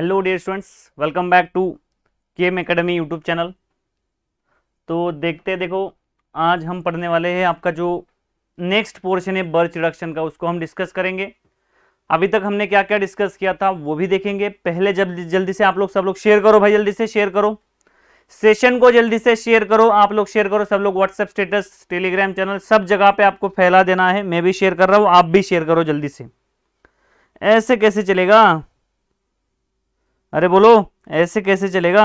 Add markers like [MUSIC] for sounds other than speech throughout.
Hello dear students welcome back to K M academy YouTube channel तो देखते देखो आज हम पढ़ने वाले हैं आपका जो नेक्स्ट पोर्शन है बर्च रिडक्शन का उसको हम डिस्कस करेंगे अभी तक हमने क्या क्या डिस्कस किया था वो भी देखेंगे पहले जब जल्दी से आप लोग सब लोग शेयर करो भाई जल्दी से शेयर करो सेशन को जल्दी से शेयर करो आप लोग शेयर करो सब लोग व्हाट्सएप स्टेटस टेलीग्राम चैनल सब जगह पे आपको फैला देना है मैं भी शेयर कर रहा हूँ आप भी शेयर करो जल्दी से ऐसे कैसे चलेगा अरे बोलो ऐसे कैसे चलेगा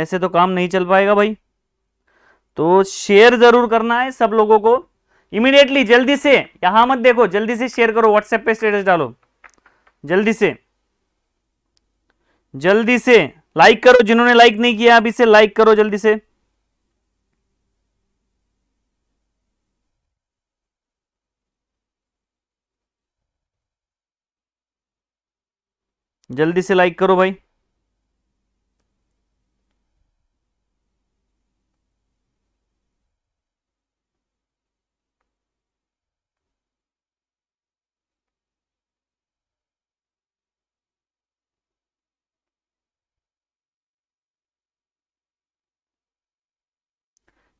ऐसे तो काम नहीं चल पाएगा भाई तो शेयर ज़रूर करना है सब लोगों को इमीडिएटली जल्दी से यहां मत देखो जल्दी से शेयर करो व्हाट्सएप पे स्टेटस डालो जल्दी से जल्दी से लाइक करो जिन्होंने लाइक नहीं किया अभी से लाइक करो जल्दी से जल्दी से लाइक करो भाई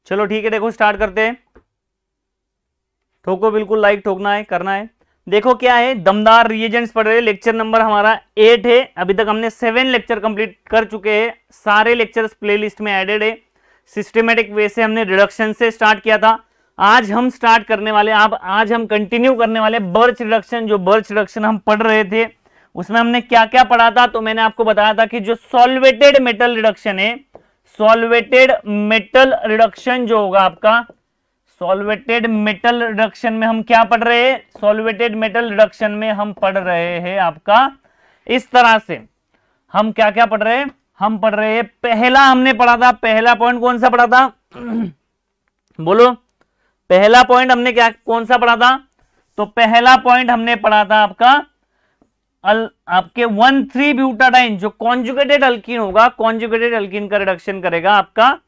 चलो ठीक है देखो स्टार्ट करते हैं ठोको बिल्कुल लाइक ठोकना है करना है देखो क्या है दमदार रिएजेंट्स पढ़ रहे लेक्चर नंबर हमारा एट है अभी तक हमने सेवन लेक्चर कंप्लीट कर चुके हैं सारे लेक्चर्स प्लेलिस्ट में एडेड है सिस्टमेटिक वे से हमने रिडक्शन से स्टार्ट किया था आज हम स्टार्ट करने वाले आप आज हम कंटिन्यू करने वाले बर्च रिडक्शन जो बर्च रिडक्शन हम पढ़ रहे थे उसमें हमने क्या क्या पढ़ा था तो मैंने आपको बताया था कि जो सोलवेटेड मेटल रिडक्शन है सोलवेटेड मेटल रिडक्शन जो होगा आपका सॉल्वेटेड मेटल रिडक्शन में हम क्या पढ़ रहे हैं सॉल्वेटेड मेटल रिडक्शन में हम पढ़ रहे हैं आपका इस तरह से हम क्या क्या पढ़ रहे हैं हम पढ़ रहे हैं पहला हमने पढ़ा था पहला पॉइंट कौन सा पढ़ा था [CLEARS THROAT] बोलो पहला पॉइंट हमने क्या कौन सा पढ़ा था तो पहला पॉइंट हमने पढ़ा था आपका अल, आपके वन थ्री ब्यूटाडाइन जो कॉन्जुगेटेड अल्किन होगा कॉन्जुगेटेड अल्किन का रिडक्शन करेगा आपका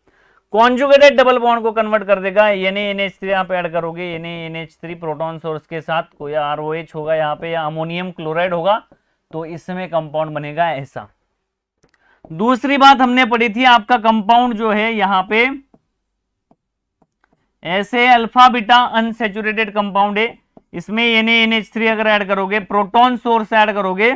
कॉन्जुगेटेड डबल बॉन्ड को कन्वर्ट कर देगा एन एन एच थ्री आप ऐड करोगे N N H three proton source के साथ कोई आर ओ एच होगा यहाँ पे या अमोनियम क्लोराइड होगा तो इसमें कंपाउंड बनेगा ऐसा दूसरी बात हमने पढ़ी थी आपका कंपाउंड जो है यहाँ पे ऐसे अल्फा बीटा अनसेचुरेटेड कंपाउंड है इसमें एन एन एच थ्री अगर ऐड करोगे प्रोटोन सोर्स ऐड करोगे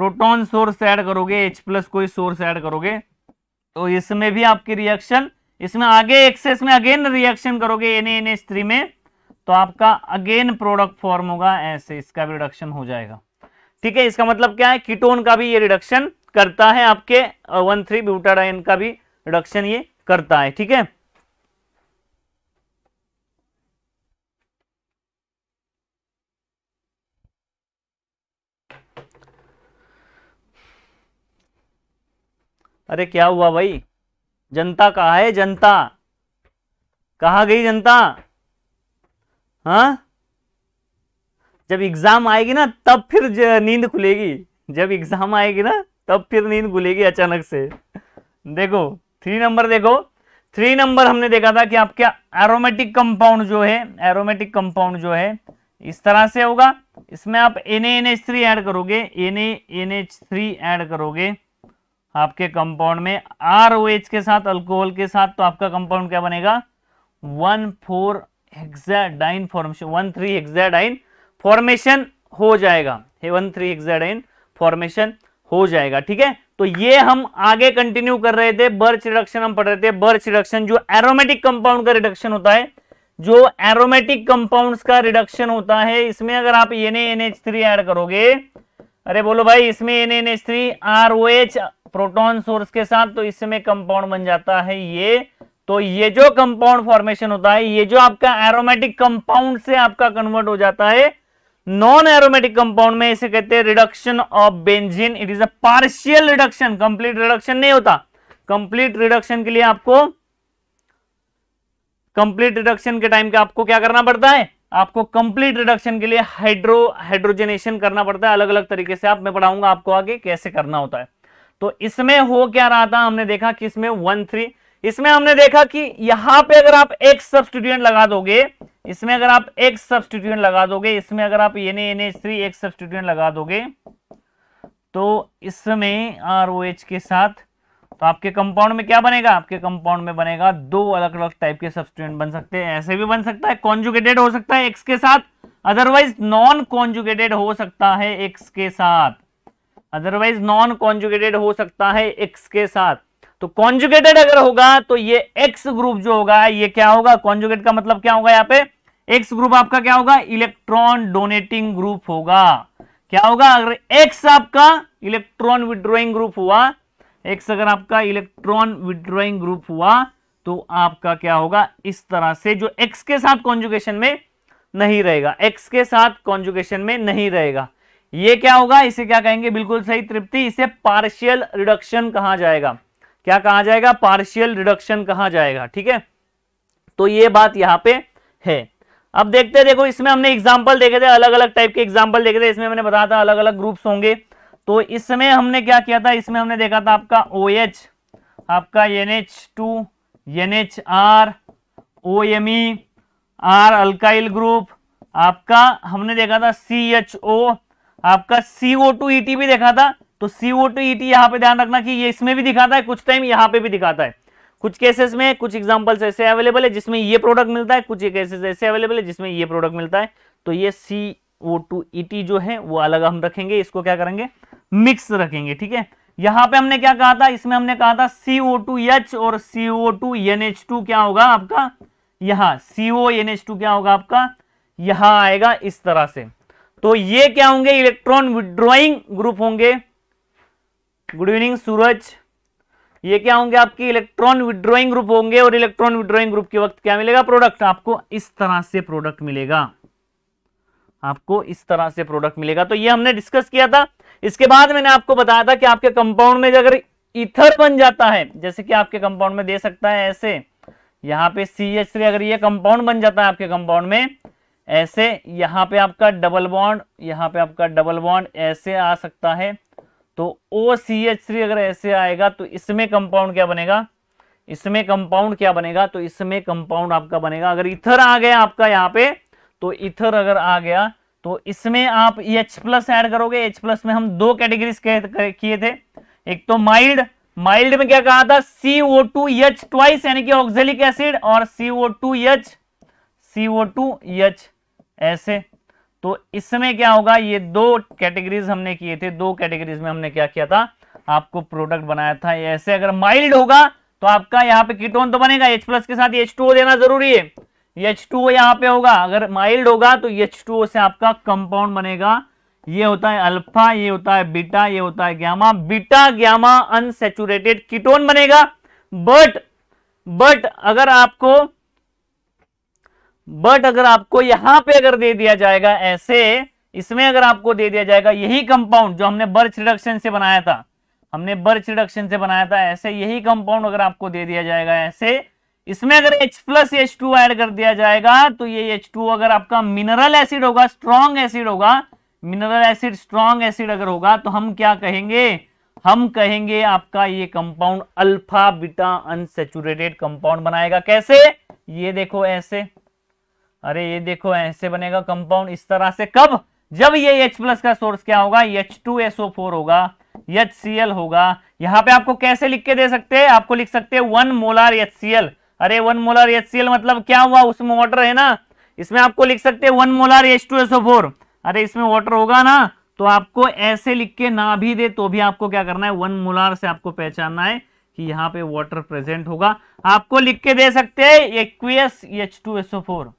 प्रोटोन सोर्स ऐड करोगे एच प्लस कोई सोर्स ऐड करोगे तो इसमें भी आपकी रिएक्शन इसमें आगे एक्सेस में अगेन रिएक्शन करोगे एन एन एच थ्री में तो आपका अगेन प्रोडक्ट फॉर्म होगा ऐसे इसका भी रिडक्शन हो जाएगा ठीक है इसका मतलब क्या है कीटोन का भी ये रिडक्शन करता है आपके वन थ्री ब्यूटाडाइन का भी रिडक्शन ये करता है ठीक है अरे क्या हुआ भाई जनता कहा है जनता कहा गई जनता हाँ जब एग्जाम आएगी ना तब फिर नींद खुलेगी जब एग्जाम आएगी ना तब फिर नींद खुलेगी अचानक से देखो थ्री नंबर देखो थ्री नंबर हमने देखा था कि आपके एरोमेटिक कंपाउंड जो है एरोमेटिक कंपाउंड जो है इस तरह से होगा इसमें आप N N H three add करोगे N N H three add करोगे आपके कंपाउंड में आर ओ एच के साथ अल्कोहल के साथ तो आपका कंपाउंड क्या बनेगा one four hexadiene formation one three hexadiene formation हो जाएगा वन थ्री हेक्साडाइन फॉर्मेशन हो जाएगा ठीक है तो ये हम आगे कंटिन्यू कर रहे थे बर्च रिडक्शन हम पढ़ रहे थे बर्च रिडक्शन जो एरोमेटिक कंपाउंड का रिडक्शन होता है जो एरोमेटिक कंपाउंड्स का रिडक्शन होता है इसमें अगर आप N N H three add करोगे अरे बोलो भाई इसमें N N H three R O H proton source के साथ तो इसमें कंपाउंड बन जाता है ये तो ये जो कंपाउंड फॉर्मेशन होता है ये जो आपका एरोमेटिक कंपाउंड से आपका कन्वर्ट हो जाता है नॉन एरोमेटिक कंपाउंड में इसे कहते हैं reduction of benzene it is a partial reduction complete reduction नहीं होता कंप्लीट रिडक्शन के लिए आपको कंप्लीट रिडक्शन के टाइम के आपको क्या करना पड़ता है आपको कंप्लीट रिडक्शन के लिए हाइड्रो हाइड्रोजनेशन करना पड़ता है अलग अलग तरीके से आप मैं पढ़ाऊंगा आपको आगे कैसे करना होता है तो इसमें हो क्या रहा था हमने देखा कि इसमें वन थ्री इसमें हमने देखा कि यहां पे अगर आप एक सब्सटीट्यूएंट लगा दोगे इसमें अगर आप एक सब्सटीट्यूएंट लगा दोगे इसमें अगर आप एन एन एच थ्री एक सब्सटीट्यूएंट लगा दोगे तो इसमें आर ओ एच के साथ तो आपके कंपाउंड में क्या बनेगा आपके कंपाउंड में बनेगा दो अलग अलग टाइप के सब्सटेंट बन सकते हैं ऐसे भी बन सकता है कॉन्जुगेटेड हो सकता है एक्स के साथ अदरवाइज नॉन कॉन्जुगेटेड हो सकता है एक्स के साथ अदरवाइज नॉन कॉन्जुगेटेड हो सकता है एक्स के साथ तो कॉन्जुगेटेड अगर होगा तो ये एक्स ग्रुप जो होगा ये क्या होगा कॉन्जुगेट का मतलब क्या होगा यहाँ पे एक्स ग्रुप आपका क्या होगा इलेक्ट्रॉन डोनेटिंग ग्रुप होगा क्या होगा अगर एक्स आपका इलेक्ट्रॉन विड्रॉइंग ग्रुप हुआ एक्स अगर आपका इलेक्ट्रॉन विड्रॉइंग ग्रुप हुआ तो आपका क्या होगा इस तरह से जो एक्स के साथ कॉन्जुगेशन में नहीं रहेगा एक्स के साथ कॉन्जुगेशन में नहीं रहेगा ये क्या होगा इसे क्या कहेंगे बिल्कुल सही तृप्ति इसे पार्शियल रिडक्शन कहा जाएगा क्या कहा जाएगा पार्शियल रिडक्शन कहा जाएगा ठीक है तो ये बात यहाँ पे है अब देखते देखो इसमें हमने एग्जाम्पल देखे थे अलग अलग टाइप के एग्जाम्पल देखे थे इसमें मैंने बताया था अलग अलग ग्रुप्स होंगे तो इसमें हमने क्या किया था इसमें हमने देखा था आपका ओ OH, आपका N H two N H R O M E R alkyl group आपका हमने देखा था सी एच ओ आपका सी ओ टू ई टी भी देखा था तो C O to E T यहाँ पे ध्यान रखना कि ये इसमें भी दिखाता है कुछ टाइम यहाँ पे भी दिखाता है कुछ केसेस में कुछ एग्जांपल्स ऐसे अवेलेबल है जिसमें ये प्रोडक्ट मिलता है कुछ केसेस ऐसे अवेलेबल है जिसमें ये प्रोडक्ट मिलता है तो ये सी ओ टू ई टी जो है वो अलग हम रखेंगे इसको क्या करेंगे मिक्स रखेंगे ठीक है यहां पे हमने क्या कहा था इसमें हमने कहा था CO2H और टू क्या होगा आपका यहां टू क्या होगा आपका यहां आएगा इस तरह से तो ये क्या होंगे इलेक्ट्रॉन विड्रॉइंग ग्रुप होंगे गुड इवनिंग सूरज ये क्या होंगे आपके इलेक्ट्रॉन विड्रॉइंग ग्रुप होंगे और इलेक्ट्रॉन विड्रॉइंग ग्रुप के वक्त क्या मिलेगा प्रोडक्ट आपको इस तरह से प्रोडक्ट मिलेगा आपको इस तरह से प्रोडक्ट मिलेगा तो ये हमने डिस्कस किया था इसके बाद मैंने आपको बताया था कि आपके कंपाउंड में अगर इथर बन जाता है जैसे कि आपके कंपाउंड में दे सकता है ऐसे यहाँ पे सी एच थ्री अगर ये कंपाउंड बन जाता है आपके कंपाउंड में ऐसे यहां पे आपका डबल बॉन्ड यहां पे आपका डबल बॉन्ड ऐसे आ सकता है तो ओ सी एच थ्री अगर ऐसे आएगा तो इसमें कंपाउंड क्या बनेगा इसमें कंपाउंड क्या बनेगा तो इसमें कंपाउंड आपका बनेगा अगर इथर आ गया आपका यहाँ पे तो इथर अगर आ गया तो इसमें आप एच प्लस एड करोगे एच प्लस में हम दो कैटेगरी किए थे एक तो माइल्ड माइल्ड में क्या कहा था C O two H twice यानी कि ऑक्जेलिक एसिड और C O two H C O two H ऐसे तो इसमें क्या होगा ये दो कैटेगरीज हमने किए थे दो कैटेगरीज में हमने क्या किया था आपको प्रोडक्ट बनाया था ऐसे अगर माइल्ड होगा तो आपका यहाँ पे कीटोन तो बनेगा एच प्लस के साथ एच टू देना जरूरी है एच टू यहाँ पे होगा अगर माइल्ड होगा तो एच टू से आपका कंपाउंड बनेगा ये होता है अल्फा ये होता है बीटा ये होता है gamma beta gamma unsaturated ketone बनेगा बट बट अगर आपको बट अगर आपको यहां पे अगर दे दिया जाएगा ऐसे इसमें अगर आपको दे दिया जाएगा यही कंपाउंड जो हमने बर्च रिडक्शन से बनाया था हमने बर्च रिडक्शन से बनाया था ऐसे यही कंपाउंड अगर आपको दे दिया जाएगा ऐसे इसमें अगर H plus H two add कर दिया जाएगा तो ये H2 अगर आपका मिनरल एसिड होगा स्ट्रॉन्ग एसिड होगा मिनरल एसिड स्ट्रॉन्ग एसिड अगर होगा तो हम क्या कहेंगे हम कहेंगे आपका ये compound alpha beta unsaturated compound बनाएगा कैसे ये देखो ऐसे अरे ये देखो ऐसे बनेगा कंपाउंड इस तरह से कब जब ये H प्लस का सोर्स क्या होगा फोर होगा एल होगा यहां पे आपको कैसे लिख के दे सकते हैं आपको लिख सकते हैं वन मोलार एल अरे वन मोलर एच मतलब क्या हुआ उसमें वाटर है ना इसमें आपको लिख सकते हैं वन मोलर एच अरे इसमें वाटर होगा ना तो आपको ऐसे लिख के ना भी दे तो भी आपको क्या करना है वन मोलर से आपको पहचानना है कि यहाँ पे वाटर प्रेजेंट होगा आपको लिख के दे सकते हैं aqueous H two SO four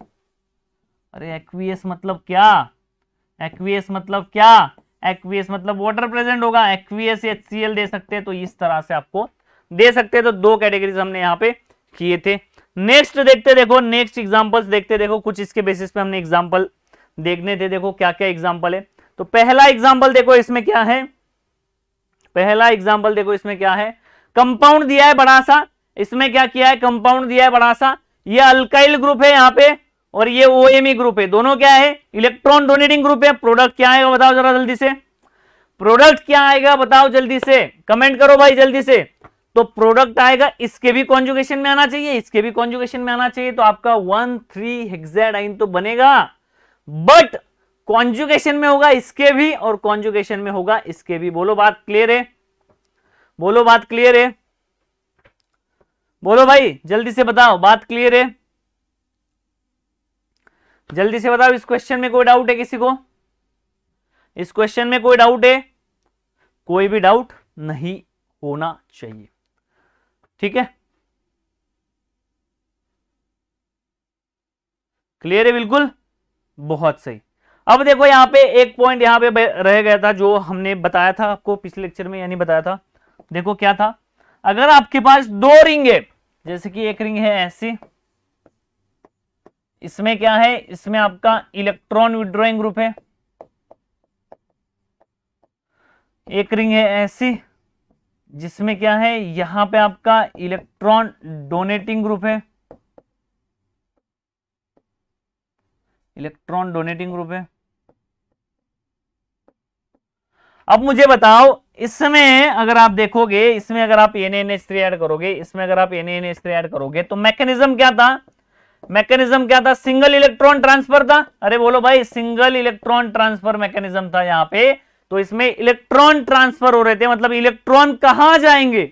अरे एक्वियस मतलब क्या एक्वियस मतलब क्या एक्वियस मतलब वाटर प्रेजेंट होगा एक्वियस एच दे सकते हैं तो इस तरह से आपको दे सकते हैं तो दो कैटेगरीज हमने यहाँ पे किए थे नेक्स्ट देखते देखो नेक्स्ट एग्जाम्पल्स देखते देखो कुछ इसके बेसिस पे हमने एग्जाम्पल देखने थे देखो क्या क्या एग्जाम्पल है तो पहला एग्जाम्पल देखो इसमें क्या है पहला एग्जाम्पल देखो इसमें क्या है कंपाउंड दिया है बड़ा सा इसमें क्या किया है कंपाउंड दिया है बड़ा सा ये अल्काइल ग्रुप है यहाँ पे और ये ओएमई ग्रुप है दोनों क्या है इलेक्ट्रॉन डोनेटिंग ग्रुप है प्रोडक्ट क्या आएगा बताओ जरा जल्दी से प्रोडक्ट क्या आएगा बताओ जल्दी से कमेंट करो भाई जल्दी से तो प्रोडक्ट आएगा इसके भी कॉन्जुगेशन में आना चाहिए इसके भी कॉन्जुगेशन में आना चाहिए तो आपका वन थ्री हेक्साडाइन तो बनेगा बट कॉन्जुगेशन में होगा इसके भी और कॉन्जुगेशन में होगा इसके भी बोलो बात क्लियर है बोलो बात क्लियर है बोलो भाई जल्दी से बताओ बात क्लियर है जल्दी से बताओ इस क्वेश्चन में कोई डाउट है किसी को इस क्वेश्चन में कोई डाउट है कोई भी डाउट नहीं होना चाहिए ठीक है क्लियर है बिल्कुल बहुत सही अब देखो यहां पे एक पॉइंट यहां पे रह गया था जो हमने बताया था आपको पिछले लेक्चर में यानी बताया था देखो क्या था अगर आपके पास दो रिंग है जैसे कि एक रिंग है ऐसी इसमें क्या है इसमें आपका इलेक्ट्रॉन विड्रॉइंग ग्रुप है एक रिंग है ऐसी जिसमें क्या है यहां पे आपका इलेक्ट्रॉन डोनेटिंग ग्रुप है इलेक्ट्रॉन डोनेटिंग ग्रुप है अब मुझे बताओ इसमें अगर आप देखोगे इसमें अगर आप N N H three add करोगे इसमें अगर आप N N H three add करोगे तो मैकेनिज्म क्या था मैकेनिज्म क्या था सिंगल इलेक्ट्रॉन ट्रांसफर था अरे बोलो भाई सिंगल इलेक्ट्रॉन ट्रांसफर मैकेनिज्म था यहां पे तो इसमें इलेक्ट्रॉन ट्रांसफर हो रहे थे मतलब इलेक्ट्रॉन कहा जाएंगे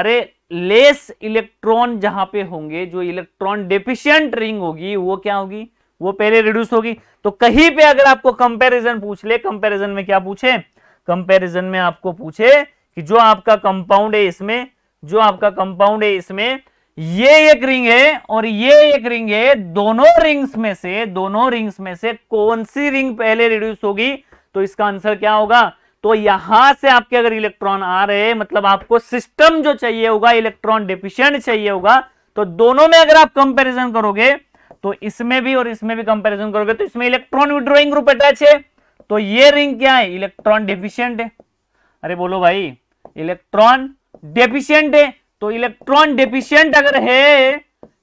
अरे लेस इलेक्ट्रॉन जहां पे होंगे जो इलेक्ट्रॉन डेफिशियंट रिंग होगी वो क्या होगी वो पहले रिड्यूस होगी तो कहीं पे अगर आपको कंपैरिजन पूछ ले कंपैरिजन में क्या पूछे कंपैरिजन में आपको पूछे कि जो आपका कंपाउंड है इसमें जो आपका कंपाउंड है इसमें ये एक रिंग है और ये एक रिंग है दोनों रिंग्स में से दोनों रिंग्स में से कौन सी रिंग पहले रिड्यूस होगी तो इसका आंसर क्या होगा तो यहां से आपके अगर इलेक्ट्रॉन आ रहे मतलब आपको सिस्टम जो चाहिए होगा इलेक्ट्रॉन डिफिशियंट चाहिए होगा तो दोनों में अगर आप कंपैरिजन करोगे तो इसमें भी और इसमें भी कंपैरिजन करोगे तो इसमें इलेक्ट्रॉन विड्रोइंग ग्रुप अटैच है तो ये रिंग क्या है इलेक्ट्रॉन डिफिशियंट है अरे बोलो भाई इलेक्ट्रॉन डेफिशियंट है तो इलेक्ट्रॉन डेफिशियंट अगर है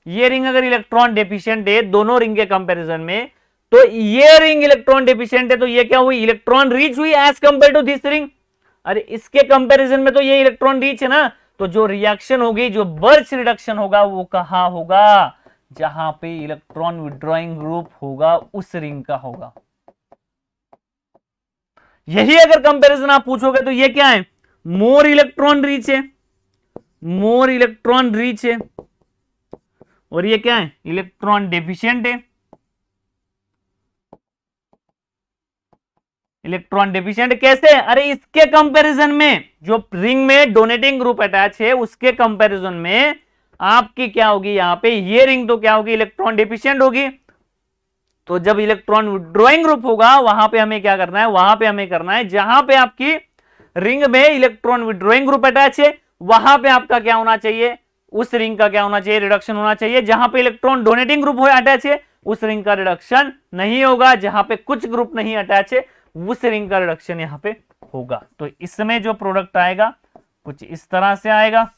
ये रिंग अगर इलेक्ट्रॉन डेफिशियंट है दोनों रिंग के कंपैरिजन में तो ये रिंग इलेक्ट्रॉन डिफिशियंट है तो ये क्या हुई इलेक्ट्रॉन रीच हुई as compared to this ring अरे इसके कंपैरिजन में तो ये इलेक्ट्रॉन रीच है ना तो जो रिएक्शन होगी जो बर्च रिडक्शन होगा वो कहा होगा जहां पे इलेक्ट्रॉन विड्रॉइंग ग्रुप होगा उस रिंग का होगा यही अगर कंपैरिजन आप पूछोगे तो ये क्या है मोर इलेक्ट्रॉन रीच है मोर इलेक्ट्रॉन रीच है और ये क्या है इलेक्ट्रॉन डेफिशियंट है इलेक्ट्रॉन डिफिशियंट कैसे अरे इसके कंपैरिजन में जो रिंग में डोनेटिंग ग्रुप अटैच है उसके कंपैरिजन में आपकी क्या होगी यहाँ पे ये रिंग तो क्या होगी इलेक्ट्रॉन डिफिशियंट होगी तो जब इलेक्ट्रॉन विड्रॉइंग ग्रुप होगा वहां पे हमें क्या करना है वहां पे हमें करना है जहां पे आपकी रिंग में इलेक्ट्रॉन विड्रॉइंग ग्रुप अटैच है वहां पे आपका क्या होना चाहिए उस रिंग का क्या होना चाहिए रिडक्शन होना चाहिए जहां पे इलेक्ट्रॉन डोनेटिंग ग्रुप अटैच है उस रिंग का रिडक्शन नहीं होगा जहां पे कुछ ग्रुप नहीं अटैच है उस रिंग का रिडक्शन यहां पे होगा तो इसमें जो प्रोडक्ट आएगा कुछ इस तरह से आएगा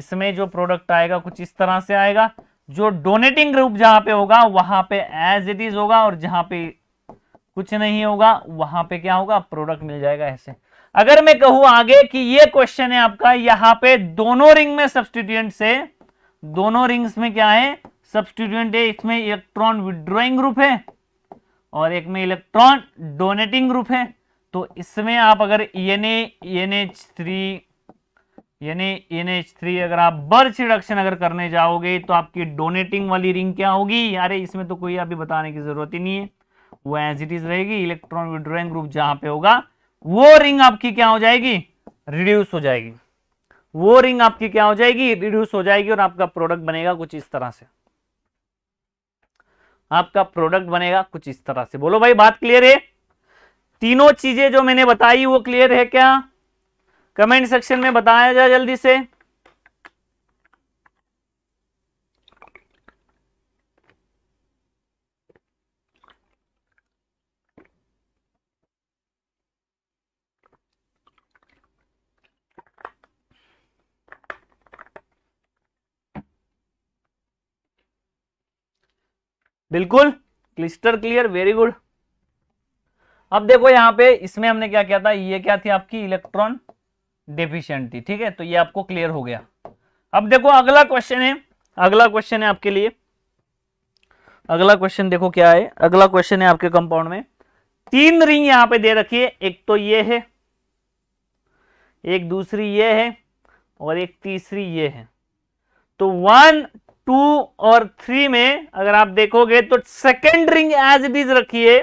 इसमें जो प्रोडक्ट आएगा कुछ इस तरह से आएगा जो डोनेटिंग ग्रुप जहां पे होगा वहां पे एज इट इज होगा और जहां पे कुछ नहीं होगा वहां पे क्या होगा प्रोडक्ट मिल जाएगा ऐसे अगर मैं कहूं आगे कि ये क्वेश्चन है आपका यहां पे दोनों रिंग में सब्सटीट्यूएंट से दोनों रिंग्स में क्या है सब्सटीट्यूएंट है इसमें इलेक्ट्रॉन विड्रॉइंग ग्रुप है और एक में इलेक्ट्रॉन डोनेटिंग ग्रुप है तो इसमें आप अगर एन एच थ्री अगर आप बर्च रिडक्शन अगर करने जाओगे तो आपकी डोनेटिंग वाली रिंग क्या होगी अरे इसमें तो कोई अभी बताने की जरूरत ही नहीं है वो एज इट इज रहेगी इलेक्ट्रॉन विड्रॉइंग ग्रुप जहां पे होगा वो रिंग आपकी क्या हो जाएगी रिड्यूस हो जाएगी वो रिंग आपकी क्या हो जाएगी रिड्यूस हो जाएगी और आपका प्रोडक्ट बनेगा कुछ इस तरह से आपका प्रोडक्ट बनेगा कुछ इस तरह से बोलो भाई बात क्लियर है तीनों चीजें जो मैंने बताई वो क्लियर है क्या कमेंट सेक्शन में बताया जाए जल्दी से बिल्कुल क्लिस्टर क्लियर वेरी गुड अब देखो यहां पे इसमें हमने क्या किया था ये क्या थी आपकी इलेक्ट्रॉन डेफिशिएंट थी ठीक है तो ये आपको क्लियर हो गया अब देखो अगला क्वेश्चन है अगला क्वेश्चन है आपके लिए अगला क्वेश्चन देखो क्या है अगला क्वेश्चन है आपके कंपाउंड में तीन रिंग यहां पे दे रखी है एक तो ये है एक दूसरी ये है और एक तीसरी ये है तो वन टू और थ्री में अगर आप देखोगे तो second ring as it is रखिए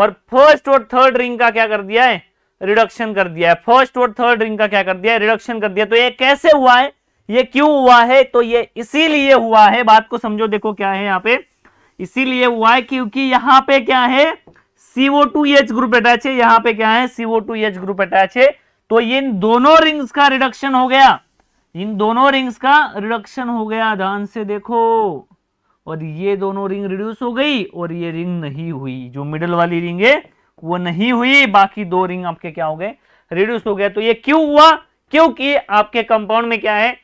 और फर्स्ट और थर्ड रिंग का क्या कर दिया है रिडक्शन कर दिया है फर्स्ट और थर्ड रिंग का क्या कर दिया है रिडक्शन कर दिया तो ये कैसे हुआ है ये क्यों हुआ है तो ये इसीलिए हुआ है बात को समझो देखो क्या है यहाँ पे इसीलिए हुआ है क्योंकि यहाँ पे क्या है CO two H group attach है यहाँ पे क्या है CO two H group attach है तो ये इन दोनों रिंग्स का रिडक्शन हो गया इन दोनों रिंग्स का रिडक्शन हो गया ध्यान से देखो और ये दोनों रिंग रिड्यूस हो गई और ये रिंग नहीं हुई जो मिडल वाली रिंग है वो नहीं हुई बाकी दो रिंग आपके क्या हो गए रिड्यूस हो गया तो ये क्यों हुआ क्योंकि आपके कंपाउंड में क्या है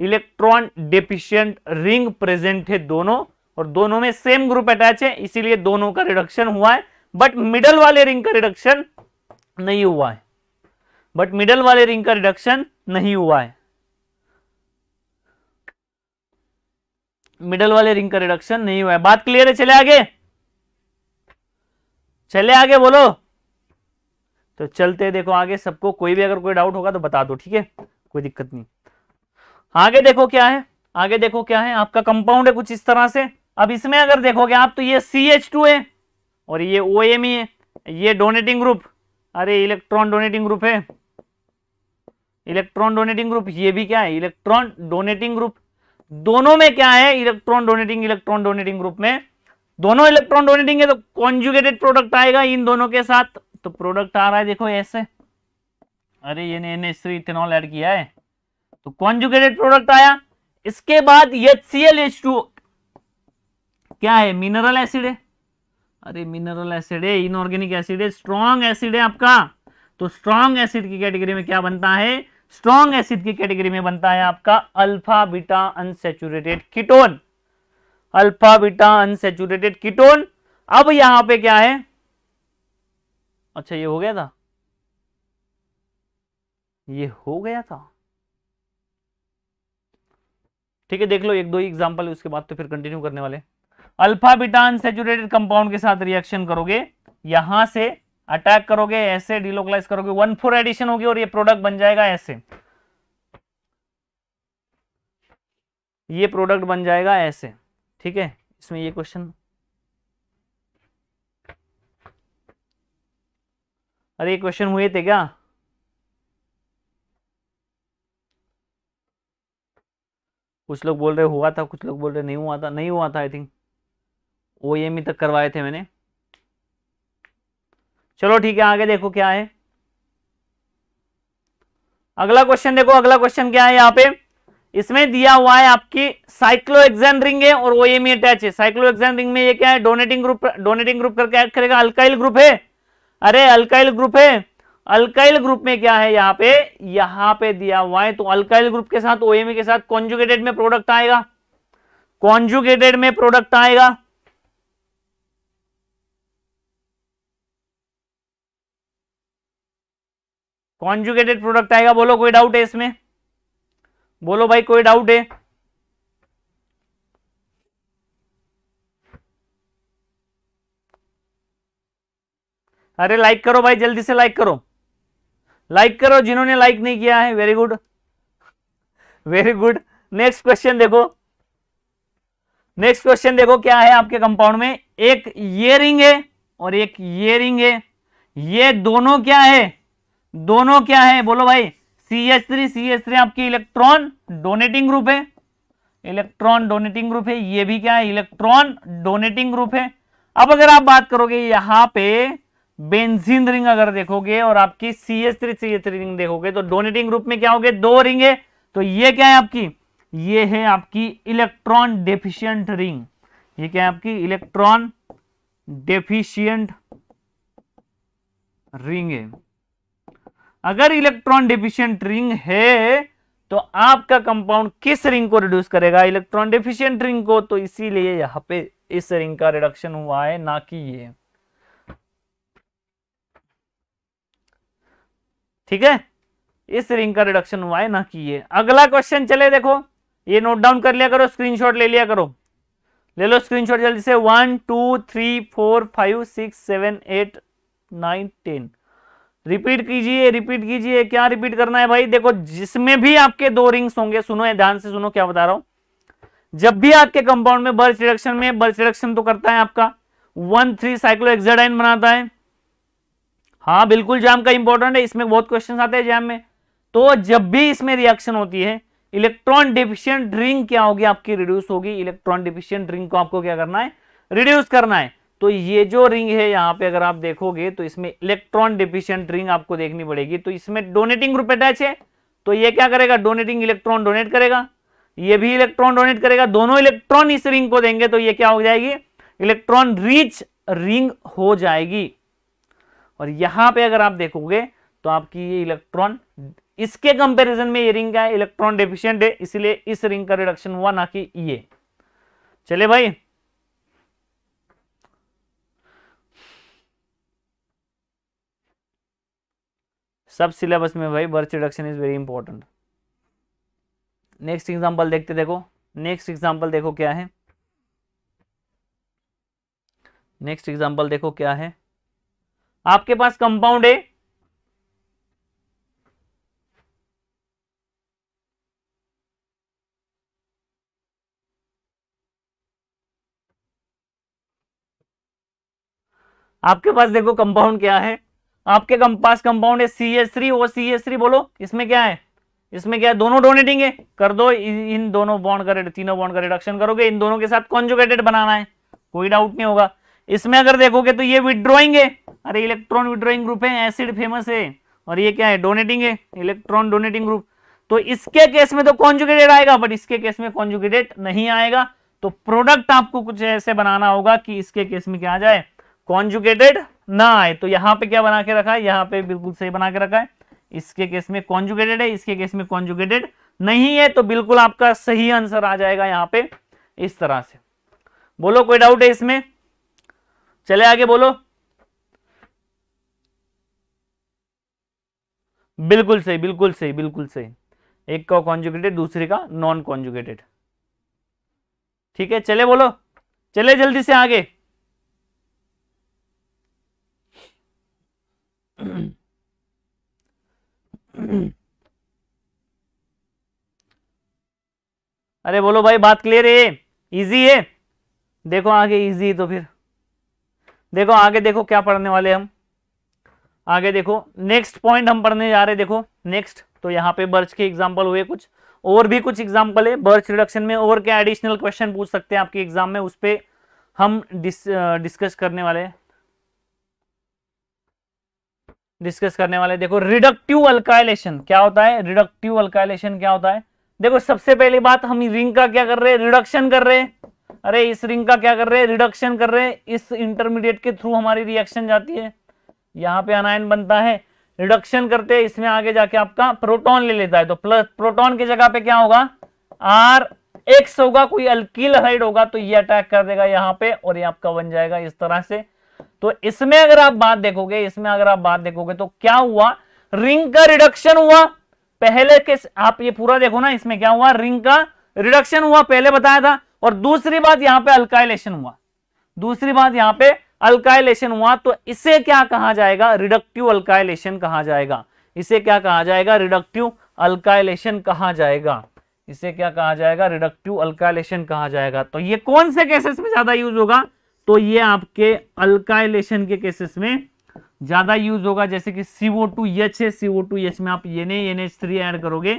इलेक्ट्रॉन डेफिशियंट रिंग प्रेजेंट है दोनों और दोनों में सेम ग्रुप अटैच है इसीलिए दोनों का रिडक्शन हुआ है बट मिडल वाले रिंग का रिडक्शन नहीं हुआ है बट मिडल वाले रिंग का रिडक्शन नहीं हुआ है मिडल वाले रिंग का रिडक्शन नहीं हुआ है बात क्लियर है चले आगे चले आगे बोलो तो चलते देखो आगे सबको कोई भी अगर कोई डाउट होगा तो बता दो ठीक है कोई दिक्कत नहीं आगे देखो क्या है आगे देखो क्या है आपका कंपाउंड है कुछ इस तरह से अब इसमें अगर देखोगे आप तो ये सी एच टू है और ये ओ एम ई है ये डोनेटिंग ग्रुप अरे इलेक्ट्रॉन डोनेटिंग ग्रुप है इलेक्ट्रॉन डोनेटिंग ग्रुप ये भी क्या है इलेक्ट्रॉन डोनेटिंग ग्रुप दोनों में क्या है electron donating electron donating group में दोनों इलेक्ट्रॉन डोनेटिंग है तो कॉन्जुगेटेड प्रोडक्ट आएगा इन दोनों के साथ तो प्रोडक्ट आ रहा है देखो ऐसे अरे ये ने इथेनॉल ऐड किया है तो कॉन्जुगेटेड प्रोडक्ट आया इसके बाद H C L H two क्या है मिनरल एसिड है अरे मिनरल एसिड है इनऑर्गेनिक एसिड है स्ट्रॉन्ग एसिड है आपका तो स्ट्रॉन्ग एसिड की कैटेगरी में क्या बनता है स्ट्रॉन्ग एसिड की कैटेगरी में बनता है आपका alpha beta unsaturated ketone alpha beta unsaturated ketone अब यहां पे क्या है अच्छा ये हो गया था ये हो गया था ठीक है देख लो एक दो ही एग्जांपल उसके बाद तो फिर कंटिन्यू करने वाले अल्फा बीटा अनसेचुरेटेड कंपाउंड के साथ रिएक्शन करोगे यहां से अटैक करोगे ऐसे डिलोकलाइज करोगे वन फोर एडिशन होगी और ये प्रोडक्ट बन जाएगा ऐसे ये प्रोडक्ट बन जाएगा ऐसे ठीक है इसमें ये क्वेश्चन अरे ये क्वेश्चन हुए थे क्या कुछ लोग बोल रहे हुआ था कुछ लोग बोल रहे नहीं हुआ था नहीं हुआ था आई थिंक ओ एम तक करवाए थे मैंने चलो ठीक है आगे देखो क्या है अगला क्वेश्चन देखो अगला क्वेश्चन क्या है यहाँ पे इसमें दिया हुआ है आपकी साइक्लोएक्सन रिंग है और ये में अटैच है साइक्लोएक्सन रिंग में ये क्या है डोनेटिंग ग्रुप डोनेटिंग ग्रुप करके ऐड करेगा अल्काइल ग्रुप है अरे अल्काइल ग्रुप है अल्काइल ग्रुप में क्या है यहाँ पे यहाँ पे दिया हुआ है तो अल्काइल ग्रुप के साथ ओएमए e के साथ कॉन्जुगेटेड में प्रोडक्ट आएगा कॉन्जुगेटेड में प्रोडक्ट आएगा कॉन्जुगेटेड प्रोडक्ट आएगा बोलो कोई डाउट है इसमें बोलो भाई कोई डाउट है अरे लाइक करो भाई जल्दी से लाइक करो लाइक करो जिन्होंने लाइक नहीं किया है very good very good next question देखो नेक्स्ट क्वेश्चन देखो क्या है आपके कंपाउंड में एक ये रिंग है और एक ये रिंग है ये दोनों क्या है दोनों क्या है बोलो भाई C H three C H three आपकी इलेक्ट्रॉन डोनेटिंग ग्रुप है इलेक्ट्रॉन डोनेटिंग ग्रुप है ये भी क्या है इलेक्ट्रॉन डोनेटिंग ग्रुप है अब अगर आप बात करोगे यहां पे बेंजीन रिंग अगर देखोगे और आपकी C H three C H three ring देखोगे तो डोनेटिंग ग्रुप में क्या हो गए दो रिंग है तो ये क्या है आपकी ये है आपकी इलेक्ट्रॉन डेफिशियंट रिंग ये क्या है आपकी इलेक्ट्रॉन डेफिशियंट रिंग है अगर इलेक्ट्रॉन डिफिशियंट रिंग है तो आपका कंपाउंड किस रिंग को रिड्यूस करेगा इलेक्ट्रॉन डिफिशियंट रिंग को तो इसीलिए यहां पे इस रिंग का रिडक्शन हुआ है ना कि ये ठीक है इस रिंग का रिडक्शन हुआ है ना कि ये अगला क्वेश्चन चले देखो ये नोट डाउन कर लिया करो स्क्रीनशॉट ले लिया करो ले लो स्क्रीनशॉट जल्दी से one two three four five six seven eight nine ten repeat कीजिए रिपीट कीजिए क्या रिपीट करना है भाई देखो जिसमें भी आपके दो रिंग्स होंगे सुनो ध्यान से सुनो क्या बता रहा हूं जब भी आपके कंपाउंड में बल्च रिडक्शन में बल्च रिडक्शन तो करता है आपका वन थ्री साइक्लोएक्साडाइन बनाता है हाँ बिल्कुल जाम का इंपॉर्टेंट है इसमें बहुत क्वेश्चन आते हैं जाम में तो जब भी इसमें रिएक्शन होती है इलेक्ट्रॉन डिफिशियंट रिंग क्या होगी आपकी रिड्यूस होगी इलेक्ट्रॉन डिफिशियंट रिंग को आपको क्या करना है रिड्यूस करना है तो ये जो रिंग है यहाँ पे अगर आप देखोगे तो इसमें इलेक्ट्रॉन डिफिशियंट रिंग आपको देखनी पड़ेगी तो इसमें डोनेटिंग ग्रुप अटैच है तो ये क्या करेगा डोनेटिंग इलेक्ट्रॉन डोनेट करेगा ये भी इलेक्ट्रॉन डोनेट करेगा दोनों इलेक्ट्रॉन इस रिंग को देंगे तो ये क्या हो जाएगी इलेक्ट्रॉन रिच रिंग हो जाएगी और यहां पे अगर आप देखोगे तो आपकी ये इलेक्ट्रॉन इसके कंपैरिजन में ये रिंग क्या है इलेक्ट्रॉन डेफिशिएंट है इसलिए इस रिंग का रिडक्शन हुआ ना कि ये चले भाई सब सिलेबस में भाई Birch reduction is very important next example देखते देखो नेक्स्ट एग्जाम्पल देखो क्या है नेक्स्ट एग्जाम्पल देखो क्या है आपके पास कंपाउंड है आपके पास देखो कंपाउंड क्या है आपके कम, पास कंपाउंड है सी एस थ्री और सी एस थ्री बोलो इसमें क्या है इसमें क्या है दोनों डोनेटिंग है कर दो इन दोनों बॉन्ड का तीनों बॉन्ड का रिडक्शन करोगे इन दोनों के साथ कॉन्जुकेटेड बनाना है कोई डाउट नहीं होगा इसमें अगर देखोगे तो ये विड्रॉइंग है अरे इलेक्ट्रॉन विड्रॉइंग ग्रुप है एसिड फेमस है और ये क्या है डोनेटिंग है इलेक्ट्रॉन डोनेटिंग ग्रुप तो इसके केस में तो कॉन्जुकेटेड आएगा बट इसके केस में कॉन्जुकेटेड नहीं आएगा तो प्रोडक्ट आपको कुछ ऐसे बनाना होगा कि इसके केस में क्या आ जाए कॉन्जुकेटेड ना आए तो यहां पे क्या बना के रखा है यहां पे बिल्कुल सही बना के रखा है इसके केस में कॉन्जुकेटेड है इसके केस में कॉन्जुकेटेड नहीं है तो बिल्कुल आपका सही आंसर आ जाएगा यहां पे इस तरह से बोलो कोई डाउट है इसमें चले आगे बोलो बिल्कुल सही बिल्कुल सही बिल्कुल सही एक का कॉन्जुकेटेड दूसरे का नॉन कॉन्जुकेटेड ठीक है चले बोलो चले जल्दी से आगे [CLEARS THROAT] अरे बोलो भाई बात क्लियर है इजी है देखो आगे इजी तो फिर देखो आगे देखो क्या पढ़ने वाले हम आगे देखो नेक्स्ट पॉइंट हम पढ़ने जा रहे देखो नेक्स्ट तो यहाँ पे बर्च के एग्जाम्पल हुए कुछ और भी कुछ एग्जाम्पल है बर्च रिडक्शन में और क्या एडिशनल क्वेश्चन पूछ सकते हैं आपके एग्जाम में उस पर हम डिस, डिस्कस करने वाले हैं डिस्कस करने वाले देखो रिडक्टिव अल्काइलेशन क्या होता है रिडक्टिव अल्काइलेशन क्या होता है देखो सबसे पहली बात हम रिंग का क्या कर रहे हैं रिडक्शन कर रहे हैं अरे इस रिंग का क्या कर रहे हैं रिडक्शन कर रहे हैं इस इंटरमीडिएट के थ्रू हमारी रिएक्शन जाती है यहाँ पे अनायन बनता है रिडक्शन करते हैं इसमें आगे जाके आपका प्रोटोन ले लेता है तो प्लस प्रोटोन की जगह पे क्या होगा आर एक्स होगा कोई अल्किल हाइड होगा तो ये अटैक कर देगा यहाँ पे और ये आपका बन जाएगा इस तरह से तो इसमें अगर आप बात देखोगे इसमें अगर आप बात देखोगे तो क्या हुआ रिंग का रिडक्शन हुआ पहले के आप ये पूरा देखो ना इसमें क्या हुआ रिंग का रिडक्शन हुआ पहले बताया था और दूसरी बात यहां पे अल्काइलेशन हुआ दूसरी बात यहां पे अल्काइलेशन हुआ तो इसे क्या कहा जाएगा रिडक्टिव अल्काइलेशन कहा जाएगा इसे क्या कहा जाएगा रिडक्टिव अल्काइलेशन कहा जाएगा इसे क्या कहा जाएगा रिडक्टिव अल्काइलेशन कहा जाएगा तो ये कौन से केसेस में ज्यादा यूज होगा तो ये आपके अल्काइलेशन के केसेस में ज़्यादा यूज होगा जैसे कि सीओ टू एच है सीओ टू एच में आप N N H three add करोगे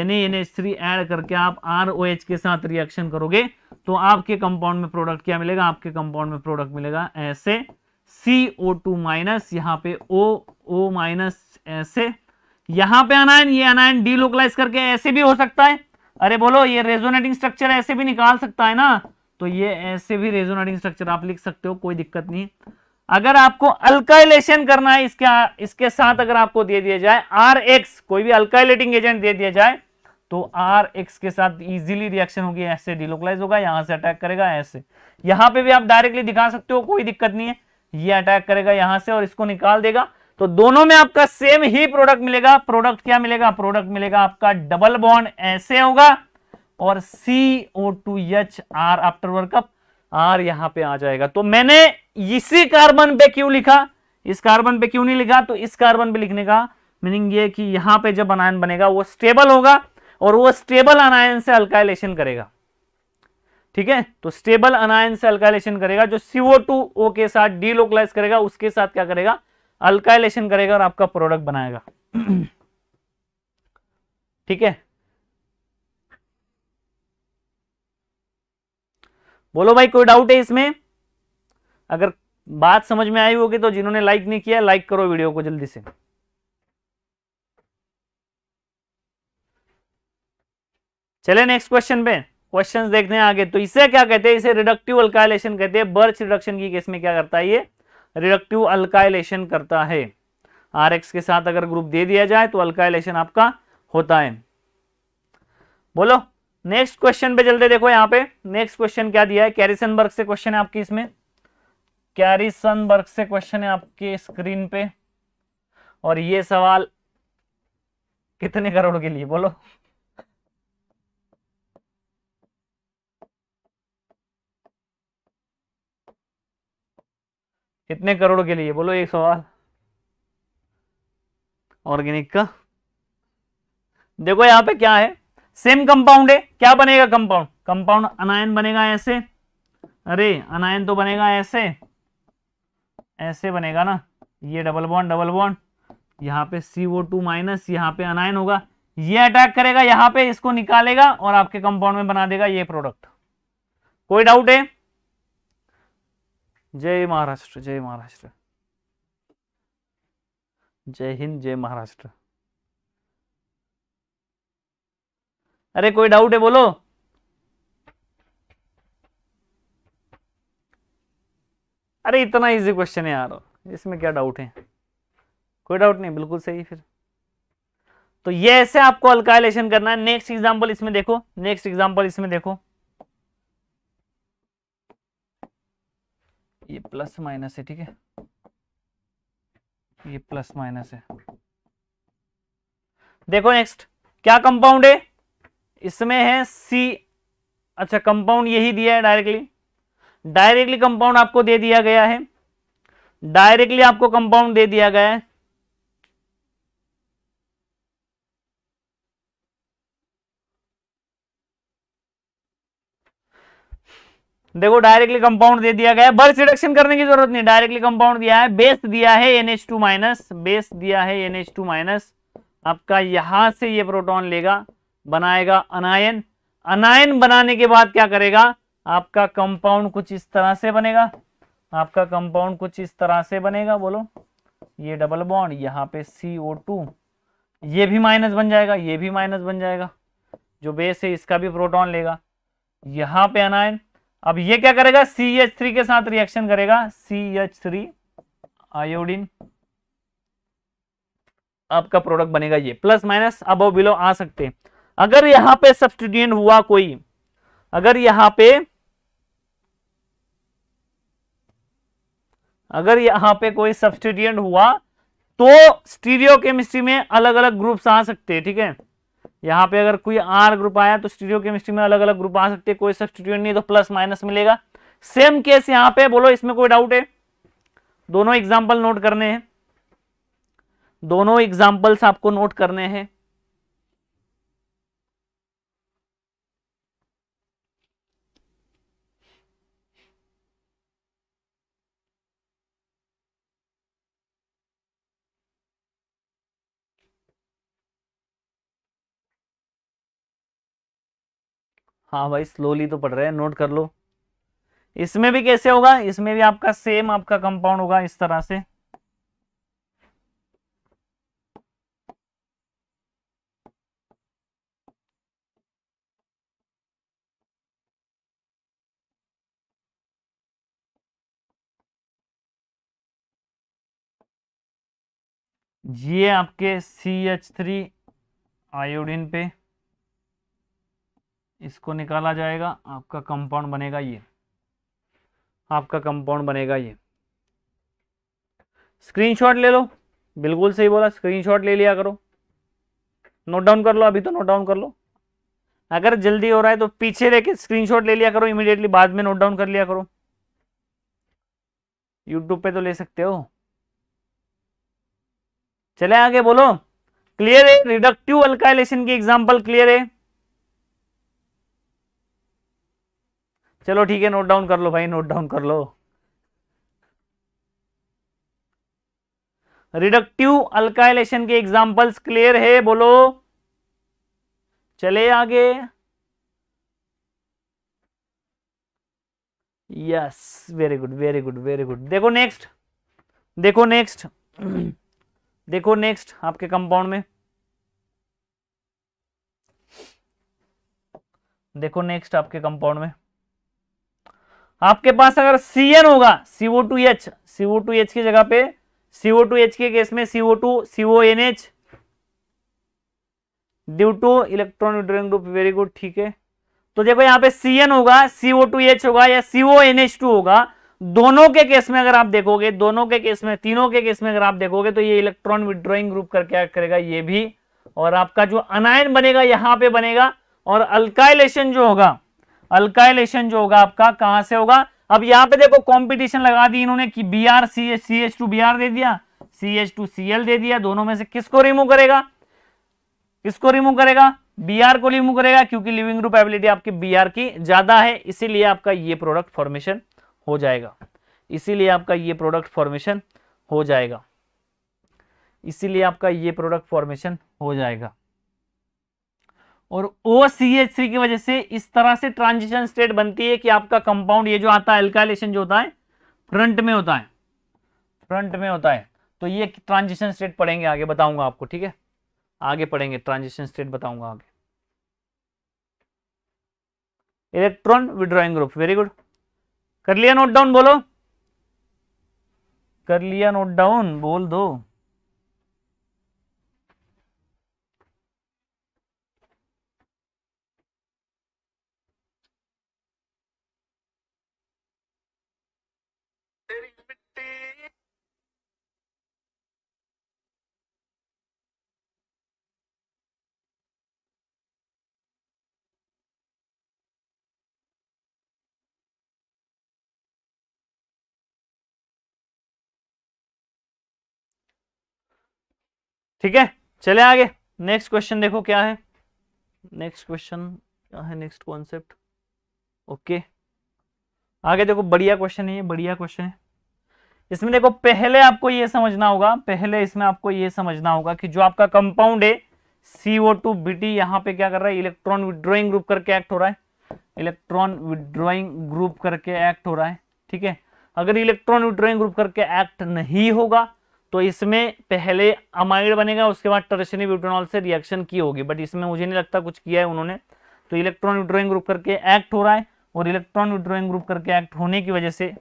N N H three add करके आप आर ओ एच के साथ रिएक्शन करोगे तो आपके कंपाउंड में प्रोडक्ट क्या मिलेगा आपके कंपाउंड में प्रोडक्ट मिलेगा ऐसे सी ओ टू माइनस यहाँ पे ओ ओ माइनस ऐसे यहां पे अनायन ये अनायन डी करके ऐसे भी हो सकता है अरे बोलो ये रेजोनेटिंग स्ट्रक्चर ऐसे भी निकाल सकता है ना तो ये ऐसे भी रेजोनेटिंग स्ट्रक्चर आप लिख सकते हो कोई दिक्कत नहीं अगर आपको अल्काइलेशन करना है इसके इसके साथ अगर आपको दे दिया जाए आर एक्स कोई भी अल्काइलेटिंग एजेंट दे दिया जाए तो आर एक्स के साथ इजीली रिएक्शन होगी ऐसे डिलोकलाइज होगा यहां से अटैक करेगा ऐसे यहां पे भी आप डायरेक्टली दिखा सकते हो कोई दिक्कत नहीं है ये अटैक करेगा यहां से और इसको निकाल देगा तो दोनों में आपका सेम ही प्रोडक्ट मिलेगा प्रोडक्ट क्या मिलेगा प्रोडक्ट मिलेगा आपका डबल बॉन्ड ऐसे होगा और C O two H R after workup R यहां पे आ जाएगा तो मैंने इसी कार्बन पे क्यों लिखा इस कार्बन पे क्यों नहीं लिखा तो इस कार्बन पे लिखने का मीनिंग ये कि यहां पे जब अनायन बनेगा वो स्टेबल होगा और वो स्टेबल अनायन से अल्काइलेशन करेगा ठीक है तो स्टेबल अनायन से अल्काइलेशन करेगा जो सीओ टू ओ के साथ डीलोकलाइज करेगा उसके साथ क्या करेगा अल्काइलेशन करेगा और आपका प्रोडक्ट बनाएगा [CLEARS THROAT] ठीक है बोलो भाई कोई डाउट है इसमें अगर बात समझ में आई होगी तो जिन्होंने लाइक नहीं किया लाइक करो वीडियो को जल्दी से चले नेक्स्ट क्वेश्चन पे क्वेश्चंस देखते हैं आगे तो इसे क्या कहते हैं इसे रिडक्टिव अल्काइलेशन कहते हैं बर्च रिडक्शन की केस में क्या करता है ये रिडक्टिव अल्काइलेशन करता है आर के साथ अगर ग्रुप दे दिया जाए तो अल्काइलेशन आपका होता है बोलो नेक्स्ट क्वेश्चन पे चलते देखो यहाँ पे नेक्स्ट क्वेश्चन क्या दिया है कैरिसनबर्ग से क्वेश्चन है आपकी इसमें कैरिसनबर्ग से क्वेश्चन है आपके स्क्रीन पे और ये सवाल कितने करोड़ के लिए बोलो कितने करोड़ के लिए बोलो एक सवाल ऑर्गेनिक का देखो यहां पे क्या है सेम कंपाउंड है क्या बनेगा कंपाउंड कंपाउंड अनायन बनेगा ऐसे अरे अनायन तो बनेगा ऐसे ऐसे बनेगा ना ये डबल बॉन्ड डबल बॉन्ड यहाँ पे CO2 टू माइनस यहाँ पे अनायन होगा ये अटैक करेगा यहाँ पे इसको निकालेगा और आपके कंपाउंड में बना देगा ये प्रोडक्ट कोई डाउट है जय महाराष्ट्र जय महाराष्ट्र जय हिंद जय महाराष्ट्र अरे कोई डाउट है बोलो अरे इतना इजी क्वेश्चन है यार इसमें क्या डाउट है कोई डाउट नहीं बिल्कुल सही फिर तो ये ऐसे आपको अल्काइलेशन करना है नेक्स्ट एग्जांपल इसमें देखो नेक्स्ट एग्जांपल इसमें देखो ये प्लस माइनस है ठीक है ये प्लस माइनस है देखो नेक्स्ट क्या कंपाउंड है इसमें है सी अच्छा कंपाउंड यही दिया है डायरेक्टली डायरेक्टली कंपाउंड आपको दे दिया गया है डायरेक्टली आपको कंपाउंड दे दिया गया है देखो डायरेक्टली कंपाउंड दे दिया गया है बर्स रिडक्शन करने की जरूरत नहीं डायरेक्टली कंपाउंड दिया है बेस दिया है एनएच टू माइनस बेस दिया है एनएच टू माइनस आपका यहां से ये प्रोटॉन लेगा बनाएगा अनायन अनायन बनाने के बाद क्या करेगा आपका कंपाउंड कुछ इस तरह से बनेगा आपका कंपाउंड कुछ इस तरह से बनेगा बोलो ये डबल बॉन्ड यहाँ पे सी ओ टू ये भी माइनस बन जाएगा ये भी माइनस बन जाएगा जो बेस है इसका भी प्रोटॉन लेगा यहाँ पे अनायन अब ये क्या करेगा सी एच थ्री के साथ रिएक्शन करेगा सी एच थ्री आयोडीन आपका प्रोडक्ट बनेगा ये प्लस माइनस अब बिलो आ सकते हैं अगर यहां पे सब्सटीट्यूएंट हुआ कोई अगर यहां पे अगर यहां पे कोई सब्सटीट्यूएंट हुआ तो स्टीरियो केमिस्ट्री में अलग अलग ग्रुप्स आ सकते हैं ठीक है यहां पे अगर कोई आर ग्रुप आया तो स्टीरियो केमिस्ट्री में अलग अलग ग्रुप आ सकते हैं कोई सब्सटीट्यूएंट नहीं तो प्लस माइनस मिलेगा सेम केस यहां पे बोलो इसमें कोई डाउट है दोनों एग्जाम्पल नोट करने हैं दोनों एग्जाम्पल्स आपको नोट करने हैं हाँ भाई स्लोली तो पढ़ रहे हैं नोट कर लो इसमें भी कैसे होगा इसमें भी आपका सेम आपका कंपाउंड होगा इस तरह से ये आपके सी एच थ्री आयोडिन पे इसको निकाला जाएगा आपका कंपाउंड बनेगा ये आपका कंपाउंड बनेगा ये स्क्रीनशॉट ले लो बिल्कुल सही बोला स्क्रीनशॉट ले लिया करो नोट डाउन कर लो अभी तो नोट डाउन कर लो अगर जल्दी हो रहा है तो पीछे के स्क्रीन ले लिया करो इमीडिएटली बाद में नोट डाउन कर लिया करो यूट्यूब पे तो ले सकते हो चले आगे बोलो क्लियर है रिडक्टिव अल्काइलेशन की एग्जांपल क्लियर है चलो ठीक है नोट डाउन कर लो भाई नोट डाउन कर लो रिडक्टिव अल्काइलेशन के एग्जाम्पल्स क्लियर है बोलो चले आगे yes very good very good very good देखो नेक्स्ट देखो नेक्स्ट देखो नेक्स्ट आपके कंपाउंड में देखो नेक्स्ट आपके कंपाउंड में आपके पास अगर सी एन होगा CO two H CO two H की जगह पे सीओ टू एच के केस में CO two CO N H due to electron withdrawing group very good ठीक है तो देखो यहाँ पे सी एन होगा सीओ टू एच होगा या सीओ एन एच टू होगा दोनों के केस में अगर आप देखोगे दोनों के केस में तीनों के केस में अगर आप देखोगे तो ये इलेक्ट्रॉन विड्रॉइंग ग्रुप कर क्या करेगा ये भी और आपका जो अनायन बनेगा यहां पे बनेगा और अल्काइलेशन जो होगा अल्काइलेशन जो होगा आपका कहां से होगा अब यहां पे देखो कंपटीशन लगा दी इन्होंने कि B R C H C H two B R दे दिया C H two C L दे दिया दोनों में से किसको रिमूव करेगा किसको रिमूव करेगा बी आर को रिमूव करेगा क्योंकि लिविंग ग्रुप एबिलिटी आपकी बी आर की ज्यादा है इसीलिए आपका ये प्रोडक्ट फॉर्मेशन हो जाएगा इसीलिए आपका ये प्रोडक्ट फॉर्मेशन हो जाएगा इसीलिए आपका ये प्रोडक्ट फॉर्मेशन हो जाएगा और ओ सी एच थ्री की वजह से इस तरह से ट्रांजिशन स्टेट बनती है कि आपका कंपाउंड ये जो आता है एल्काइलेशन जो होता है फ्रंट में होता है फ्रंट में होता है तो ये ट्रांजिशन स्टेट पढ़ेंगे आगे बताऊंगा आपको ठीक है आगे पढ़ेंगे ट्रांजिशन स्टेट बताऊंगा आगे electron withdrawing group very good कर लिया नोट डाउन बोलो कर लिया नोट डाउन बोल दो ठीक है चले आगे नेक्स्ट क्वेश्चन देखो क्या है नेक्स्ट क्वेश्चन क्या है नेक्स्ट कॉन्सेप्ट ओके आगे देखो बढ़िया क्वेश्चन है ये बढ़िया क्वेश्चन है इसमें देखो पहले आपको ये समझना होगा पहले इसमें आपको ये समझना होगा कि जो आपका कंपाउंड है सीओ टू बीटी यहां पे क्या कर रहा है इलेक्ट्रॉन विड्रॉइंग ग्रुप करके एक्ट हो रहा है इलेक्ट्रॉन विड्रॉइंग ग्रुप करके एक्ट हो रहा है ठीक है अगर इलेक्ट्रॉन विड्रॉइंग ग्रुप करके एक्ट नहीं होगा तो इसमें पहले अमाइड बनेगा उसके बाद टर्शनी ब्यूटेनॉल से रिएक्शन की होगी बट इसमें मुझे नहीं लगता कुछ किया है उन्होंने तो इलेक्ट्रॉन विड्रोइंग ग्रुप करके एक्ट हो रहा है और इलेक्ट्रॉन विड्रोइंग ग्रुप करके एक्ट होने की वजह से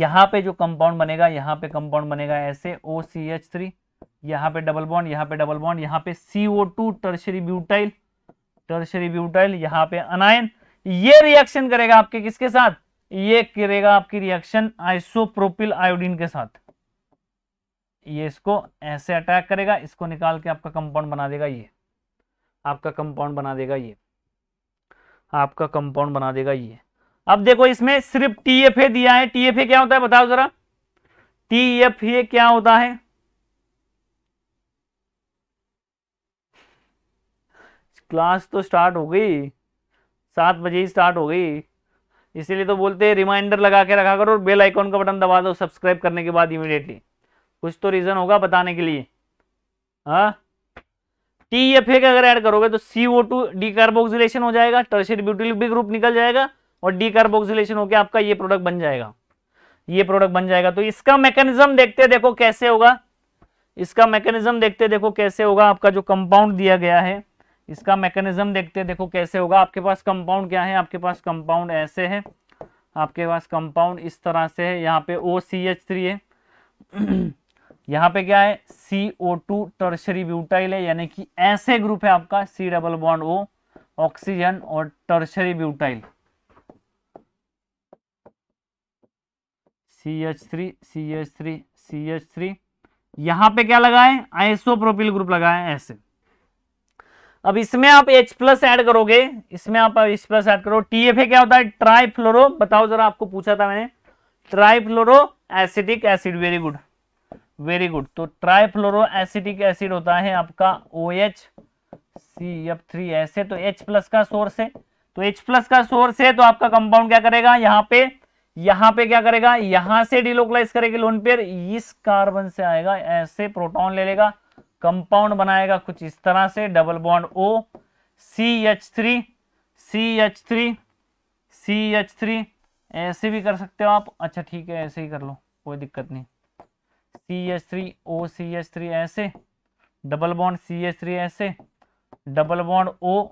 यहाँ पे जो कंपाउंड बनेगा यहाँ पे कंपाउंड बनेगा ऐसे ओ सी एच थ्री यहाँ पे डबल बॉन्ड यहाँ पे डबल बॉन्ड यहाँ पे C O two tertiary butyl tertiary butyl यहाँ पे अनायन ये रिएक्शन करेगा आपके किसके साथ ये करेगा आपकी रिएक्शन आइसोप्रोपिल आयोडीन के साथ ये इसको ऐसे अटैक करेगा इसको निकाल के आपका कंपाउंड बना देगा ये आपका कंपाउंड बना देगा ये आपका कंपाउंड बना देगा ये अब देखो इसमें सिर्फ टी एफ ए दिया है टी एफ ए क्या होता है बताओ जरा टी एफ ए क्या होता है क्लास तो स्टार्ट हो गई सात बजे ही स्टार्ट हो गई इसीलिए तो बोलते हैं रिमाइंडर लगा के रखा करो और बेल आइकॉन का बटन दबा दो सब्सक्राइब करने के बाद इमीडिएटली कुछ तो रीज़न होगा बताने के लिए हाँ टी एफ ए का अगर ऐड करोगे तो C O two decarboxylation हो जाएगा टर्शियर ब्यूटिल भी ग्रुप निकल जाएगा और डी कार्बोक्सिलेशन होकर आपका ये प्रोडक्ट बन जाएगा ये प्रोडक्ट बन जाएगा तो इसका मैकेनिज्म देखते देखो कैसे होगा इसका मैकेनिज्म देखते देखो कैसे होगा आपका जो कंपाउंड दिया गया है इसका मैकेनिज्म देखते देखो कैसे होगा आपके पास कंपाउंड क्या है आपके पास कंपाउंड ऐसे है आपके पास कंपाउंड इस तरह से है यहाँ पे ओ सी एच थ्री है [CLEARS THROAT] यहाँ पे क्या है C O two tertiary butyl है यानी कि ऐसे ग्रुप है आपका C double bond O oxygen और tertiary butyl C H three C H three C H three यहां पर क्या लगा है आइसोप्रोपिल ग्रुप लगा है ऐसे अब इसमें आप H प्लस एड करोगे इसमें आप एच प्लस एड करो टी एफ ए क्या होता है ट्राइफ्लोरो बताओ जरा आपको पूछा था मैंने fluoro acidic acid very good very good तो ट्राईफ्लोरो एसिडिक एसिड होता है आपका O H C F three ऐसे तो H प्लस का सोर्स है तो H प्लस का सोर्स है तो आपका कंपाउंड क्या करेगा यहाँ पे यहाँ पे क्या करेगा यहां से डिलोकलाइज करेगा लोन पेयर इस कार्बन से आएगा ऐसे प्रोटॉन ले लेगा कंपाउंड बनाएगा कुछ इस तरह से double bond O C H three C H three C H three ऐसे भी कर सकते हो आप अच्छा ठीक है ऐसे ही कर लो कोई दिक्कत नहीं C H three O C H three ऐसे double bond C H three ऐसे double bond O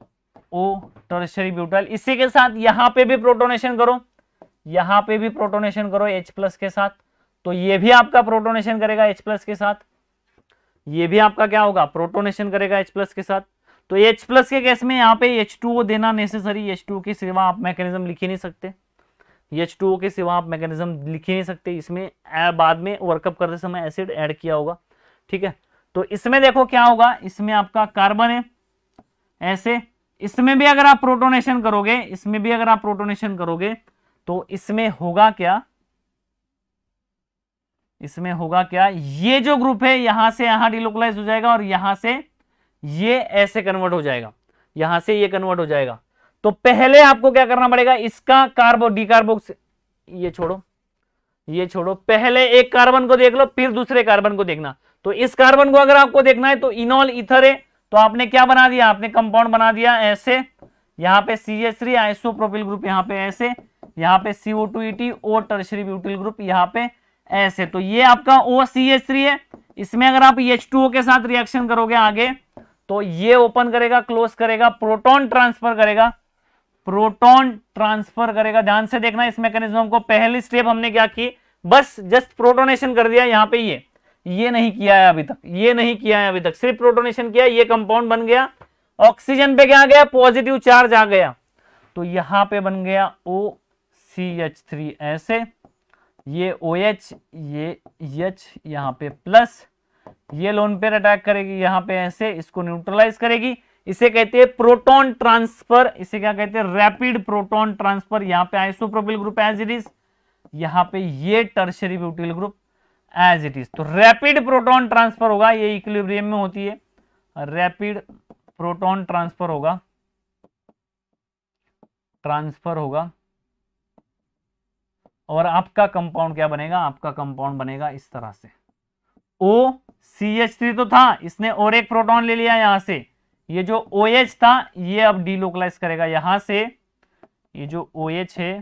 O tertiary butyl इसी के साथ यहां पे भी प्रोटोनेशन करो यहां पे भी प्रोटोनेशन करो H प्लस के साथ तो ये भी आपका प्रोटोनेशन करेगा H प्लस के साथ ये भी आपका क्या होगा प्रोटोनेशन करेगा H प्लस के साथ तो H प्लस के केस में यहाँ पे H2O देना नेसेसरी H2O की सिवा आप मैकेनिज्म लिख ही नहीं सकते एच टू ओ के सिवा आप मैकेनिज्म लिख ही नहीं सकते इसमें बाद में वर्कअप करते समय एसिड ऐड किया होगा ठीक है तो इसमें देखो क्या होगा इसमें आपका कार्बन है ऐसे इसमें भी अगर आप प्रोटोनेशन करोगे इसमें भी अगर आप प्रोटोनेशन करोगे तो इसमें होगा क्या इसमें होगा क्या ये जो ग्रुप है यहां से यहां डिलोकलाइज हो जाएगा और यहां से ये ऐसे कन्वर्ट हो जाएगा यहां से ये कन्वर्ट हो जाएगा तो पहले आपको क्या करना पड़ेगा इसका कार्बो डी कार्बोक्स ये छोड़ो ये छोड़ो पहले एक कार्बन को देख लो फिर दूसरे कार्बन को देखना तो इस कार्बन को अगर आपको देखना है तो इनोल इथर है तो आपने क्या बना दिया आपने कंपाउंड बना दिया ऐसे यहाँ पे C S three isopropyl group यहाँ पे ऐसे यहाँ पे CO two T O tertiary butyl group यहाँ पे ऐसे तो ये आपका ओ सी एस थ्री है इसमें अगर आप एच टू ओ के साथ रिएक्शन करोगे आगे तो ये ओपन करेगा क्लोज करेगा प्रोटोन ट्रांसफर करेगा प्रोटॉन ट्रांसफर करेगा ध्यान से देखना इस मैकेनिज्म को पहली स्टेप हमने क्या की बस जस्ट प्रोटोनेशन कर दिया यहां पे ये ये नहीं किया है अभी तक ये नहीं किया है अभी तक सिर्फ प्रोटोनेशन किया ये कंपाउंड बन गया ऑक्सीजन पे क्या आ गया पॉजिटिव चार्ज आ गया तो यहां पे बन गया ओ सी एच थ्री ऐसे ये ओ एच ये एच यहां पे प्लस ये लोन पेयर अटैक करेगी यहां पे ऐसे इसको न्यूट्रलाइज करेगी इसे कहते हैं प्रोटॉन ट्रांसफर इसे क्या कहते हैं रैपिड प्रोटॉन ट्रांसफर यहां पे isopropyl group as it is यहां पे ये tertiary butyl group as it is तो रैपिड प्रोटॉन ट्रांसफर होगा ये इक्विलिब्रियम में होती है रैपिड प्रोटॉन ट्रांसफर होगा ट्रांसफर होगा और आपका कंपाउंड क्या बनेगा आपका कंपाउंड बनेगा इस तरह से ओ सी एच थ्री तो था इसने और एक प्रोटॉन ले लिया यहां से ये जो ओ OH था ये अब डीलोकलाइज करेगा यहां से ये जो ओ OH है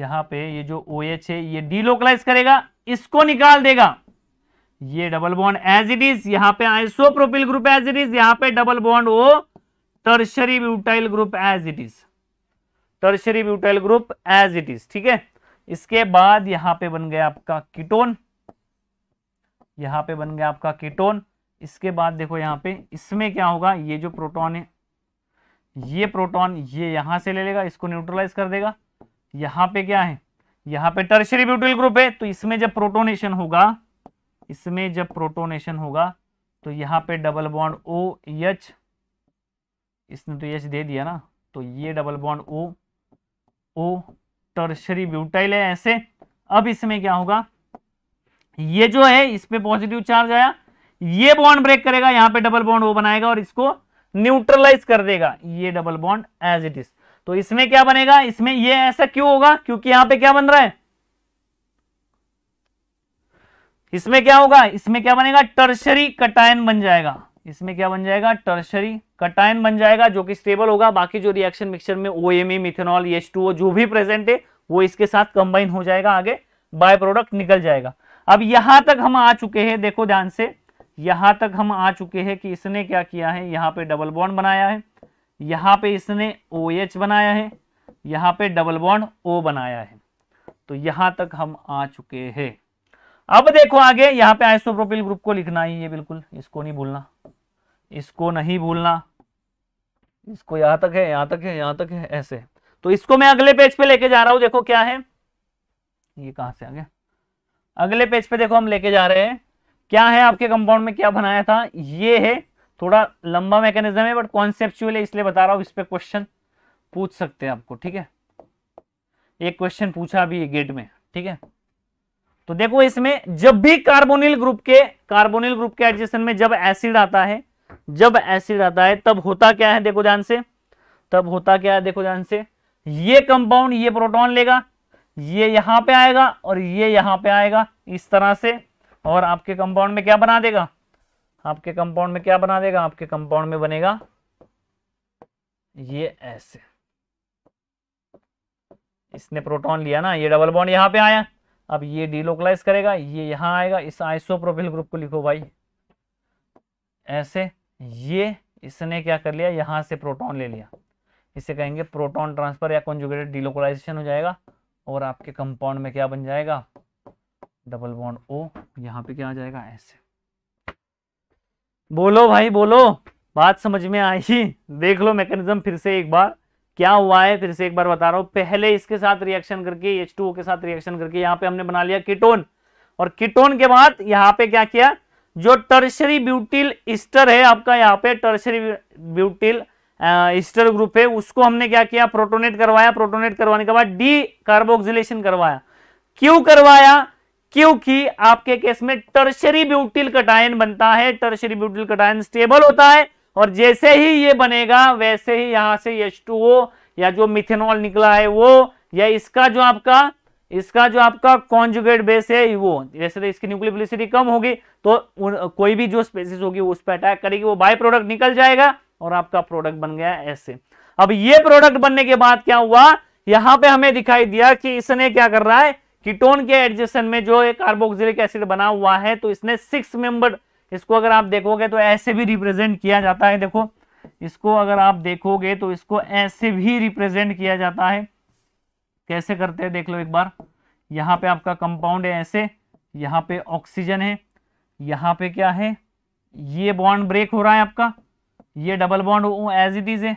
यहां पे ये जो ओ OH है ये डीलोकलाइज करेगा इसको निकाल देगा ये double bond as it is यहां पे isopropyl group as it is यहां पे double bond O tertiary butyl group as it is tertiary butyl group as it is ठीक है इसके बाद यहां पे बन गया आपका कीटोन यहाँ पे बन गया आपका कीटोन इसके बाद देखो यहाँ पे इसमें क्या होगा ये जो प्रोटॉन है ये प्रोटॉन ये यहाँ से ले लेगा इसको न्यूट्रलाइज कर देगा यहाँ पे क्या है यहाँ पे टर्शरी ब्यूटिल ग्रुप है तो इसमें जब प्रोटोनेशन होगा इसमें जब प्रोटोनेशन होगा तो यहाँ पे डबल बॉन्ड ओ एच इसने तो एच दे दिया ना तो ये double bond O O tertiary butyl है ऐसे अब इसमें क्या होगा ये जो है इस पर पॉजिटिव चार्ज आया ये बॉन्ड ब्रेक करेगा यहां पे डबल बॉन्ड वो बनाएगा और इसको न्यूट्रलाइज कर देगा ये double bond as it is तो इसमें क्या बनेगा इसमें ये ऐसा क्यों होगा क्योंकि यहां पे क्या बन रहा है इसमें क्या होगा इसमें क्या बनेगा टर्शरी कटायन बन जाएगा इसमें क्या बन जाएगा टर्शरी कटायन बन जाएगा जो कि स्टेबल होगा बाकी जो रिएक्शन मिक्सचर में ओ एम मिथेनॉल एच जो भी प्रेजेंट है वो इसके साथ कंबाइन हो जाएगा आगे बाय प्रोडक्ट निकल जाएगा अब यहां तक हम आ चुके हैं देखो ध्यान से यहां तक हम आ चुके हैं कि इसने क्या किया है यहां पे डबल बॉन्ड बनाया है यहां पे इसने ओ OH बनाया है यहां पे डबल बॉन्ड ओ बनाया है तो यहां तक हम आ चुके हैं अब देखो आगे यहाँ पे आइसोप्रोपिल ग्रुप को लिखना ही है बिल्कुल इसको नहीं भूलना इसको नहीं भूलना इसको यहां तक है यहां तक है यहां तक है ऐसे तो इसको मैं अगले पेज पे लेके जा रहा हूं देखो क्या है ये कहां से आ गया अगले पेज पे देखो हम लेके जा रहे हैं क्या है आपके कंपाउंड में क्या बनाया था ये है थोड़ा लंबा मैकेनिज्म है बट कॉन्सेप्चुअल है इसलिए बता रहा हूं इस पर क्वेश्चन पूछ सकते हैं आपको ठीक है एक क्वेश्चन पूछा अभी गेट में ठीक है तो देखो इसमें जब भी कार्बोनिल ग्रुप के कार्बोनिल ग्रुप के एडजेशन में जब एसिड आता है जब एसिड आता है तब होता क्या है देखो ध्यान से तब होता क्या है देखो ध्यान से ये कंपाउंड ये प्रोटॉन लेगा ये यहां पे आएगा और ये यहां पे आएगा इस तरह से और आपके कंपाउंड में क्या बना देगा आपके कंपाउंड में क्या बना देगा आपके कंपाउंड में बनेगा ये ऐसे इसने प्रोटॉन लिया ना ये डबल बॉन्ड यहां पे आया अब ये डीलोकलाइज करेगा ये यहां आएगा इस आइसो ग्रुप को लिखो भाई ऐसे ये इसने क्या कर लिया यहां से प्रोटॉन ले लिया इसे कहेंगे प्रोटॉन ट्रांसफर या कॉन्जुगेटेड डीलोकलाइजेशन हो जाएगा और आपके कंपाउंड में क्या बन जाएगा डबल बॉन्ड ओ यहाँ पे क्या आ जाएगा ऐसे बोलो भाई बोलो बात समझ में आई देख लो मैकेनिज्म फिर से एक बार क्या हुआ है फिर से एक बार बता रहा हूं पहले इसके साथ रिएक्शन करके एच के साथ रिएक्शन करके यहाँ पे हमने बना लिया कीटोन और कीटोन के बाद यहाँ पे क्या किया जो टर्शरी ब्यूटिल ईस्टर है आपका यहाँ पे टर्शरी ब्यूटिल ईस्टर ग्रुप है उसको हमने क्या किया प्रोटोनेट करवाया प्रोटोनेट करवाने के बाद डी कार्बोक्सिलेशन करवाया क्यों करवाया क्योंकि आपके केस में टर्शरी ब्यूटिल कटायन बनता है टर्शरी ब्यूटिल कटायन स्टेबल होता है और जैसे ही ये बनेगा वैसे ही यहां से एच या जो मिथेनॉल निकला है वो या इसका जो आपका इसका जो आपका कॉन्जुगेट बेस है वो जैसे तो इसकी न्यूक्लियोफिलिसिटी कम होगी तो कोई भी जो स्पेसिस होगी उस पर अटैक करेगी वो बाय प्रोडक्ट निकल जाएगा और आपका प्रोडक्ट बन गया ऐसे अब ये प्रोडक्ट बनने के बाद क्या हुआ यहां पे हमें दिखाई दिया कि इसने क्या कर रहा है कीटोन के एडजेशन में जो एक कार्बोक्सिलिक एसिड बना हुआ है तो इसने सिक्स मेंबर इसको अगर आप देखोगे तो ऐसे भी रिप्रेजेंट किया जाता है देखो इसको अगर आप देखोगे तो इसको ऐसे भी रिप्रेजेंट किया जाता है कैसे करते हैं देख लो एक बार यहां पे आपका कंपाउंड है ऐसे यहां पे ऑक्सीजन है यहां पे क्या है ये बॉन्ड ब्रेक हो रहा है आपका ये double bond as it is है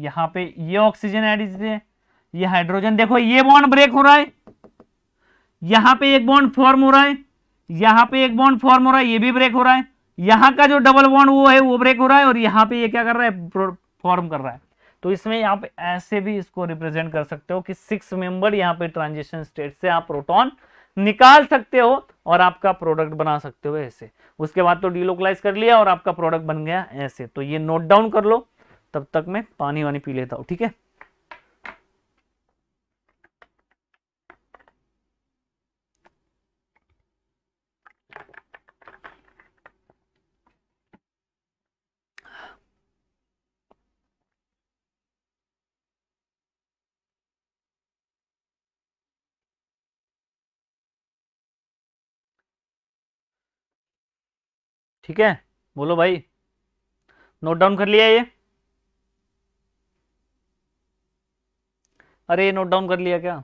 यहाँ पे ये ऑक्सीजन एड इज है ये हाइड्रोजन देखो ये बॉन्ड ब्रेक हो रहा है यहाँ पे एक बॉन्ड फॉर्म हो रहा है यहाँ पे एक बॉन्ड फॉर्म हो रहा है ये भी ब्रेक हो रहा है यहाँ का जो डबल बॉन्ड वो है वो ब्रेक हो रहा है और यहाँ पे ये क्या कर रहा है फॉर्म कर रहा है तो इसमें आप ऐसे भी इसको रिप्रेजेंट कर सकते हो कि सिक्स मेंबर यहाँ पे ट्रांजिशन स्टेट से आप प्रोटॉन निकाल सकते हो और आपका प्रोडक्ट बना सकते हो ऐसे उसके बाद तो डीलोकलाइज कर लिया और आपका प्रोडक्ट बन गया ऐसे तो ये नोट डाउन कर लो तब तक मैं पानी वानी पी लेता हूँ ठीक है ठीक है बोलो भाई नोट डाउन कर लिया ये अरे ये नोट डाउन कर लिया क्या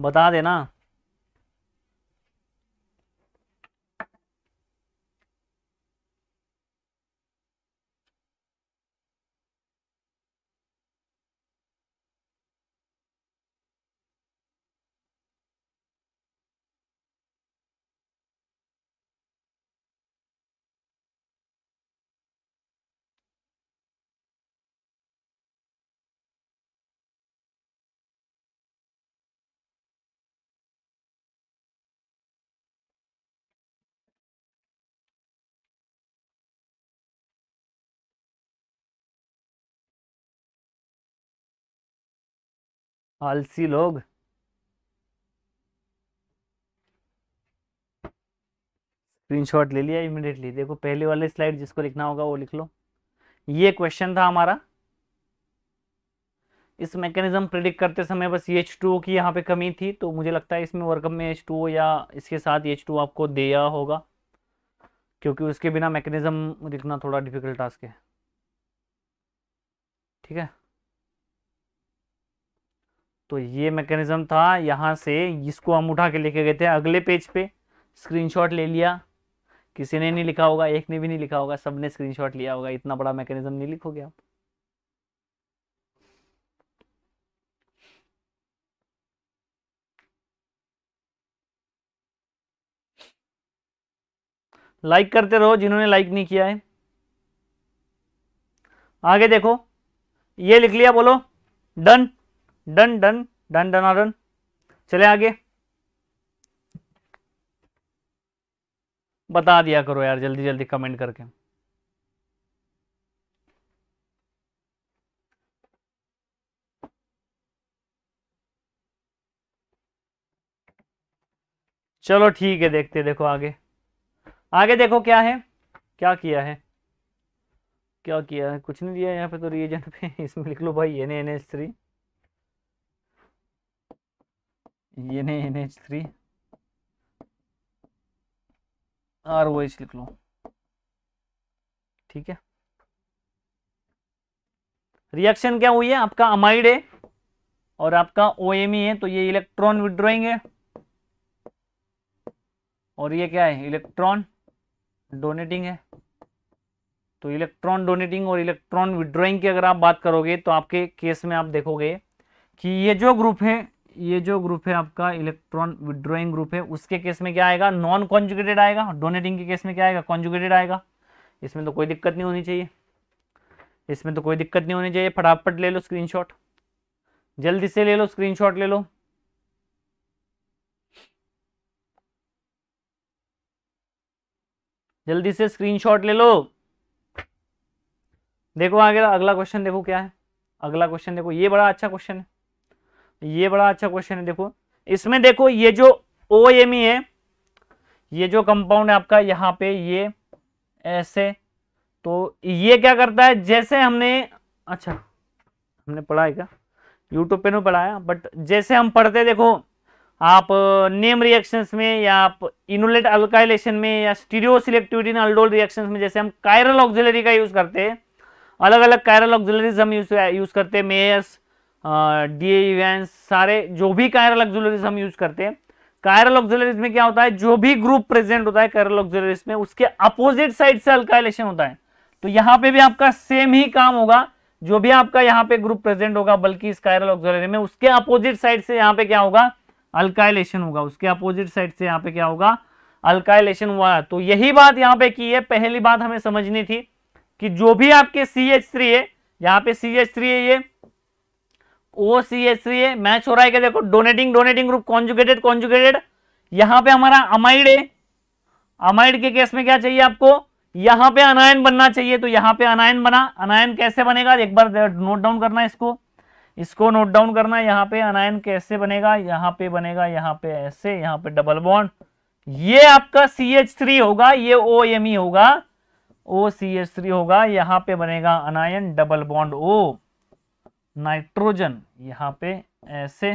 बता देना आलसी लोग स्क्रीनशॉट ले लिया इमिडिएटली देखो पहले वाले स्लाइड जिसको लिखना होगा वो लिख लो ये क्वेश्चन था हमारा इस मैकेनिज्म प्रिडिक्ट करते समय बस एच टू की यहाँ पे कमी थी तो मुझे लगता है इसमें वर्कअप में एच टू या इसके साथ एच टू आपको दिया होगा क्योंकि उसके बिना मैकेनिज्म लिखना थोड़ा डिफिकल्ट टास्क है ठीक है तो ये मैकेनिज़्म था यहाँ से इसको हम उठा के लेके गए थे अगले पेज पे स्क्रीनशॉट ले लिया किसी ने नहीं लिखा होगा एक ने भी नहीं लिखा होगा सब ने स्क्रीन लिया होगा इतना बड़ा मैकेनिज्म नहीं लिखोगे आप लाइक करते रहो जिन्होंने लाइक नहीं किया है आगे देखो ये लिख लिया बोलो done done done done done done चले आगे बता दिया करो यार जल्दी जल्दी कमेंट करके चलो ठीक है देखते देखो आगे आगे देखो क्या है क्या किया है क्या किया है कुछ नहीं दिया यहाँ पे तो रीजन पे [LAUGHS] इसमें लिख लो भाई N N S three N N H three R O H लिख लो ठीक है रिएक्शन क्या हुई है आपका अमाइड है और आपका ओ एम ई है तो ये इलेक्ट्रॉन विड्रॉइंग है और ये क्या है इलेक्ट्रॉन डोनेटिंग है तो इलेक्ट्रॉन डोनेटिंग और इलेक्ट्रॉन विड्रॉइंग की अगर आप बात करोगे तो आपके केस में आप देखोगे कि ये जो ग्रुप है ये जो ग्रुप है आपका इलेक्ट्रॉन विड्रॉइंग ग्रुप है उसके केस में क्या आएगा नॉन कॉन्जुगेटेड आएगा डोनेटिंग के केस में क्या आएगा कॉन्जुगेटेड आएगा इसमें तो कोई दिक्कत नहीं होनी चाहिए इसमें तो कोई दिक्कत नहीं होनी चाहिए फटाफट ले लो स्क्रीनशॉट जल्दी से ले लो स्क्रीनशॉट ले लो जल्दी से स्क्रीनशॉट ले लो देखो आगे अगला क्वेश्चन देखो क्या है अगला क्वेश्चन देखो ये बड़ा अच्छा क्वेश्चन है ये बड़ा अच्छा क्वेश्चन है देखो इसमें देखो ये जो ओ एम ई है ये जो कंपाउंड है आपका यहाँ पे ये ऐसे तो ये क्या करता है जैसे हमने अच्छा हमने पढ़ा है क्या यूट्यूब पे नहीं पढ़ाया बट जैसे हम पढ़ते देखो आप नेम रिएक्शंस में या आप इनोलेट अल्काइलेशन में या स्टीरियो सिलेक्टिविटी अल्डोल रिएक्शंस में जैसे हम कायरल ऑक्जिलरी का यूज़ करते हैं अलग अलग कायरल ऑक्जिलरीज हम यूज यूज़ करते हैं मेयर्स डी e सारे जो भी कायरल ऑक्सिलरीज हम यूज करते हैं कायरल ऑक्सिलरीज में क्या होता है जो भी ग्रुप प्रेजेंट होता है कायरल ऑक्सिलरीज में उसके अपोजिट साइड से अल्काइलेशन होता है तो यहाँ पे भी आपका सेम ही काम होगा जो भी आपका यहाँ पे ग्रुप प्रेजेंट होगा बल्कि इस कायरल ऑक्जुलरी में उसके अपोजिट साइड से यहाँ पे क्या होगा अल्काइलेशन होगा उसके अपोजिट साइड से यहाँ पे क्या होगा अल्काइलेशन हुआ तो यही बात यहाँ पे की है पहली बात हमें समझनी थी कि जो भी आपके सी एच थ्री है यहाँ पे सी एच थ्री है ये ओ सी एस सी ए मैच हो रहा है क्या देखो donating donating group conjugated conjugated यहां पे हमारा अमाइड है अमाइड के केस में क्या चाहिए आपको यहां पे अनायन बनना चाहिए तो यहां पे अनायन बना अनायन कैसे बनेगा एक बार नोट डाउन करना इसको इसको नोट डाउन करना यहां पे अनायन कैसे बनेगा यहां पे बनेगा यहां पे ऐसे यहां पे डबल बॉन्ड ये आपका सी एच थ्री होगा ये ओ एम ई होगा ओ सी एच थ्री होगा यहां पे बनेगा anion double bond O nitrogen यहाँ पे ऐसे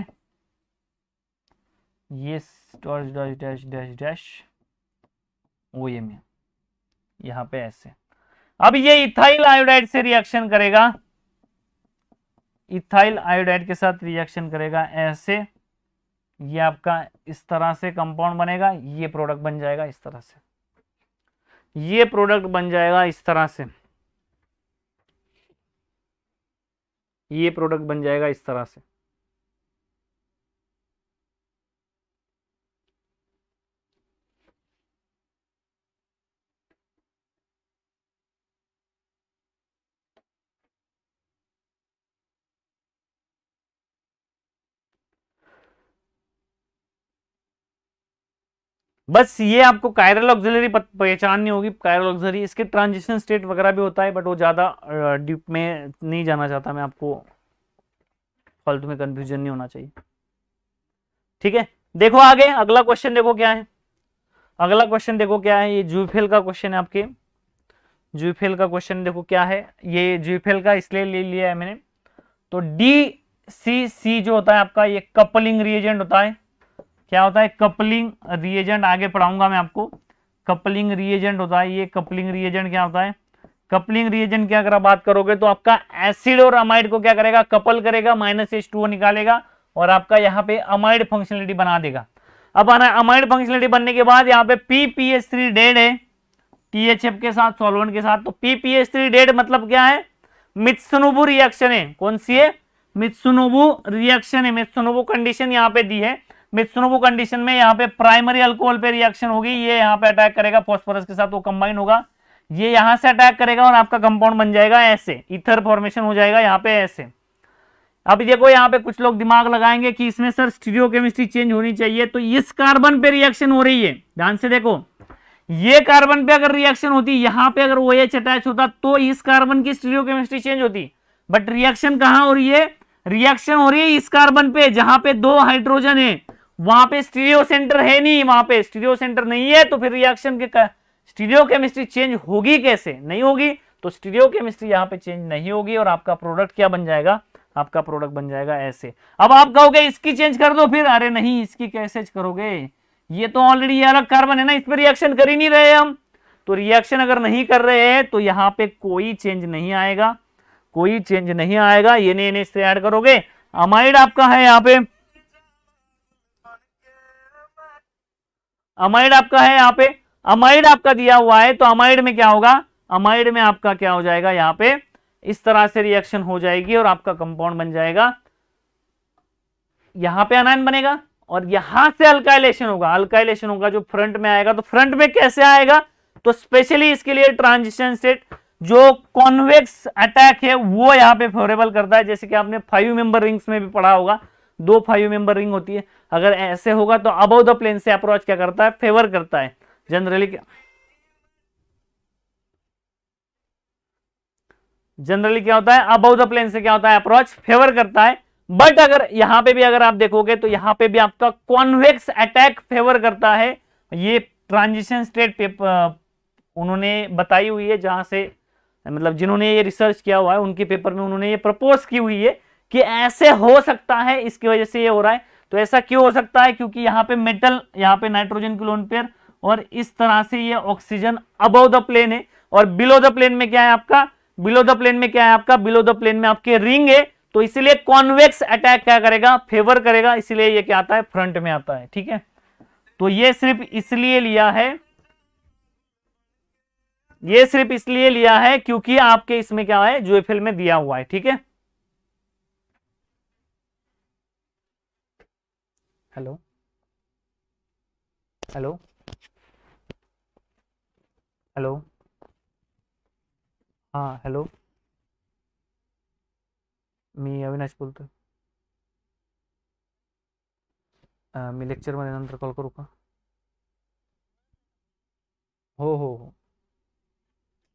ये dash dash dash dash dash ये में यहाँ पे ऐसे अब ये इथाइल आयोडाइड से रिएक्शन करेगा इथाइल आयोडाइड के साथ रिएक्शन करेगा ऐसे ये आपका इस तरह से कंपाउंड बनेगा ये प्रोडक्ट बन जाएगा इस तरह से ये प्रोडक्ट बन जाएगा इस तरह से ये प्रोडक्ट बन जाएगा इस तरह से बस ये आपको कायरल पहचान पहचाननी होगी कायरल ऑक्सिलरी इसके ट्रांजिशन स्टेट वगैरह भी होता है बट वो ज़्यादा डीप में नहीं जाना चाहता मैं आपको फॉल्ट में कंफ्यूजन नहीं होना चाहिए ठीक है देखो आगे अगला क्वेश्चन देखो क्या है अगला क्वेश्चन देखो क्या है ये जूफेल का क्वेश्चन है आपके जूफेल का क्वेश्चन देखो क्या है ये जूफेल का इसलिए ले लिया है मैंने तो डी सी सी जो होता है आपका ये कपलिंग रिएजेंट होता है क्या होता है कपलिंग रिएजेंट आगे पढ़ाऊंगा मैं आपको कपलिंग रिएजेंट होता है ये कपलिंग रिएजेंट क्या होता है कपलिंग रिएजेंट की अगर आप बात करोगे तो आपका एसिड और अमाइड को क्या करेगा कपल करेगा माइनस एच टू निकालेगा और आपका यहाँ पे अमाइड फंक्शनलिटी बना देगा अब आना अमाइड फंक्शनलिटी बनने के बाद यहाँ पे P P H three DEAD है टी एच एफ के साथ सॉल्वेंट के साथ तो P P H three DEAD मतलब क्या है मित्सुनोबू रिएक्शन है कौन सी है मित्सुनोबू रिएक्शन है मित्सुनोबू कंडीशन यहाँ पे दी है मित्सुनोबू कंडीशन में यहाँ पे प्राइमरी अल्कोहल पे रिएक्शन होगी ये यहाँ पे अटैक करेगा फॉस्फोरस के साथ वो कंबाइन होगा ये यहाँ से अटैक करेगा और आपका कंपाउंड बन जाएगा ऐसे इथर फॉर्मेशन हो जाएगा यहाँ पे ऐसे अब देखो यहाँ पे कुछ लोग दिमाग लगाएंगे कि इसमें सर स्टीरियो केमिस्ट्री चेंज होनी चाहिए तो इस कार्बन पे रिएक्शन हो रही है ध्यान से देखो ये कार्बन पे अगर रिएक्शन होती यहाँ पे अगर ओ एच अटैच होता तो इस कार्बन की स्टीरियो केमिस्ट्री चेंज होती बट रिएक्शन कहाँ हो रही है रिएक्शन हो रही है इस कार्बन पे जहां पे दो हाइड्रोजन है वहां पे स्टीरियो सेंटर है नहीं वहां पे स्टीरियो सेंटर नहीं है तो फिर रिएक्शन के स्टीरियो केमिस्ट्री चेंज होगी कैसे नहीं होगी तो स्टीरियो केमिस्ट्री यहां पे चेंज नहीं होगी और आपका प्रोडक्ट क्या बन जाएगा आपका प्रोडक्ट बन जाएगा ऐसे अब आप कहोगे इसकी चेंज कर दो फिर अरे नहीं इसकी कैसे करोगे ये तो ऑलरेडी अलग कार्बन है ना इस पर रिएक्शन कर ही नहीं रहे हम तो रिएक्शन अगर नहीं कर रहे हैं तो यहाँ पे कोई चेंज नहीं आएगा कोई चेंज नहीं आएगा ये नहीं ऐड करोगे अमाइड आपका है यहाँ पे अमाइड आपका है यहाँ पे अमाइड आपका दिया हुआ है तो अमाइड में क्या होगा अमाइड में आपका क्या हो जाएगा यहाँ पे इस तरह से रिएक्शन हो जाएगी और आपका कंपाउंड बन जाएगा यहां पे अनायन बनेगा और यहां से अल्काइलेशन होगा अल्काइलेशन होगा जो फ्रंट में आएगा तो फ्रंट में कैसे आएगा तो स्पेशली इसके लिए ट्रांजिशन सेट जो कॉन्वेक्स अटैक है वो यहां पे फेवरेबल करता है जैसे कि आपने फाइव मेंबर रिंग्स में भी पढ़ा होगा दो फाइव मेंबर रिंग होती है अगर ऐसे होगा तो अबव द प्लेन से अप्रोच क्या करता है फेवर करता है जनरली क्या जनरली क्या होता है अबव द प्लेन से क्या होता है अप्रोच फेवर करता है बट अगर यहां पे भी अगर आप देखोगे तो यहां पे भी आपका कॉन्वेक्स अटैक फेवर करता है ये ट्रांजिशन स्टेट उन्होंने बताई हुई है जहां से मतलब जिन्होंने ये रिसर्च किया हुआ है उनके पेपर में उन्होंने ये प्रपोज की हुई है कि ऐसे हो सकता है इसकी वजह से ये हो रहा है तो ऐसा क्यों हो सकता है क्योंकि यहाँ पे मेटल यहाँ पे नाइट्रोजन क्लोन पेयर और इस तरह से ये ऑक्सीजन अबव द प्लेन है और बिलो द प्लेन में क्या है आपका बिलो द प्लेन में क्या है आपका बिलो द प्लेन में आपके रिंग है तो इसलिए कॉन्वेक्स अटैक क्या करेगा फेवर करेगा इसलिए ये क्या आता है फ्रंट में आता है ठीक है तो ये सिर्फ इसलिए लिया है ये सिर्फ इसलिए लिया है क्योंकि आपके इसमें क्या है जूएफएल में दिया हुआ है ठीक है हेलो हेलो हेलो हाँ हेलो मी अविनाश बोलतो मी लेक्चरमध्ये नंतर कॉल करू का हो हो हो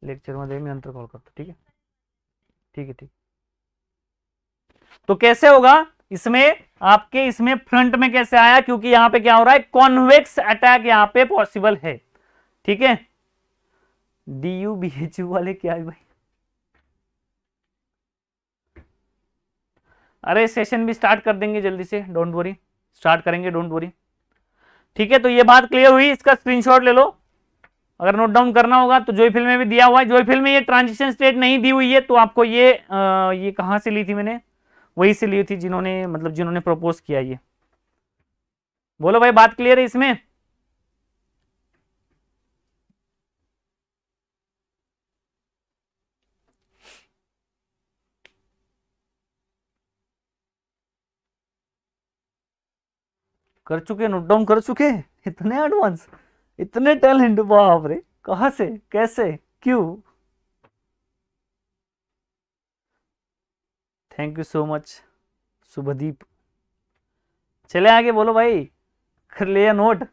लेक्चरमध्ये मी नंतर कॉल करतो ठीक आहे ठीक है ठीक तो कैसे होगा इसमें आपके इसमें फ्रंट में कैसे आया क्योंकि यहां पे क्या हो रहा है कॉन्वेक्स अटैक यहां पे पॉसिबल है ठीक है D U B H U वाले क्या है भाई अरे सेशन भी स्टार्ट कर देंगे जल्दी से डोंट वरी स्टार्ट करेंगे डोंट वरी ठीक है तो ये बात क्लियर हुई इसका स्क्रीनशॉट ले लो अगर नोट डाउन करना होगा तो जोई फिल्म में भी दिया हुआ है जोई फिल्म में ये ट्रांजिशन स्टेट नहीं दी हुई है तो आपको ये आ, ये कहां से ली थी मैंने वही से ली थी जिन्होंने मतलब जिन्होंने प्रपोज किया ये बोलो भाई बात क्लियर है इसमें कर चुके नोट डाउन कर चुके इतने एडवांस इतने टैलेंट बाप रे कहा से कैसे क्यों thank you so much Shubhdeep चले आगे बोलो भाई कर ले नोट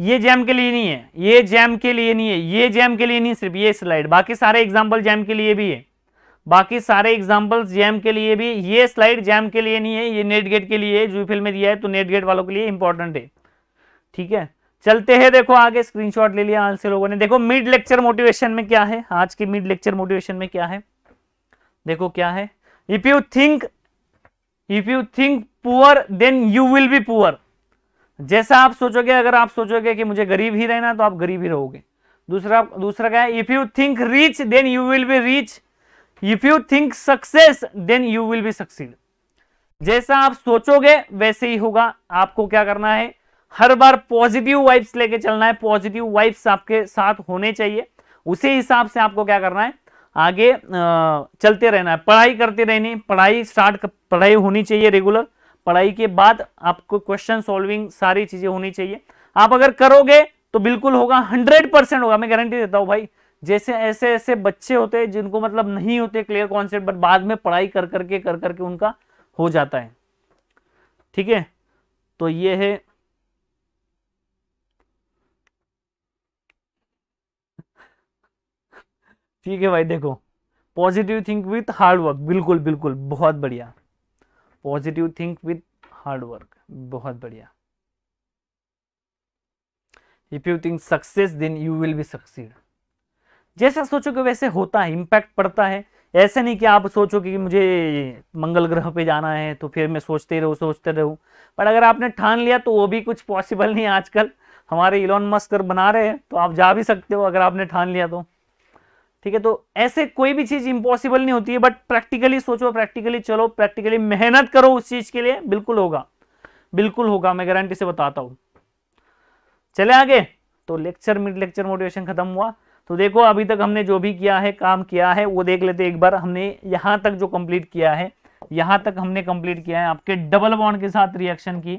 ये जैम के लिए नहीं है ये जैम के लिए नहीं है ये जैम के लिए नहीं सिर्फ ये स्लाइड बाकी सारे एग्जाम्पल जैम के लिए भी है बाकी सारे एग्जाम्पल्स जैम के लिए भी ये स्लाइड जैम के लिए नहीं है ये नेट गेट के लिए जो फिल्म में दिया है तो नेट गेट वालों के लिए इंपॉर्टेंट है ठीक है चलते हैं देखो आगे स्क्रीनशॉट ले लिया आज से लोगों ने देखो मिड लेक्चर मोटिवेशन में क्या है आज के मिड लेक्चर मोटिवेशन में क्या है देखो क्या है if you think if you think poor then you will be poor जैसा आप सोचोगे अगर आप सोचोगे कि मुझे गरीब ही रहना तो आप गरीब ही रहोगे दूसरा दूसरा क्या है if you think rich then you will be rich if you think success then you will be succeed जैसा आप सोचोगे वैसे ही होगा आपको क्या करना है हर बार पॉजिटिव वाइब्स लेके चलना है पॉजिटिव वाइब्स आपके साथ होने चाहिए उसी हिसाब से आपको क्या करना है आगे चलते रहना है पढ़ाई करते रहनी पढ़ाई स्टार्ट पढ़ाई होनी चाहिए रेगुलर पढ़ाई के बाद आपको क्वेश्चन सॉल्विंग सारी चीजें होनी चाहिए आप अगर करोगे तो बिल्कुल होगा हंड्रेड परसेंट होगा मैं गारंटी देता हूँ भाई जैसे ऐसे ऐसे बच्चे होते हैं जिनको मतलब नहीं होते क्लियर कॉन्सेप्ट बट बाद में पढ़ाई कर करके कर करके उनका हो जाता है ठीक है तो ये है ठीक है भाई देखो positive think with hard work बिल्कुल बिल्कुल बहुत बढ़िया positive think with hard work बहुत बढ़िया if you think success then you will be succeed जैसा सोचोगे वैसे होता है इम्पैक्ट पड़ता है ऐसे नहीं कि आप सोचो कि मुझे मंगल ग्रह पे जाना है तो फिर मैं सोचते रहूँ सोचते रहूँ पर अगर आपने ठान लिया तो वो भी कुछ पॉसिबल नहीं आजकल हमारे इलोन मस्क बना रहे हैं तो आप जा भी सकते हो अगर आपने ठान लिया तो ठीक है तो ऐसे कोई भी चीज़ इम्पॉसिबल नहीं होती है बट प्रैक्टिकली सोचो प्रैक्टिकली चलो प्रैक्टिकली मेहनत करो उस चीज़ के लिए बिल्कुल होगा बिल्कुल होगा मैं गारंटी से बताता हूँ चले आगे तो लेक्चर मिड लेक्चर मोटिवेशन खत्म हुआ तो देखो अभी तक हमने जो भी किया है काम किया है वो देख लेते एक बार हमने यहाँ तक जो कंप्लीट किया है यहाँ तक हमने कंप्लीट किया है आपके डबल बॉन्ड के साथ रिएक्शन की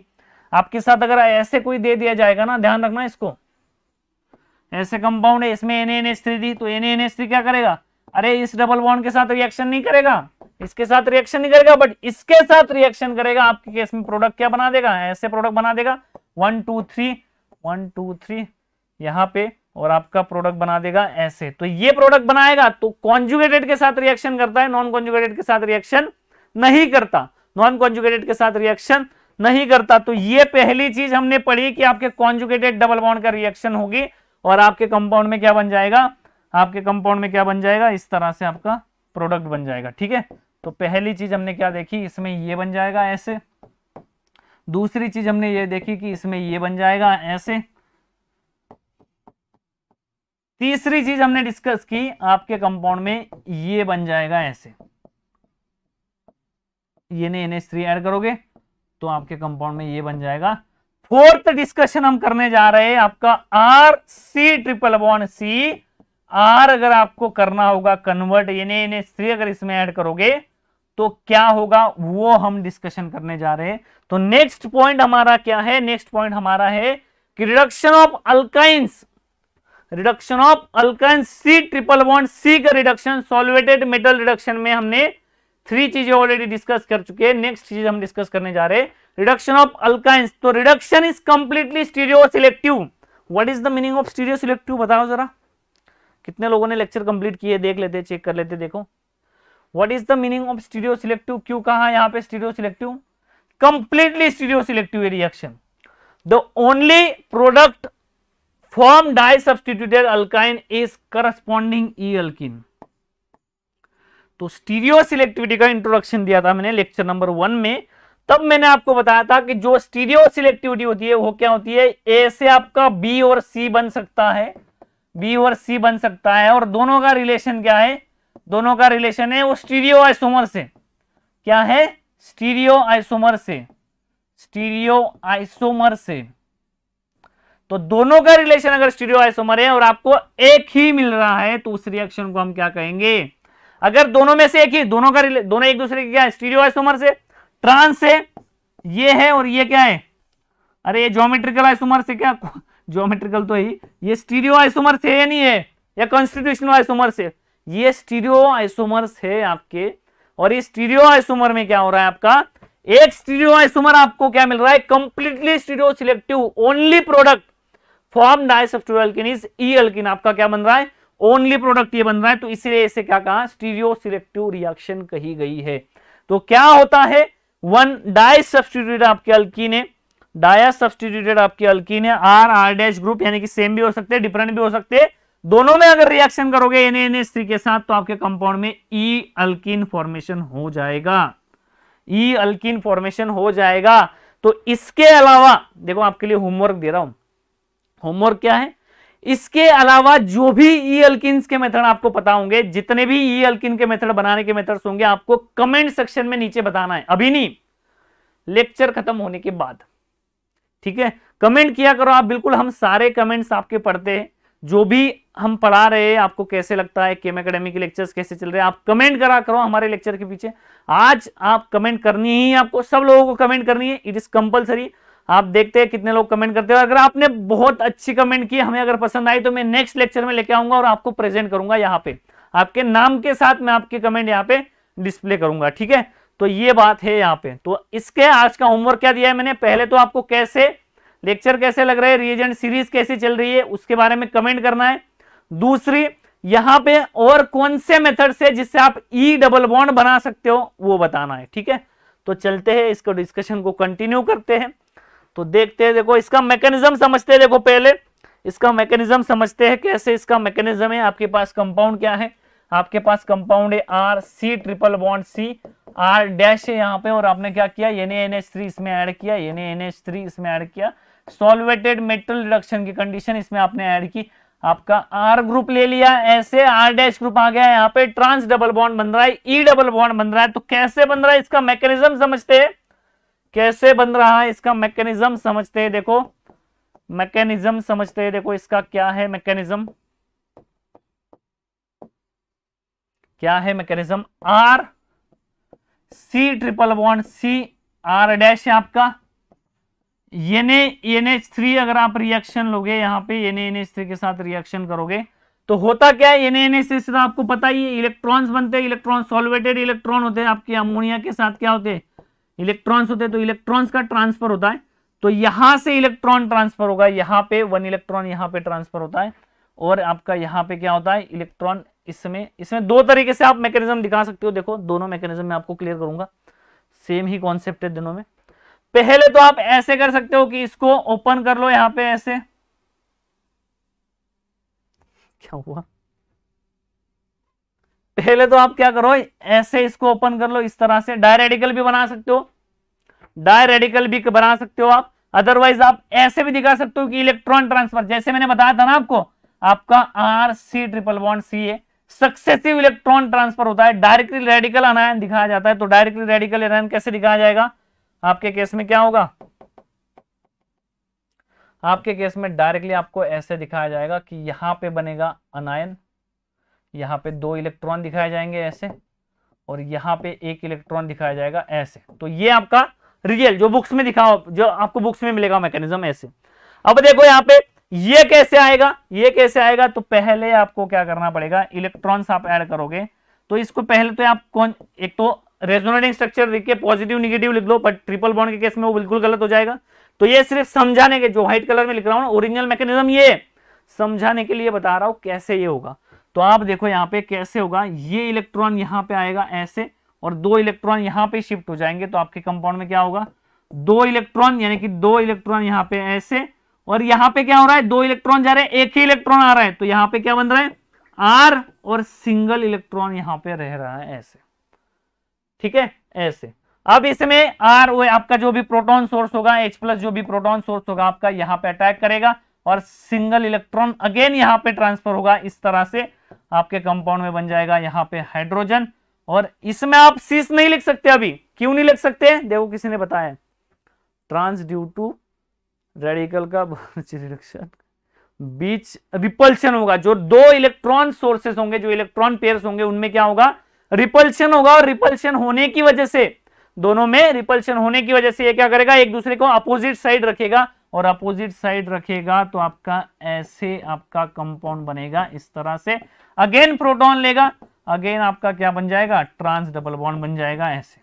आपके साथ अगर ऐसे कोई दे दिया जाएगा ना ध्यान रखना इसको ऐसे कंपाउंड है इसमें एन एन एच थ्री थी तो एन एन एच थ्री क्या करेगा अरे इस डबल बॉन्ड के साथ रिएक्शन नहीं करेगा इसके साथ रिएक्शन नहीं करेगा बट इसके साथ रिएक्शन करेगा आपके केस में प्रोडक्ट क्या बना देगा ऐसे प्रोडक्ट बना देगा one two three one two three यहाँ पे और आपका प्रोडक्ट बना देगा ऐसे तो ये प्रोडक्ट बनाएगा तो कॉन्जुगेटेड के साथ रिएक्शन करता है नॉन कॉन्जुगेटेड के साथ रिएक्शन नहीं करता नॉन कॉन्जुगेटेड के साथ रिएक्शन नहीं करता तो ये पहली चीज हमने पढ़ी कि आपके कॉन्जुगेटेड डबल बॉन्ड का रिएक्शन होगी और आपके कंपाउंड में क्या बन जाएगा आपके कंपाउंड में क्या बन जाएगा इस तरह से आपका प्रोडक्ट बन जाएगा ठीक है तो पहली चीज हमने क्या देखी इसमें ये बन जाएगा ऐसे दूसरी चीज हमने ये देखी कि इसमें ये बन जाएगा ऐसे तीसरी चीज हमने डिस्कस की आपके कंपाउंड में ये बन जाएगा ऐसे ये नहीं एन थ्री ऐड करोगे तो आपके कंपाउंड में ये बन जाएगा फोर्थ डिस्कशन हम करने जा रहे हैं आपका R C triple upon C R अगर आपको करना होगा कन्वर्ट यानी एन थ्री अगर इसमें ऐड करोगे तो क्या होगा वो हम डिस्कशन करने जा रहे हैं तो नेक्स्ट पॉइंट हमारा क्या है नेक्स्ट पॉइंट हमारा है कि reduction of alkynes reduction of alkyne C triple bond C का रिडक्शन सोलवेटेड मेटल रिडक्शन में हमने थ्री चीजें ऑलरेडी डिस्कस कर चुके हैं नेक्स्ट चीज हम डिस्कस करने जा रहे हैं रिडक्शन ऑफ अल्काइंस तो reduction is completely stereoselective what is the meaning of stereoselective बताओ जरा कितने लोगों ने लेक्चर कंप्लीट किए देख लेते चेक कर लेते देखो what is the meaning of stereoselective क्यों कहा यहां पे stereoselective completely stereoselective reaction the only product form disubstituted alkyne is corresponding E alkene तो स्टीरियो सिलेक्टिविटी का इंट्रोडक्शन दिया था मैंने लेक्चर नंबर वन में तब मैंने आपको बताया था कि जो स्टीरियो सिलेक्टिविटी होती है वो क्या होती है ए से आपका बी और सी बन सकता है बी और सी बन सकता है और दोनों का रिलेशन क्या है दोनों का रिलेशन है वो स्टीरियो आइसोमर से क्या है स्टीरियो आइसोमर से स्टीरियो आइसोमर से तो दोनों का रिलेशन अगर स्टीरियो आइसोमर है और आपको एक ही मिल रहा है तो उस रिएक्शन को हम क्या कहेंगे अगर दोनों में से एक ही दोनों का दोनों एक दूसरे के क्या है स्टीरियो आइसोमर से ट्रांस है ये है और ये क्या है अरे ये ज्योमेट्रिकल आइसोमर से क्या ज्योमेट्रिकल [LAUGHS] तो ही ये स्टीरियो आइसोमर से या नहीं है या कॉन्स्टिट्यूशनल आइसोमर से ये स्टीरियो आइसोमर है आपके और ये स्टीरियो आइसोमर में क्या हो रहा है आपका एक स्टीरियो आइसोमर आपको क्या मिल रहा है completely stereoselective only product form di of two alkyne E alkene आपका क्या बन रहा है ओनली प्रोडक्ट ये बन रहा है तो इसलिए इसे क्या कहा स्टीरियो सिलेक्टिव रिएक्शन कही गई है तो क्या होता है वन डाइस सब्सटीट्यूटेड आपके अल्किन है डाया सब्सटीट्यूटेड आपके अल्किन है आर आर डैश ग्रुप यानी कि सेम भी हो सकते हैं डिफरेंट भी हो सकते हैं दोनों में अगर रिएक्शन करोगे एन एन एस थ्री के साथ तो आपके कंपाउंड में ई अल्किन फॉर्मेशन हो जाएगा ई अल्किन फॉर्मेशन हो जाएगा तो इसके अलावा देखो आपके लिए होमवर्क दे रहा हूं होमवर्क क्या है इसके अलावा जो भी ई e अल्किन के मेथड आपको पता होंगे जितने भी ई e अल्किन के मेथड बनाने के मेथड्स होंगे आपको कमेंट सेक्शन में नीचे बताना है अभी नहीं लेक्चर खत्म होने के बाद ठीक है कमेंट किया करो आप बिल्कुल हम सारे कमेंट्स आपके पढ़ते हैं जो भी हम पढ़ा रहे हैं आपको कैसे लगता है केम अकेडमी के लेक्चर्स कैसे चल रहे हैं आप कमेंट करा करो हमारे लेक्चर के पीछे आज आप कमेंट करनी ही आपको सब लोगों को कमेंट करनी है इट इज कंपलसरी आप देखते हैं कितने लोग कमेंट करते हैं अगर आपने बहुत अच्छी कमेंट की हमें अगर पसंद आई तो मैं नेक्स्ट लेक्चर में लेके आऊंगा और आपको प्रेजेंट करूंगा यहाँ पे आपके नाम के साथ मैं आपकी कमेंट यहाँ पे डिस्प्ले करूंगा ठीक है तो ये बात है यहाँ पे तो इसके आज का होमवर्क क्या दिया है मैंने पहले तो आपको कैसे लेक्चर कैसे लग रहे हैं रिएजेंट सीरीज कैसी चल रही है उसके बारे में कमेंट करना है दूसरी यहाँ पे और कौन से मेथड से जिससे आप ई डबल बॉन्ड बना सकते हो वो बताना है ठीक है तो चलते हैं इसको डिस्कशन को कंटिन्यू करते हैं तो देखते हैं देखो इसका मैकेनिज्म समझते हैं देखो पहले इसका मैकेनिज्म समझते हैं कैसे इसका मैकेनिज्म है आपके पास कंपाउंड क्या है आपके पास कंपाउंड है R C triple bond C R dash है यहाँ पे और आपने क्या किया एन एन एच थ्री इसमें ऐड किया एन एन एच थ्री इसमें ऐड किया सोलवेटेड मेटल रिडक्शन की कंडीशन इसमें आपने ऐड की आपका आर ग्रुप ले लिया ऐसे आर डैश ग्रुप आ गया यहाँ पे ट्रांस डबल बॉन्ड बन रहा है ई डबल बॉन्ड बन रहा है तो कैसे बन रहा है इसका मैकेनिज्म समझते हैं कैसे बन रहा है इसका मैकेनिज्म समझते हैं देखो मैकेनिज्म समझते हैं देखो इसका क्या है मैकेनिज्म क्या है mechanism R C triple bond C R dash है आपका एन एन एच थ्री अगर आप रिएक्शन लोगे यहाँ पे एन एन एच थ्री के साथ रिएक्शन करोगे तो होता क्या है एने एन एच थ्री से तो आपको पता ही इलेक्ट्रॉन्स बनते हैं इलेक्ट्रॉन सॉल्वेटेड इलेक्ट्रॉन होते हैं आपके अमोनिया के साथ क्या होते हैं इलेक्ट्रॉन्स होते हैं तो इलेक्ट्रॉन्स का ट्रांसफर होता है तो यहां से इलेक्ट्रॉन ट्रांसफर होगा यहां पे वन इलेक्ट्रॉन यहां पे ट्रांसफर होता है और आपका यहां पे क्या होता है इलेक्ट्रॉन इसमें इसमें दो तरीके से आप मैकेनिज्म दिखा सकते हो देखो दोनों मैकेनिज्म में आपको क्लियर करूंगा सेम ही कॉन्सेप्ट है दोनों में पहले तो आप ऐसे कर सकते हो कि इसको ओपन कर लो यहां पर ऐसे क्या हुआ पहले तो आप क्या करो ऐसे इसको ओपन कर लो इस तरह से डायरेडिकल भी बना सकते हो डायरेडिकल भी बना सकते हो आप अदरवाइज आप ऐसे भी दिखा सकते हो कि इलेक्ट्रॉन ट्रांसफर जैसे मैंने बताया था ना आपको आपका R C triple bond C है सक्सेसिव इलेक्ट्रॉन ट्रांसफर होता है डायरेक्टली रेडिकल अनायन दिखाया जाता है तो डायरेक्टली रेडिकल अनायन कैसे दिखाया जाएगा आपके केस में क्या होगा आपके केस में डायरेक्टली आपको ऐसे दिखाया जाएगा कि यहां पे बनेगा अनायन यहाँ पे दो इलेक्ट्रॉन दिखाए जाएंगे ऐसे और यहाँ पे एक इलेक्ट्रॉन दिखाया जाएगा ऐसे तो ये आपका रियल जो बुक्स में दिखाओ जो आपको बुक्स में मिलेगा मैकेनिज्म ऐसे अब देखो यहाँ पे ये कैसे आएगा ये कैसे आएगा तो पहले आपको क्या करना पड़ेगा इलेक्ट्रॉन्स आप ऐड करोगे तो इसको पहले तो आप कौन एक तो रेजोनेटिंग स्ट्रक्चर देख के पॉजिटिव निगेटिव लिख लो बट ट्रिपल बॉन्ड के केस में वो बिल्कुल गलत हो जाएगा तो ये सिर्फ समझाने के जो व्हाइट कलर में लिख रहा हूँ ओरिजिनल मैकेनिज्म ये समझाने के लिए बता रहा हूं कैसे ये होगा तो आप देखो यहाँ पे कैसे होगा ये इलेक्ट्रॉन यहाँ पे आएगा ऐसे और दो इलेक्ट्रॉन यहाँ पे शिफ्ट हो जाएंगे तो आपके कंपाउंड में क्या होगा दो इलेक्ट्रॉन यानी कि दो इलेक्ट्रॉन यहाँ पे ऐसे और यहाँ पे क्या हो रहा है दो इलेक्ट्रॉन जा रहे हैं एक ही इलेक्ट्रॉन आ रहा है तो यहाँ पे क्या बन रहा है आर और सिंगल इलेक्ट्रॉन यहाँ पे रह रहा है ऐसे ठीक है ऐसे अब इसमें आर वो आपका जो भी प्रोटॉन सोर्स होगा एच प्लस जो भी प्रोटॉन सोर्स होगा आपका यहाँ पे अटैक करेगा और सिंगल इलेक्ट्रॉन अगेन यहाँ पे ट्रांसफर होगा इस तरह से आपके कंपाउंड में बन जाएगा यहाँ पे हाइड्रोजन और इसमें आप सीस नहीं लिख सकते अभी क्यों नहीं लिख सकते देखो किसी ने बताया ट्रांस ड्यू टू रेडिकल का रिडक्शन बीच रिपल्शन होगा जो दो इलेक्ट्रॉन सोर्सेस होंगे जो इलेक्ट्रॉन पेयर होंगे उनमें क्या होगा रिपल्शन होगा और रिपल्शन होने की वजह से दोनों में रिपल्शन होने की वजह से ये क्या करेगा एक दूसरे को अपोजिट साइड रखेगा और अपोजिट साइड रखेगा तो आपका ऐसे आपका कंपाउंड बनेगा इस तरह से अगेन प्रोटॉन लेगा अगेन आपका क्या बन जाएगा ट्रांस डबल बॉन्ड बन जाएगा ऐसे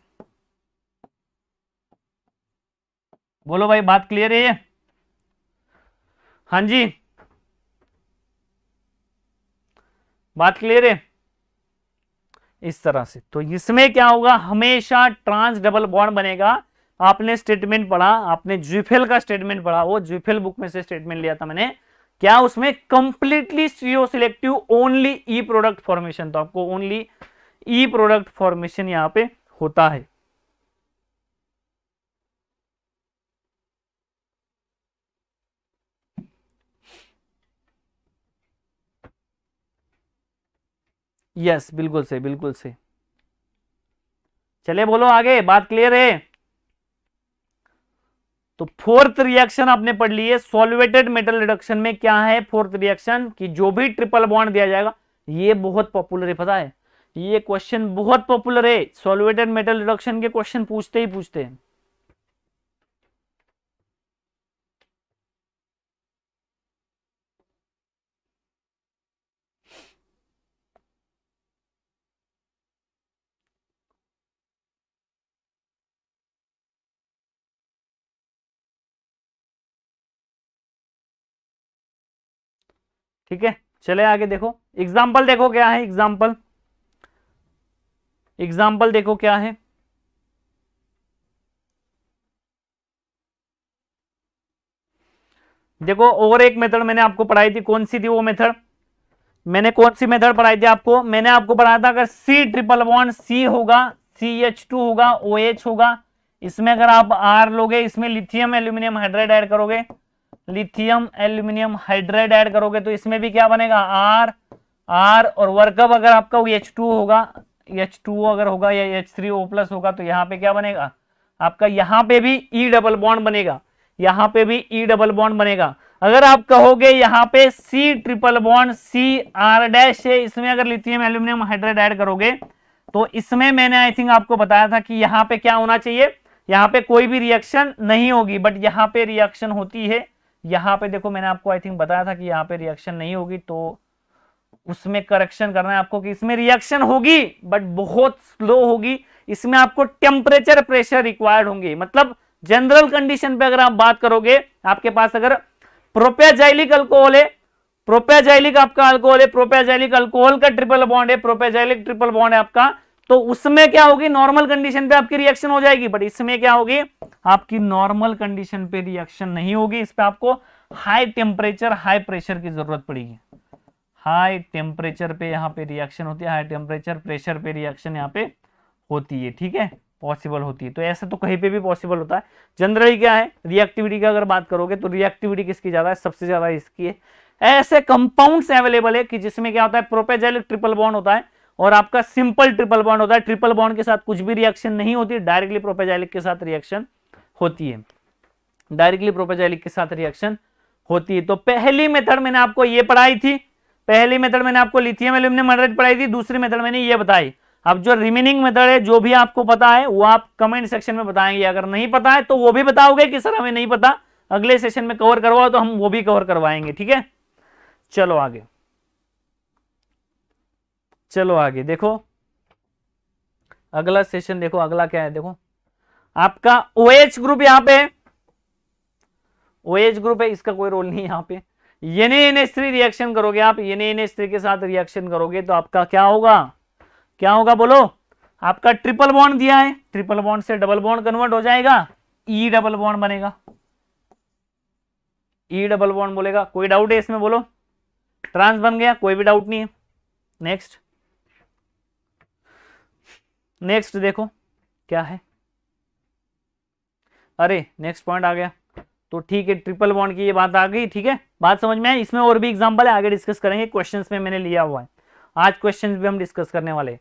बोलो भाई बात क्लियर है ये हाँ जी बात क्लियर है इस तरह से तो इसमें क्या होगा हमेशा ट्रांस डबल बॉन्ड बनेगा आपने स्टेटमेंट पढ़ा आपने जुफेल का स्टेटमेंट पढ़ा वो जुफेल बुक में से स्टेटमेंट लिया था मैंने क्या उसमें completely co selective only E product formation तो आपको ओनली ई प्रोडक्ट फॉर्मेशन यहाँ पे होता है यस yes, बिल्कुल से बिल्कुल से चले बोलो आगे बात क्लियर है तो फोर्थ रिएक्शन आपने पढ़ ली है सोलवेटेड मेटल रिडक्शन में क्या है फोर्थ रिएक्शन कि जो भी ट्रिपल बॉन्ड दिया जाएगा ये बहुत पॉपुलर है पता है ये क्वेश्चन बहुत पॉपुलर है सोलवेटेड मेटल रिडक्शन के क्वेश्चन पूछते ही पूछते हैं ठीक है चले आगे देखो एग्जाम्पल देखो क्या है एग्जाम्पल एग्जाम्पल देखो क्या है देखो और एक मेथड मैंने आपको पढ़ाई थी कौन सी थी वो मेथड मैंने कौन सी मेथड पढ़ाई थी आपको मैंने आपको पढ़ाया था अगर सी ट्रिपल वन सी होगा सी एच टू होगा ओ एच होगा इसमें अगर आप आर लोगे इसमें लिथियम एल्यूमिनियम हाइड्राइड ऐड करोगे लिथियम एल्यूमिनियम हाइड्राइड ऐड करोगे तो इसमें भी क्या बनेगा आर आर और वर्कअप अगर आपका एच टू होगा एच टू अगर होगा या एच थ्री ओ प्लस होगा तो यहाँ पे क्या बनेगा आपका यहाँ पे भी ई डबल बॉन्ड बनेगा यहाँ पे भी ई डबल बॉन्ड बनेगा अगर आप कहोगे यहाँ पे C triple bond C R dash है इसमें अगर लिथियम एल्यूमिनियम हाइड्राइड ऐड करोगे तो इसमें मैंने आई थिंक आपको बताया था कि यहाँ पे क्या होना चाहिए यहाँ पे कोई भी रिएक्शन नहीं होगी बट यहाँ पे रिएक्शन होती है यहाँ पे देखो मैंने आपको आई थिंक बताया था कि यहाँ पे रिएक्शन नहीं होगी तो उसमें करेक्शन करना है आपको कि इसमें रिएक्शन होगी बट बहुत स्लो होगी इसमें आपको टेम्परेचर प्रेशर रिक्वायर्ड होंगे मतलब जनरल कंडीशन पे अगर आप बात करोगे आपके पास अगर प्रोपेजाइलिक अल्कोहल है प्रोपेजाइलिक आपका अल्कोहल है प्रोपेजाइलिक अल्कोहल का ट्रिपल बॉन्ड है प्रोपेजाइलिक ट्रिपल बॉन्ड है आपका तो उसमें क्या होगी नॉर्मल कंडीशन पे आपकी रिएक्शन हो जाएगी बट इसमें क्या होगी आपकी नॉर्मल कंडीशन पे रिएक्शन नहीं होगी इस पर आपको हाई टेम्परेचर हाई प्रेशर की जरूरत पड़ेगी हाई टेम्परेचर पे यहाँ पे रिएक्शन होती है हाई टेम्परेचर प्रेशर पे रिएक्शन यहाँ पे होती है ठीक है पॉसिबल होती है तो ऐसा तो कहीं पे भी पॉसिबल होता है जनरली क्या है रिएक्टिविटी की अगर बात करोगे तो रिएक्टिविटी किसकी ज़्यादा है सबसे ज़्यादा इसकी है ऐसे कंपाउंड्स अवेलेबल है कि जिसमें क्या होता है प्रोपेजेलिक ट्रिपल बॉन्ड होता है और आपका सिंपल ट्रिपल बॉन्ड होता है ट्रिपल बॉन्ड के साथ कुछ भी रिएक्शन नहीं होती डायरेक्टली प्रोपेजाइलिक के साथ रिएक्शन होती है डायरेक्टली प्रोपेजाइलिक के साथ रिएक्शन होती है तो पहली मेथड मैंने आपको ये पढ़ाई थी पहली मेथड मैंने आपको लिथियम एल्यूमिनियम मॉडरेट पढ़ाई थी दूसरी मेथड मैंने ये बताई अब जो रिमेनिंग मेथड है जो भी आपको पता है वो आप कमेंट सेक्शन में बताएंगे अगर नहीं पता है तो वो भी बताओगे कि सर हमें नहीं पता अगले सेशन में कवर करवाओ तो हम वो भी कवर करवाएंगे ठीक है चलो आगे चलो आगे देखो अगला सेशन देखो अगला क्या है देखो आपका ओ एच ग्रुप यहां पे ओ एच ग्रुप है इसका कोई रोल नहीं यहां पे एनएनएच थ्री रिएक्शन करोगे आप एनएनएच थ्री के साथ रिएक्शन करोगे तो आपका क्या होगा क्या होगा बोलो आपका ट्रिपल बॉन्ड दिया है ट्रिपल बॉन्ड से डबल बॉन्ड कन्वर्ट हो जाएगा ई डबल बॉन्ड बनेगा ई डबल बॉन्ड बोलेगा कोई डाउट है इसमें बोलो ट्रांस बन गया कोई भी डाउट नहीं है नेक्स्ट नेक्स्ट देखो क्या है अरे नेक्स्ट पॉइंट आ गया तो ठीक है ट्रिपल बॉन्ड की ये बात आ गई ठीक है बात समझ में आई इसमें और भी एग्जाम्पल है आगे डिस्कस करेंगे क्वेश्चन में मैंने लिया हुआ है आज क्वेश्चन भी हम डिस्कस करने वाले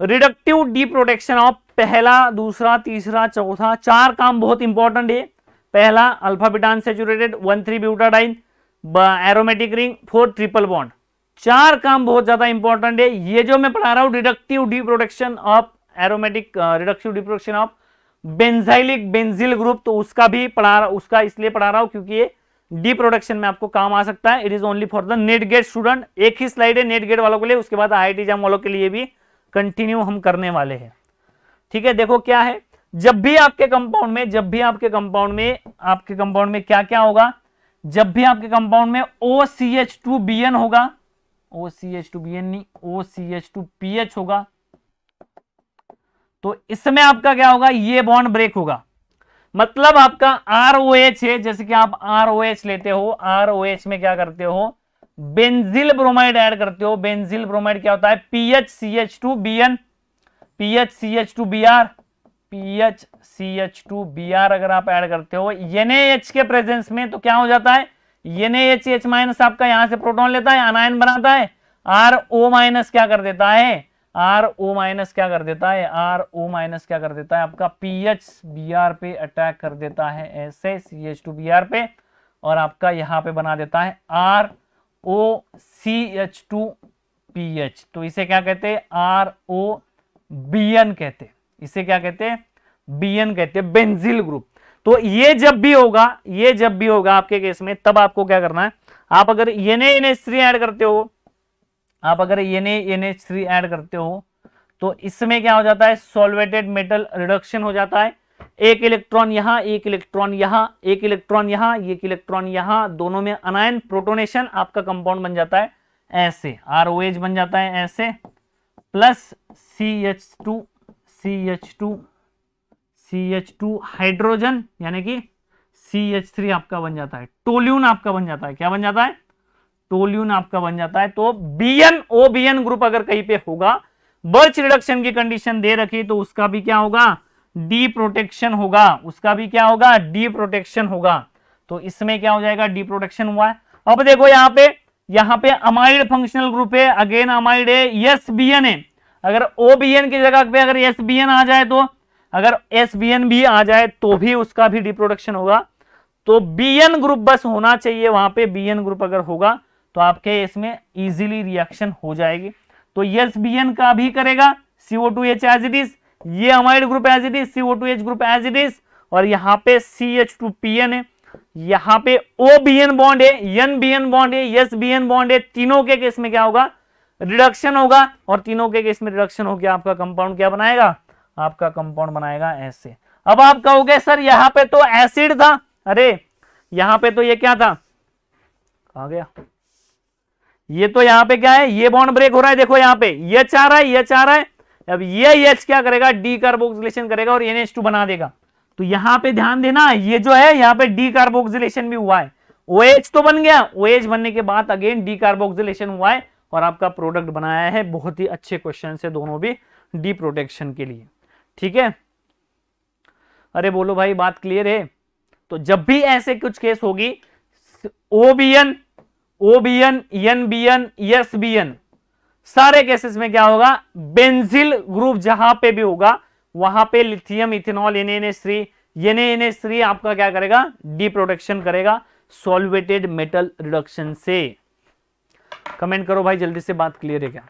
रिडक्टिव डी प्रोटेक्शन ऑफ पहला दूसरा तीसरा चौथा चार काम बहुत इंपॉर्टेंट है पहला alpha beta saturated one three butadiene aromatic ring four triple bond चार काम बहुत ज्यादा इंपॉर्टेंट है ये जो मैं पढ़ा रहा हूँ reductive deprotection of aromatic reduction deprotection of benzylic benzyl group तो उसका भी पढ़ा रहा उसका इसलिए पढ़ा रहा हूं क्योंकि ये डिप्रोडक्शन में आपको काम आ सकता है it is only for the NET GATE student एक ही स्लाइड है नेट गेट वालों के लिए उसके बाद आई आई वालों के लिए भी कंटिन्यू हम करने वाले हैं ठीक है देखो क्या है जब भी आपके कंपाउंड में जब भी आपके कंपाउंड में आपके कंपाउंड में क्या क्या होगा जब भी आपके कंपाउंड में O C H two B N होगा O C H two B N नहीं O C H two P H होगा तो इसमें आपका क्या होगा ये बॉन्ड ब्रेक होगा मतलब आपका आर ओ एच है जैसे कि आप आर ओ एच लेते हो आर ओ एच में क्या करते हो बेंजिल ब्रोमाइड ऐड करते हो बेंजिल ब्रोमाइड क्या होता है P H C H two B N P H C H two B R P H C H two B R अगर आप ऐड करते हो एच के प्रेजेंस में तो क्या हो जाता है एन एच एच माइनस आपका यहां से प्रोटोन लेता है अनायन बनाता है आर ओ माइनस क्या कर देता है आर ओ माइनस क्या कर देता है आर ओ माइनस क्या कर देता है आपका पी एच बी आर पे अटैक कर देता है ऐसे C H two B R पे और आपका यहाँ पे बना देता है R O C H two P H तो इसे क्या कहते हैं आर ओ बी एन कहते इसे क्या कहते हैं बी एन कहते हैं बेंजिल ग्रुप तो ये जब भी होगा ये जब भी होगा आपके केस में तब आपको क्या करना है आप अगर N N S three add करते हो आप अगर N N H three add करते हो तो इसमें क्या हो जाता है सोलवेटेड मेटल रिडक्शन हो जाता है एक इलेक्ट्रॉन यहां एक इलेक्ट्रॉन यहां एक इलेक्ट्रॉन यहां एक इलेक्ट्रॉन यहां दोनों में अनायन प्रोटोनेशन आपका कंपाउंड बन जाता है ऐसे आर ओ एच बन जाता है ऐसे plus C H two C H two C H two hydrogen यानी कि सी एच थ्री आपका बन जाता है टोल्यून आपका बन जाता है क्या बन जाता है टोल्यून आपका बन जाता है तो बीएन ओ एन ग्रुप अगर कहीं पे होगा बर्च रिडक्शन की कंडीशन दे रखी तो उसका भी क्या होगा डी प्रोटेक्शन होगा उसका भी क्या होगा डी प्रोटेक्शन होगा तो इसमें क्या हो जाएगा डी प्रोटेक्शन हुआ है अब देखो यहाँ पे यहाँ पे अमाइड फंक्शनल ग्रुप है अगेन अमाइड है यस बी एन है अगर ओ बी एन की जगह पे अगर एस बी एन आ जाए तो अगर एस बी एन भी आ जाए तो भी उसका भी डी प्रोटेक्शन होगा तो बी एन ग्रुप बस होना चाहिए वहां पे बी एन ग्रुप अगर होगा तो आपके इसमें इजीली रिएक्शन हो जाएगी तो यस बी एन का भी करेगा CO two H as it is ये amide group as it is CO two H group as it is और यहाँ पे C H two P N है यहाँ पे ओ बी एन बॉन्ड है एन बी एन बॉन्ड है S B N bond है तीनों के केस में क्या होगा रिडक्शन होगा और तीनों के केस में रिडक्शन होकर आपका कंपाउंड क्या बनाएगा आपका कंपाउंड बनाएगा ऐसे अब आप कहोगे सर यहाँ पे तो एसिड था अरे यहाँ पे तो ये क्या था आ गया ये तो यहां पे क्या है ये बॉन्ड ब्रेक हो रहा है देखो यहां पे ये चाह रहा है ये चाह रहा है अब ये एच क्या करेगा डी कार्बोक्सिलेशन करेगा और टू बना देगा तो यहां पे ध्यान देना ये जो है यहाँ पे डी कार्बोक्सिलेशन भी हुआ है ओ तो बन गया ओ बनने के बाद अगेन डी कार्बोक्सिलेशन हुआ है और आपका प्रोडक्ट बनाया है बहुत ही अच्छे क्वेश्चन है दोनों भी डी प्रोटेक्शन के लिए ठीक है अरे बोलो भाई बात क्लियर है तो जब भी ऐसे कुछ केस होगी OBN O B N N B N S B N सारे केसेस में क्या होगा बेंजिल ग्रुप जहां पे भी होगा वहां पे lithium ethanol N N S three N N S three आपका क्या करेगा डी प्रोडक्शन करेगा सॉल्वेटेड मेटल रिडक्शन से कमेंट करो भाई जल्दी से बात क्लियर है क्या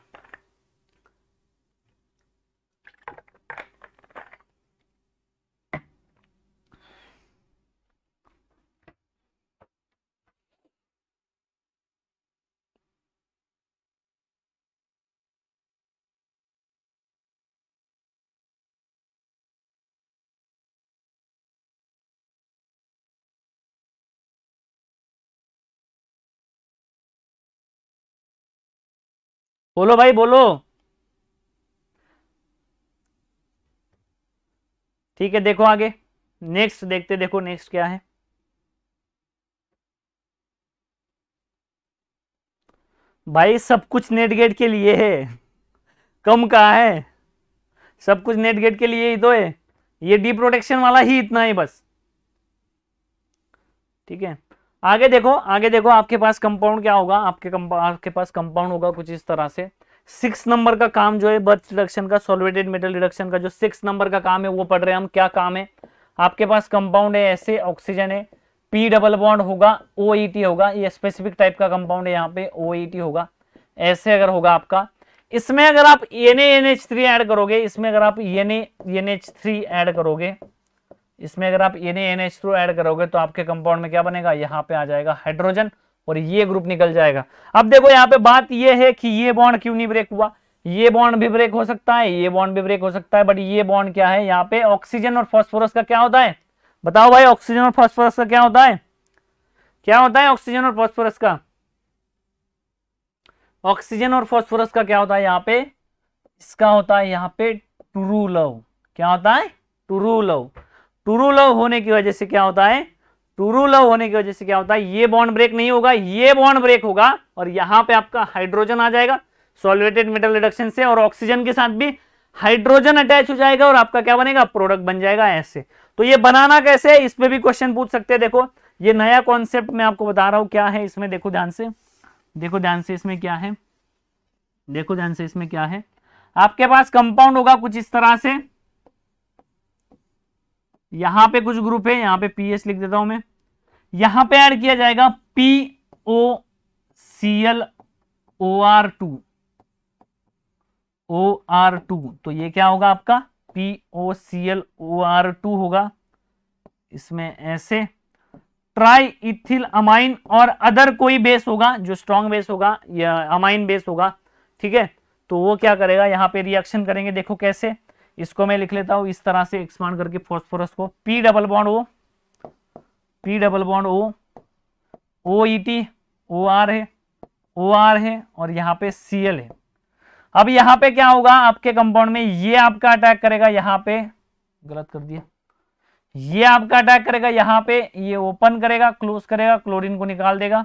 बोलो भाई बोलो ठीक है देखो आगे नेक्स्ट देखते देखो नेक्स्ट क्या है भाई सब कुछ नेट गेट के लिए है कम कहा है सब कुछ नेट गेट के लिए ही तो है ये डी प्रोटेक्शन वाला ही इतना है बस ठीक है आगे देखो आगे देखो आपके पास कंपाउंड क्या होगा आपके आपके पास कंपाउंड होगा कुछ इस तरह से सिक्स नंबर का काम जो है बर्थ रिडक्शन का सोलवेटेड मेटल रिडक्शन का जो सिक्स नंबर का काम है वो पढ़ रहे हैं हम क्या काम है आपके पास कंपाउंड है ऐसे ऑक्सीजन है पी डबल बॉन्ड होगा ओ e होगा ये स्पेसिफिक टाइप का कंपाउंड है यहाँ पे ओ e होगा ऐसे अगर होगा आपका इसमें अगर आप एन एन ऐड करोगे इसमें अगर आप एन e एन करोगे इसमें अगर आप N N H three add करोगे तो आपके कंपाउंड में क्या बनेगा यहाँ पे आ जाएगा हाइड्रोजन और ये ग्रुप निकल जाएगा अब देखो यहाँ पे बात ये है कि ये बॉन्ड क्यों नहीं ब्रेक हुआ ये बॉन्ड भी ब्रेक हो सकता है ये बॉन्ड भी ब्रेक हो सकता है बट ये बॉन्ड क्या है यहाँ पे ऑक्सीजन और फॉस्फोरस का क्या होता है बताओ भाई ऑक्सीजन और फॉस्फोरस का क्या होता है क्या होता है ऑक्सीजन और फॉस्फोरस का ऑक्सीजन और फॉस्फोरस का क्या होता है यहाँ पे इसका होता है यहाँ पे टुरू लव क्या होता है टुरू लव टूरू लव होने की वजह से क्या होता है टूरू लव होने की वजह से क्या होता है ये बॉन्ड ब्रेक नहीं होगा ये बॉन्ड ब्रेक होगा और यहाँ पे आपका हाइड्रोजन आ जाएगा सोलवेटेड मेटल रिडक्शन से और ऑक्सीजन के साथ भी हाइड्रोजन अटैच हो जाएगा और आपका क्या बनेगा प्रोडक्ट बन जाएगा ऐसे तो ये बनाना कैसे है इसमें भी क्वेश्चन पूछ सकते हैं देखो ये नया कॉन्सेप्ट मैं आपको बता रहा हूँ क्या है इसमें देखो ध्यान से देखो ध्यान से इसमें क्या है देखो ध्यान से इसमें क्या है आपके पास कंपाउंड होगा कुछ इस तरह से यहां पे कुछ ग्रुप है यहां पे एस लिख देता हूं मैं यहां पे ऐड किया जाएगा P O C L O R two O R two तो ये क्या होगा आपका P O C L O R two होगा इसमें ऐसे ट्राई इथिल अमाइन और अदर कोई बेस होगा जो स्ट्रॉन्ग बेस होगा या अमाइन बेस होगा ठीक है तो वो क्या करेगा यहां पे रिएक्शन करेंगे देखो कैसे इसको मैं लिख लेता हूं इस तरह से एक्सपांड करके फॉस्फोरस को P double bond O P double bond O O T O R है ओ आर है और यहाँ पे सी एल है अब यहाँ पे क्या होगा आपके कंपाउंड में ये आपका अटैक करेगा यहाँ पे गलत कर दिया ये आपका अटैक करेगा यहाँ पे ये ओपन करेगा क्लोज करेगा क्लोरीन को निकाल देगा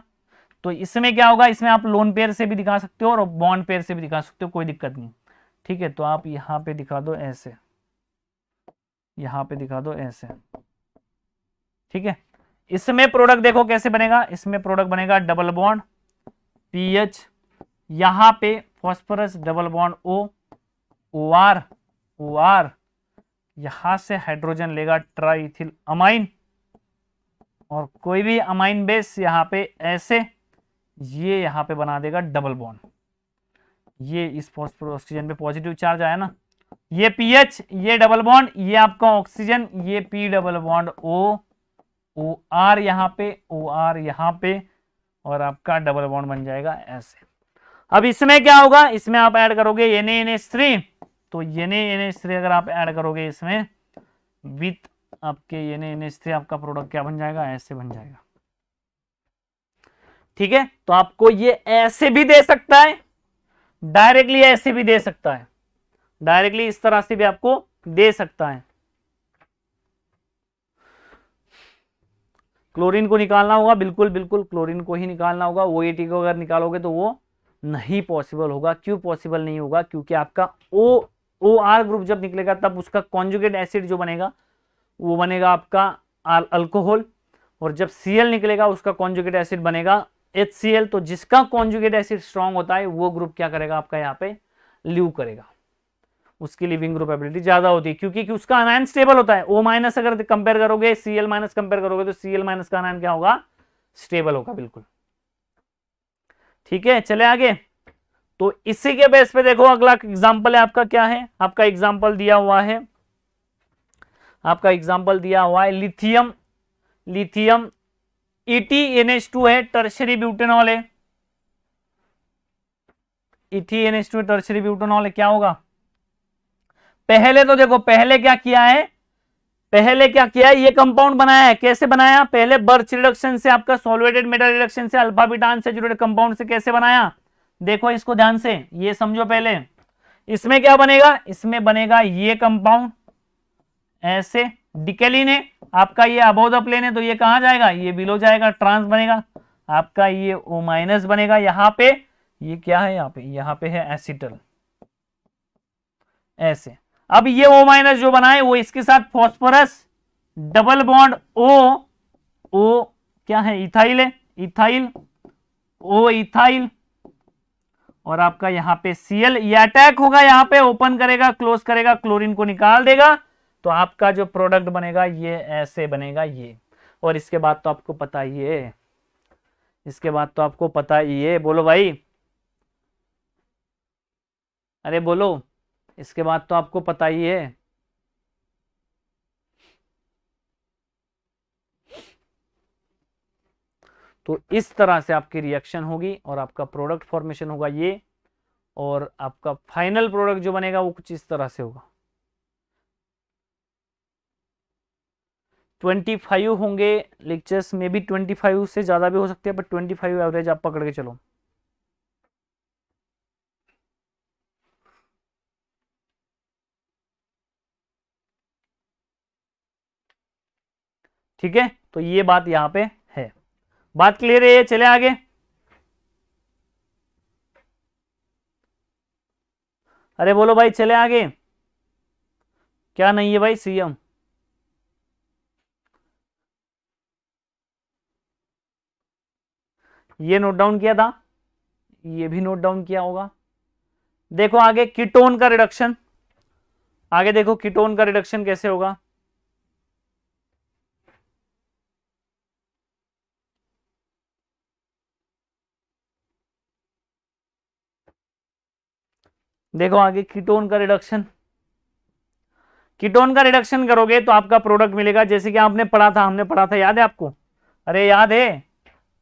तो इसमें क्या होगा इसमें आप लोन पेयर से भी दिखा सकते हो और बॉन्ड पेयर से भी दिखा सकते हो कोई दिक्कत नहीं ठीक है तो आप यहाँ पे दिखा दो ऐसे यहाँ पे दिखा दो ऐसे ठीक है इसमें प्रोडक्ट देखो कैसे बनेगा इसमें प्रोडक्ट बनेगा डबल बॉन्ड पीएच यहां पे phosphorus double bond O O R O R यहां से हाइड्रोजन लेगा ट्राइथिल अमाइन और कोई भी अमाइन बेस यहां पे ऐसे ये यहां पे बना देगा डबल बॉन्ड ये इस फॉस्फोर ऑक्सीजन पे पॉजिटिव चार्ज आया ना ये पीएच ये डबल बॉन्ड ये आपका ऑक्सीजन ये P double bond O O R यहाँ पे ओ आर यहाँ पे और आपका डबल बॉन्ड बन जाएगा ऐसे अब इसमें क्या होगा इसमें आप ऐड करोगे एन एच थ्री तो एन एच थ्री अगर आप ऐड करोगे इसमें विथ आपके एन एच थ्री आपका प्रोडक्ट क्या बन जाएगा ऐसे बन जाएगा ठीक है तो आपको ये ऐसे भी दे सकता है डायरेक्टली ऐसे भी दे सकता है डायरेक्टली इस तरह से भी आपको दे सकता है क्लोरीन को निकालना होगा बिल्कुल बिल्कुल क्लोरीन को ही निकालना होगा ओ ए टी को अगर निकालोगे तो वो नहीं पॉसिबल होगा क्यों पॉसिबल नहीं होगा क्योंकि आपका ओ ओ आर ग्रुप जब निकलेगा तब उसका कॉन्जुगेट एसिड जो बनेगा वो बनेगा आपका अल्कोहल और जब सी निकलेगा उसका कॉन्जुगेट एसिड बनेगा एच तो जिसका कॉन्जुगेट एसिड स्ट्रांग होता है वो ग्रुप क्या करेगा आपका यहाँ पे ल्यू करेगा उसकी लिविंग ग्रुप एबिलिटी ज्यादा होती है क्योंकि कि उसका अनायन स्टेबल होता है ओ माइनस अगर कंपेयर करोगे सी एल माइनस कंपेयर करोगे तो सी एल माइनस का अनायन क्या होगा स्टेबल होगा बिल्कुल ठीक है चले आगे तो इसी के बेस पे देखो अगला एग्जाम्पल है आपका क्या है आपका एग्जाम्पल दिया हुआ है आपका एग्जाम्पल दिया हुआ है lithium lithium E e two है टर्शरी ब्यूटेनॉल है इथी N H two tertiary butanol है क्या होगा पहले तो देखो पहले क्या किया है पहले क्या किया है ये कंपाउंड बनाया है कैसे बनाया पहले बर्च रिडक्शन से आपका सोलवेटेड मेटल रिडक्शन से अल्फाबिटान से जुड़े कंपाउंड से कैसे बनाया देखो इसको ध्यान से ये समझो पहले इसमें क्या बनेगा इसमें बनेगा ये कंपाउंड ऐसे डिकेलिन है आपका ये अबोव द प्लेन है तो ये कहा जाएगा ये बिलो जाएगा ट्रांस बनेगा आपका ये ओ माइनस बनेगा यहाँ पे ये क्या है यहाँ पे यहाँ पे है एसिटल ऐसे अब ये ओ माइनस जो बनाए वो इसके साथ phosphorus double bond O O क्या है इथाइल है इथाइल ओ इथाइल और आपका यहाँ पे सीएल ये अटैक होगा यहाँ पे ओपन करेगा क्लोज करेगा क्लोरीन को निकाल देगा तो आपका जो प्रोडक्ट बनेगा ये ऐसे बनेगा ये और इसके बाद तो आपको पता ही है इसके बाद तो आपको पता ही है बोलो भाई अरे बोलो इसके बाद तो आपको पता ही है तो इस तरह से आपकी रिएक्शन होगी और आपका प्रोडक्ट फॉर्मेशन होगा ये और आपका फाइनल प्रोडक्ट जो बनेगा वो कुछ इस तरह से होगा ट्वेंटी फाइव होंगे लेक्चर्स में भी ट्वेंटी फाइव से ज़्यादा भी हो सकते हैं बट ट्वेंटी फाइव एवरेज आप पकड़ के चलो ठीक है तो ये बात यहां पे है बात क्लियर है चले आगे अरे बोलो भाई चले आगे क्या नहीं है भाई सीएम ये नोट डाउन किया था ये भी नोट डाउन किया होगा देखो आगे कीटोन का रिडक्शन आगे देखो कीटोन का रिडक्शन कैसे होगा देखो आगे कीटोन का रिडक्शन कीटोन का रिडक्शन करोगे तो आपका प्रोडक्ट मिलेगा जैसे कि आपने पढ़ा था हमने पढ़ा था याद है आपको अरे याद है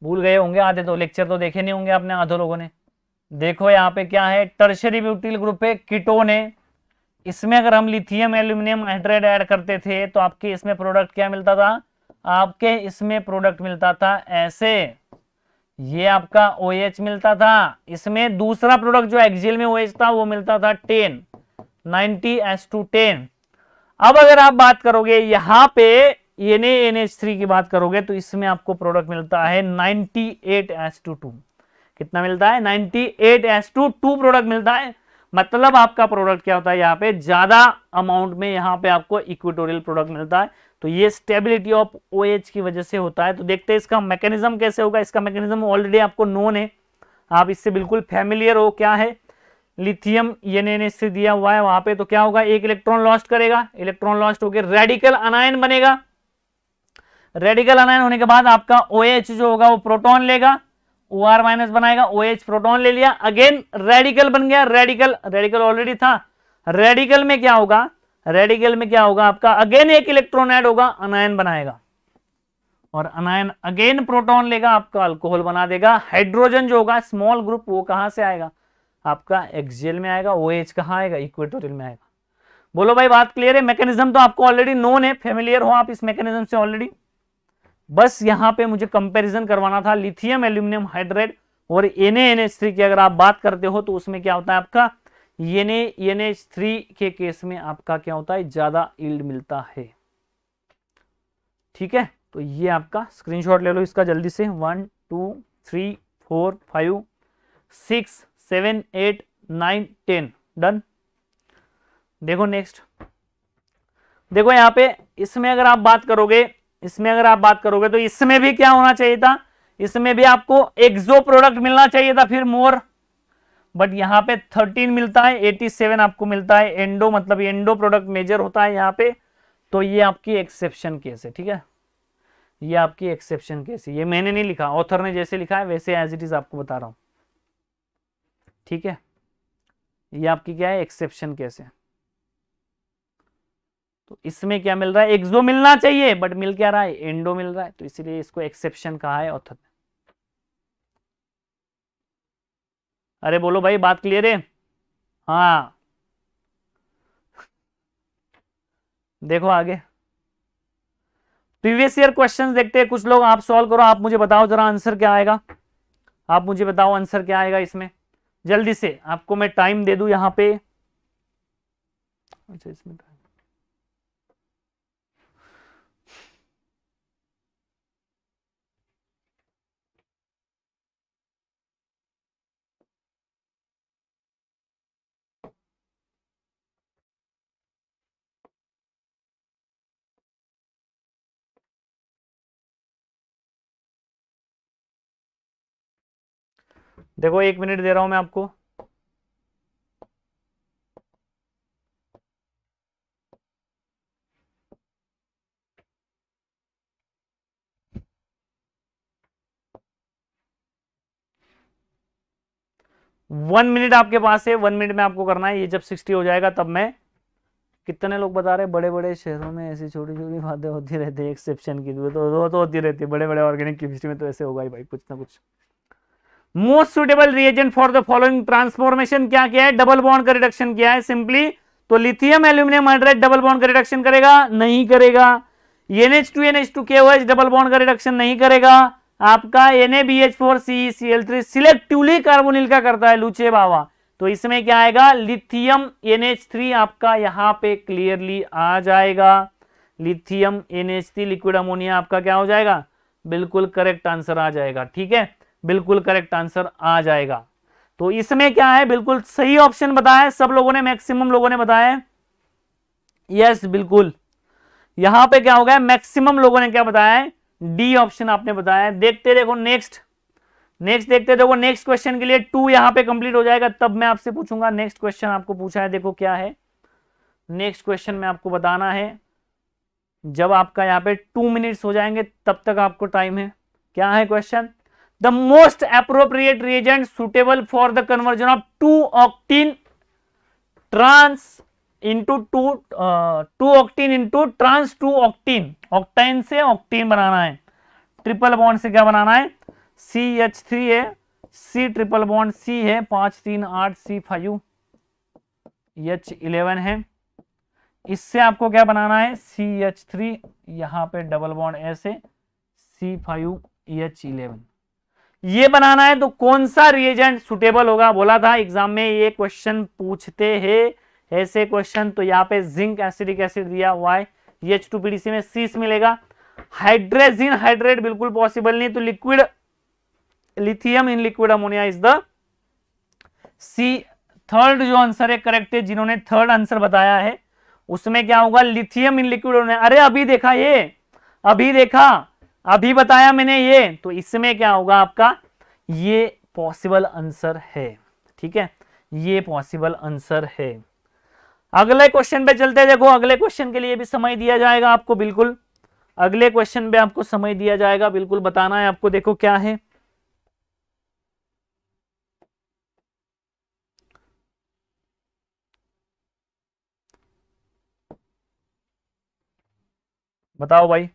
भूल गए होंगे आधे तो लेक्चर तो देखे नहीं होंगे आपने आधो लोगों ने देखो यहाँ पे क्या है टर्शरी ब्यूटिल ग्रुप है किटोन है इसमें अगर हम लिथियम एल्यूमिनियम हाइड्रेट ऐड करते थे तो आपके इसमें प्रोडक्ट क्या मिलता था आपके इसमें प्रोडक्ट मिलता था ऐसे ये आपका ओ OH मिलता था इसमें दूसरा प्रोडक्ट जो एक्जिल में OH था वो मिलता था ten ninety S two ten अब अगर आप बात करोगे यहाँ पे N A N H three की बात करोगे तो इसमें आपको प्रोडक्ट मिलता है ninety eight S two two कितना मिलता है ninety eight S two two product मिलता है मतलब आपका प्रोडक्ट क्या होता है यहाँ पे ज़्यादा अमाउंट में यहाँ पे आपको इक्विटोरियल प्रोडक्ट मिलता है तो ये स्टेबिलिटी ऑफ ओ एच की वजह से होता है तो देखते हैं इसका मैकेनिज्म कैसे होगा इसका मैकेनिज्म ऑलरेडी आपको नोन है आप इससे बिल्कुल फैमिलियर हो क्या है लिथियम ये ने दिया हुआ है वहां पे तो क्या होगा एक इलेक्ट्रॉन लॉस्ट करेगा इलेक्ट्रॉन लॉस्ट होकर रेडिकल अनायन बनेगा रेडिकल अनायन होने के बाद आपका ओ OH जो होगा वो प्रोटोन लेगा ओ आर माइनस बनाएगा ओ OH प्रोटोन ले लिया अगेन रेडिकल बन गया रेडिकल रेडिकल ऑलरेडी था रेडिकल में क्या होगा रेडिकल में क्या होगा आपका अगेन एक इलेक्ट्रॉन ऐड होगा अनायन बनाएगा और अनायन अगेन प्रोटॉन लेगा आपका अल्कोहल बना देगा हाइड्रोजन जो होगा स्मॉल ग्रुप वो कहां से आएगा आपका एक्सजेल में आएगा ओ एच कहां आएगा इक्वेटोरियल में आएगा बोलो भाई बात क्लियर है मैकेनिज्म तो आपको ऑलरेडी नोन है फेमिलियर हो आप इस मैकेनिज्म से ऑलरेडी बस यहां पे मुझे कंपैरिजन करवाना था लिथियम एल्यूमिनियम हाइड्रेट और एन थ्री की अगर आप बात करते हो तो उसमें क्या होता है आपका थ्री के केस में आपका क्या होता है ज्यादा ईल्ड मिलता है ठीक है तो ये आपका स्क्रीनशॉट ले लो इसका जल्दी से one two three four five six seven eight nine ten done देखो नेक्स्ट देखो यहां पे इसमें अगर आप बात करोगे इसमें अगर आप बात करोगे तो इसमें भी क्या होना चाहिए था इसमें भी आपको एक्सो प्रोडक्ट मिलना चाहिए था फिर मोर बट यहाँ पे 13 मिलता है 87 आपको मिलता है एंडो मतलब एंडो प्रोडक्ट मेजर होता है यहाँ पे तो ये आपकी एक्सेप्शन केस है ठीक है ये आपकी एक्सेप्शन केस है ये मैंने नहीं लिखा ऑथर ने जैसे लिखा है वैसे एज इट इज आपको बता रहा हूँ ठीक है ये आपकी क्या है एक्सेप्शन केस है तो इसमें क्या मिल रहा है एक्सो मिलना चाहिए बट मिल क्या रहा है एंडो मिल रहा है तो इसलिए इसको एक्सेप्शन कहा है ऑथर अरे बोलो भाई बात क्लियर है हाँ देखो आगे प्रीवियस ईयर क्वेश्चंस देखते हैं कुछ लोग आप सॉल्व करो आप मुझे बताओ जरा आंसर क्या आएगा आप मुझे बताओ आंसर क्या आएगा इसमें जल्दी से आपको मैं टाइम दे दू यहाँ पे अच्छा इसमें देखो एक मिनट दे रहा हूं मैं आपको वन मिनट आपके पास है वन मिनट में आपको करना है ये जब सिक्सटी हो जाएगा तब मैं कितने लोग बता रहे बड़े बड़े शहरों में ऐसी छोटी छोटी बातें होती रहती है एक्सेप्शन की तो तो होती रहती है बड़े बड़े ऑर्गेनिक केमिस्ट्री में तो ऐसे होगा ही भाई कुछ ना कुछ most suitable reagent for the following transformation क्या किया है डबल बॉन्ड का रिडक्शन किया है सिंपली तो lithium aluminium hydride double bond का रिडक्शन करेगा नहीं करेगा NH two N H two के डबल बॉन्ड का रिडक्शन नहीं करेगा आपका N A B H four C C L three selectively carbonyl का करता है लूचे बाबा तो इसमें क्या आएगा लिथियम एन एच थ्री आपका यहां पे क्लियरली आ जाएगा lithium N H three liquid ammonia आपका क्या हो जाएगा बिल्कुल करेक्ट आंसर आ जाएगा ठीक है बिल्कुल करेक्ट आंसर आ जाएगा तो इसमें क्या है बिल्कुल सही ऑप्शन बताया सब लोगों ने मैक्सिमम लोगों ने बताया यस बिल्कुल यहां पे क्या हो गया मैक्सिमम लोगों ने क्या बताया है डी ऑप्शन आपने बताया देखते देखो नेक्स्ट नेक्स्ट देखते देखो नेक्स्ट क्वेश्चन के लिए टू यहां पे कंप्लीट हो जाएगा तब मैं आपसे पूछूंगा नेक्स्ट क्वेश्चन आपको पूछा है देखो क्या है नेक्स्ट क्वेश्चन में आपको बताना है जब आपका यहाँ पे टू मिनट्स हो जाएंगे तब तक आपको टाइम है क्या है question the most appropriate reagent suitable for the conversion of 2 octane trans into 2 uh, 2 octane into trans 2 octane octane से octane बनाना है ट्रिपल बॉन्ड से क्या बनाना है सी एच थ्री है सी ट्रिपल बॉन्ड सी है पांच तीन आठ सी फाइव एच इलेवन है इससे आपको क्या बनाना है सी एच थ्री यहाँ पे डबल बॉन्ड ऐसे सी फाइव एच इलेवन ये बनाना है तो कौन सा रिएजेंट सुटेबल होगा बोला था एग्जाम में ये क्वेश्चन पूछते हैं ऐसे क्वेश्चन तो यहाँ पे जिंक एसिडिक एसिड दिया हुआ है एच टू पीडीसी में सीस मिलेगा हाइड्रेजिन हाइड्रेट बिल्कुल पॉसिबल नहीं तो liquid lithium in liquid ammonia is the C third जो आंसर है करेक्ट है जिन्होंने थर्ड आंसर बताया है उसमें क्या होगा लिथियम इन लिक्विड अरे अभी देखा ये अभी देखा अभी बताया मैंने ये तो इसमें क्या होगा आपका ये पॉसिबल आंसर है ठीक है ये पॉसिबल आंसर है अगले क्वेश्चन पे चलते देखो अगले क्वेश्चन के लिए भी समय दिया जाएगा आपको बिल्कुल अगले क्वेश्चन पे आपको समय दिया जाएगा बिल्कुल बताना है आपको देखो क्या है बताओ भाई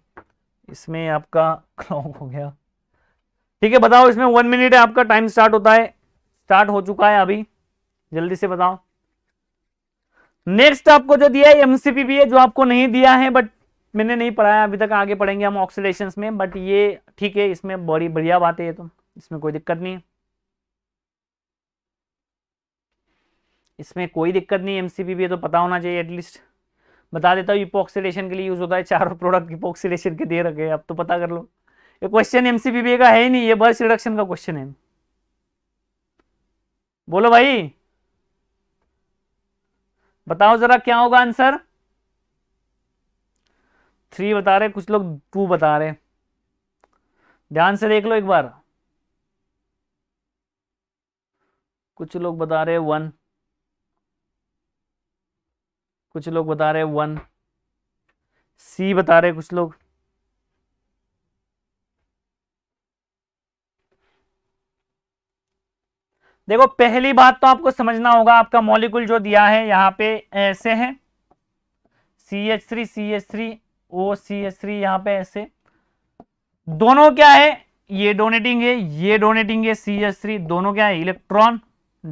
इसमें आपका क्लॉक [LAUGHS] हो गया ठीक है बताओ इसमें वन मिनट है आपका टाइम स्टार्ट होता है स्टार्ट हो चुका है अभी जल्दी से बताओ नेक्स्ट आपको जो दिया है भी है जो आपको नहीं दिया है बट मैंने नहीं पढ़ाया अभी तक आगे पढ़ेंगे हम ऑक्सीडेशन में बट ये ठीक है इसमें बड़ी बढ़िया बात है तो इसमें कोई दिक्कत नहीं है इसमें कोई दिक्कत नहीं एमसीपी भी है तो पता होना चाहिए एटलीस्ट बता देता हूँ इपोक्सीडेशन के लिए यूज़ होता है चारों प्रोडक्ट इपोक्सीडेशन के दे रखे अब तो पता कर लो ये क्वेश्चन एम का है ही नहीं ये बर्स रिडक्शन का क्वेश्चन है बोलो भाई बताओ जरा क्या होगा आंसर थ्री बता रहे कुछ लोग टू बता रहे ध्यान से देख लो एक बार कुछ लोग बता रहे वन कुछ लोग बता रहे वन सी बता रहे कुछ लोग देखो पहली बात तो आपको समझना होगा आपका मॉलिक्यूल जो दिया है यहां पे ऐसे है C H three C H three O C H three यहां पे ऐसे दोनों क्या है ये डोनेटिंग है ये डोनेटिंग है सी एच थ्री दोनों क्या है इलेक्ट्रॉन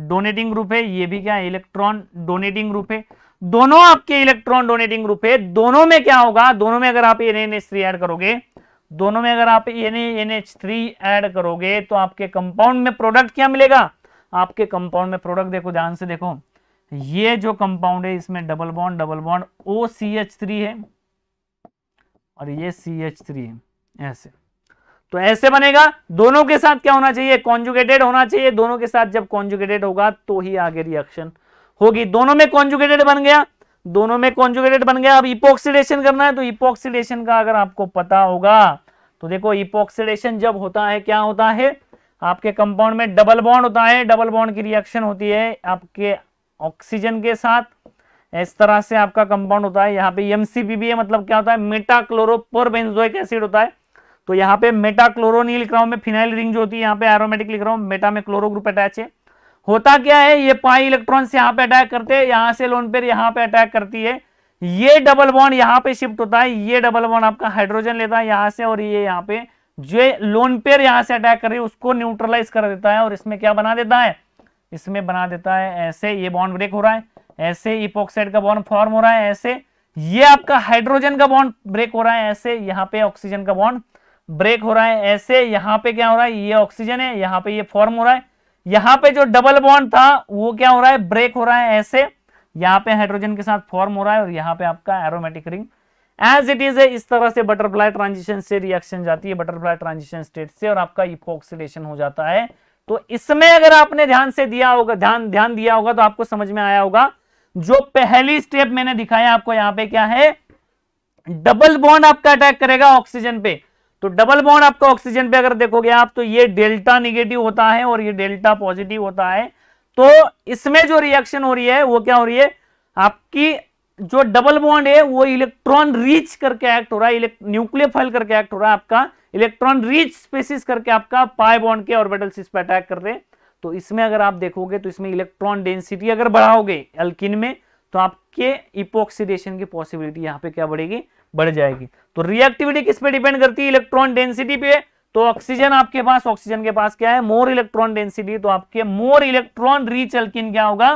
डोनेटिंग ग्रुप है ये भी क्या है इलेक्ट्रॉन डोनेटिंग ग्रुप है दोनों आपके इलेक्ट्रॉन डोनेटिंग ग्रुप है दोनों में क्या होगा दोनों में अगर आप N N H three add करोगे दोनों में अगर आप N N H three add करोगे तो आपके कंपाउंड में प्रोडक्ट क्या मिलेगा आपके कंपाउंड में प्रोडक्ट देखो ध्यान से देखो ये जो कंपाउंड है इसमें double bond double bond O C H three है और ये सी एच थ्री है ऐसे तो ऐसे बनेगा दोनों के साथ क्या होना चाहिए कॉन्जुगेटेड होना चाहिए दोनों के साथ जब कॉन्जुगेटेड होगा तो ही आगे रिएक्शन होगी दोनों में कॉन्जुगेटेड बन गया दोनों में कॉन्जुगेटेड बन गया अब इपोक्सीडेशन करना है तो इपोक्सीडेशन का अगर आपको पता होगा तो देखो इपोक्सीडेशन जब होता है क्या होता है आपके कंपाउंड में डबल बॉन्ड होता है डबल बॉन्ड की रिएक्शन होती है आपके ऑक्सीजन के साथ इस तरह से आपका कंपाउंड होता है यहाँ पे है मतलब क्या होता है मेटाक्लोरोपोर बेंजोइक एसिड होता है तो यहाँ पे मेटाक्लोरो नहीं लिख रहा हूं मैं फिनाइल रिंग जो होती है यहाँ पे एरोमेटिक लिख रहा हूँ मेटा में क्लोरो ग्रुप अटैच है होता क्या है ये पाई इलेक्ट्रॉन यहाँ पे अटैक करते हैं यहाँ से लोन पेयर यहाँ पे अटैक करती है ये डबल बॉन्ड यहाँ पे शिफ्ट होता है ये डबल बॉन्ड आपका हाइड्रोजन लेता है यहां से और ये यहाँ पे जो लोन पेयर यहाँ से अटैक कर रही है उसको न्यूट्रलाइज कर देता है और इसमें क्या बना देता है इसमें बना देता है ऐसे ये बॉन्ड ब्रेक हो रहा है ऐसे इपोक्साइड का बॉन्ड फॉर्म हो रहा है ऐसे ये आपका हाइड्रोजन का बॉन्ड ब्रेक हो रहा है ऐसे यहाँ पे ऑक्सीजन का बॉन्ड ब्रेक हो रहा है ऐसे यहाँ पे क्या हो रहा है ये ऑक्सीजन है यहाँ पे ये फॉर्म हो रहा है यहां पे जो डबल बॉन्ड था वो क्या हो रहा है ब्रेक हो रहा है ऐसे यहां पे हाइड्रोजन के साथ फॉर्म हो रहा है और यहां पे आपका aromatic ring as it is इस तरह से बटरफ्लाई ट्रांजिशन से रिएक्शन जाती है बटरफ्लाई ट्रांजिशन स्टेट से और आपका इपोक्सीडेशन हो जाता है तो इसमें अगर आपने ध्यान से दिया होगा ध्यान ध्यान दिया होगा तो आपको समझ में आया होगा जो पहली स्टेप मैंने दिखाया आपको यहां पे क्या है डबल बॉन्ड आपका अटैक करेगा ऑक्सीजन पे तो डबल बॉन्ड आपका ऑक्सीजन पे अगर देखोगे आप तो ये डेल्टा निगेटिव होता है और ये डेल्टा पॉजिटिव होता है तो इसमें जो रिएक्शन हो रही है वो क्या हो रही है आपकी जो डबल बॉन्ड है वो इलेक्ट्रॉन रीच करके एक्ट हो रहा है न्यूक्लियोफाइल करके एक्ट हो रहा है आपका इलेक्ट्रॉन रीच स्पेसिस करके आपका पाए बॉन्ड के ऑर्बिटल सिस पे अटैक कर रहे हैं तो इसमें अगर आप देखोगे तो इसमें इलेक्ट्रॉन डेंसिटी अगर बढ़ाओगे अल्किन में तो आपके इपोक्सीडेशन की पॉसिबिलिटी यहां पे क्या बढ़ेगी बढ़ जाएगी तो रिएक्टिविटी किस पे डिपेंड करती है इलेक्ट्रॉन डेंसिटी पे तो ऑक्सीजन आपके पास ऑक्सीजन के पास क्या है मोर इलेक्ट्रॉन डेंसिटी तो आपके मोर इलेक्ट्रॉन रीचलकिन क्या होगा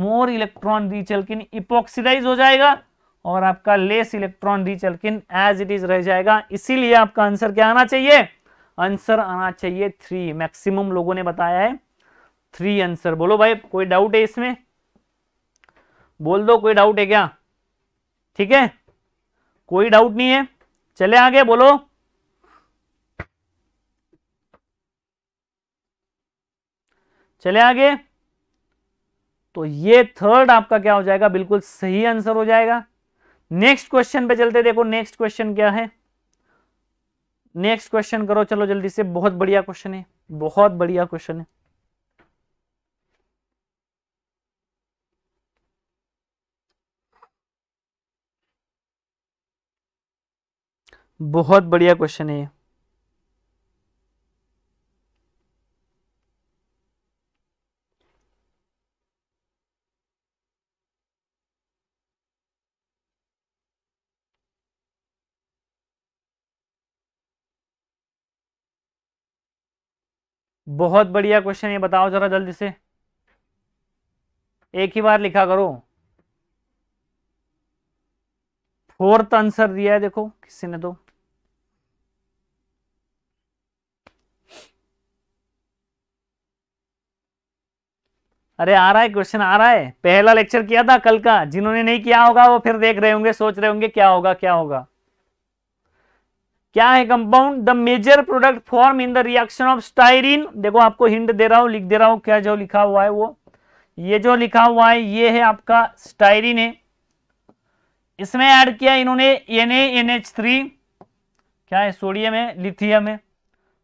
मोर इलेक्ट्रॉन रीचलकिन इपोक्सीडाइज हो जाएगा और आपका लेस इलेक्ट्रॉन रीचलकिन एज इट इज रह जाएगा इसीलिए आपका आंसर क्या आना चाहिए आंसर आना चाहिए थ्री मैक्सिमम लोगों ने बताया है थ्री आंसर बोलो भाई कोई डाउट है इसमें बोल दो कोई डाउट है क्या ठीक है कोई डाउट नहीं है चले आगे बोलो चले आगे तो ये थर्ड आपका क्या हो जाएगा बिल्कुल सही आंसर हो जाएगा नेक्स्ट क्वेश्चन पे चलते देखो नेक्स्ट क्वेश्चन क्या है नेक्स्ट क्वेश्चन करो चलो जल्दी से बहुत बढ़िया क्वेश्चन है बहुत बढ़िया क्वेश्चन है बहुत बढ़िया क्वेश्चन है ये बहुत बढ़िया क्वेश्चन ये बताओ जरा जल्दी से एक ही बार लिखा करो फोर्थ आंसर दिया है देखो किसी ने तो अरे आ रहा है क्वेश्चन आ रहा है पहला लेक्चर किया था कल का जिन्होंने नहीं किया होगा वो फिर देख रहे होंगे सोच रहे होंगे क्या होगा क्या होगा क्या है compound the major product form in the reaction of styrene देखो आपको हिंट दे रहा हूं लिख दे रहा हूं क्या जो लिखा हुआ है वो ये जो लिखा हुआ है ये है आपका स्टाइरिन है इसमें ऐड किया इन्होंने एन एन एच थ्री क्या है सोडियम है लिथियम है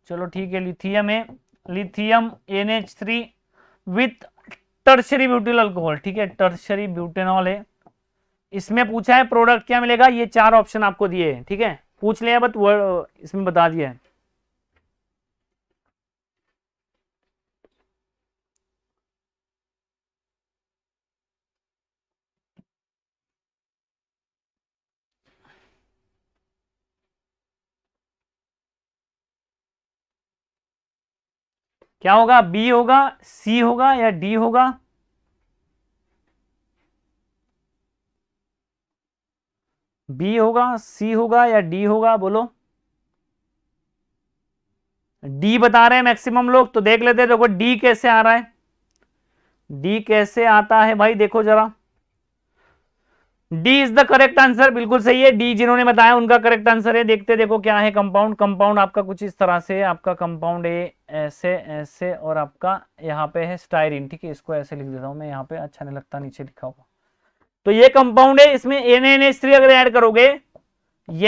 चलो ठीक है लिथियम है lithium N H three with tertiary butane alcohol ठीक है टर्शरी ब्यूटेनॉल है इसमें पूछा है प्रोडक्ट क्या मिलेगा ये चार ऑप्शन आपको दिए हैं ठीक है पूछ लिया बट इसमें बता दिया है क्या होगा बी होगा सी होगा या डी होगा बी होगा सी होगा या डी होगा बोलो डी बता रहे हैं मैक्सिमम लोग तो देख लेते देखो डी कैसे आ रहा है डी कैसे आता है भाई देखो जरा D is the correct answer बिल्कुल सही है डी जिन्होंने बताया उनका करेक्ट आंसर है देखते देखो क्या है कंपाउंड कंपाउंड आपका कुछ इस तरह से आपका कंपाउंड ए ऐसे ऐसे और आपका यहाँ पे है स्टायरिन ठीक है इसको ऐसे लिख देता हूँ मैं यहाँ पे अच्छा नहीं लगता नीचे लिखा हुआ तो ये कंपाउंड है इसमें एन एन एच थ्री अगर ऐड करोगे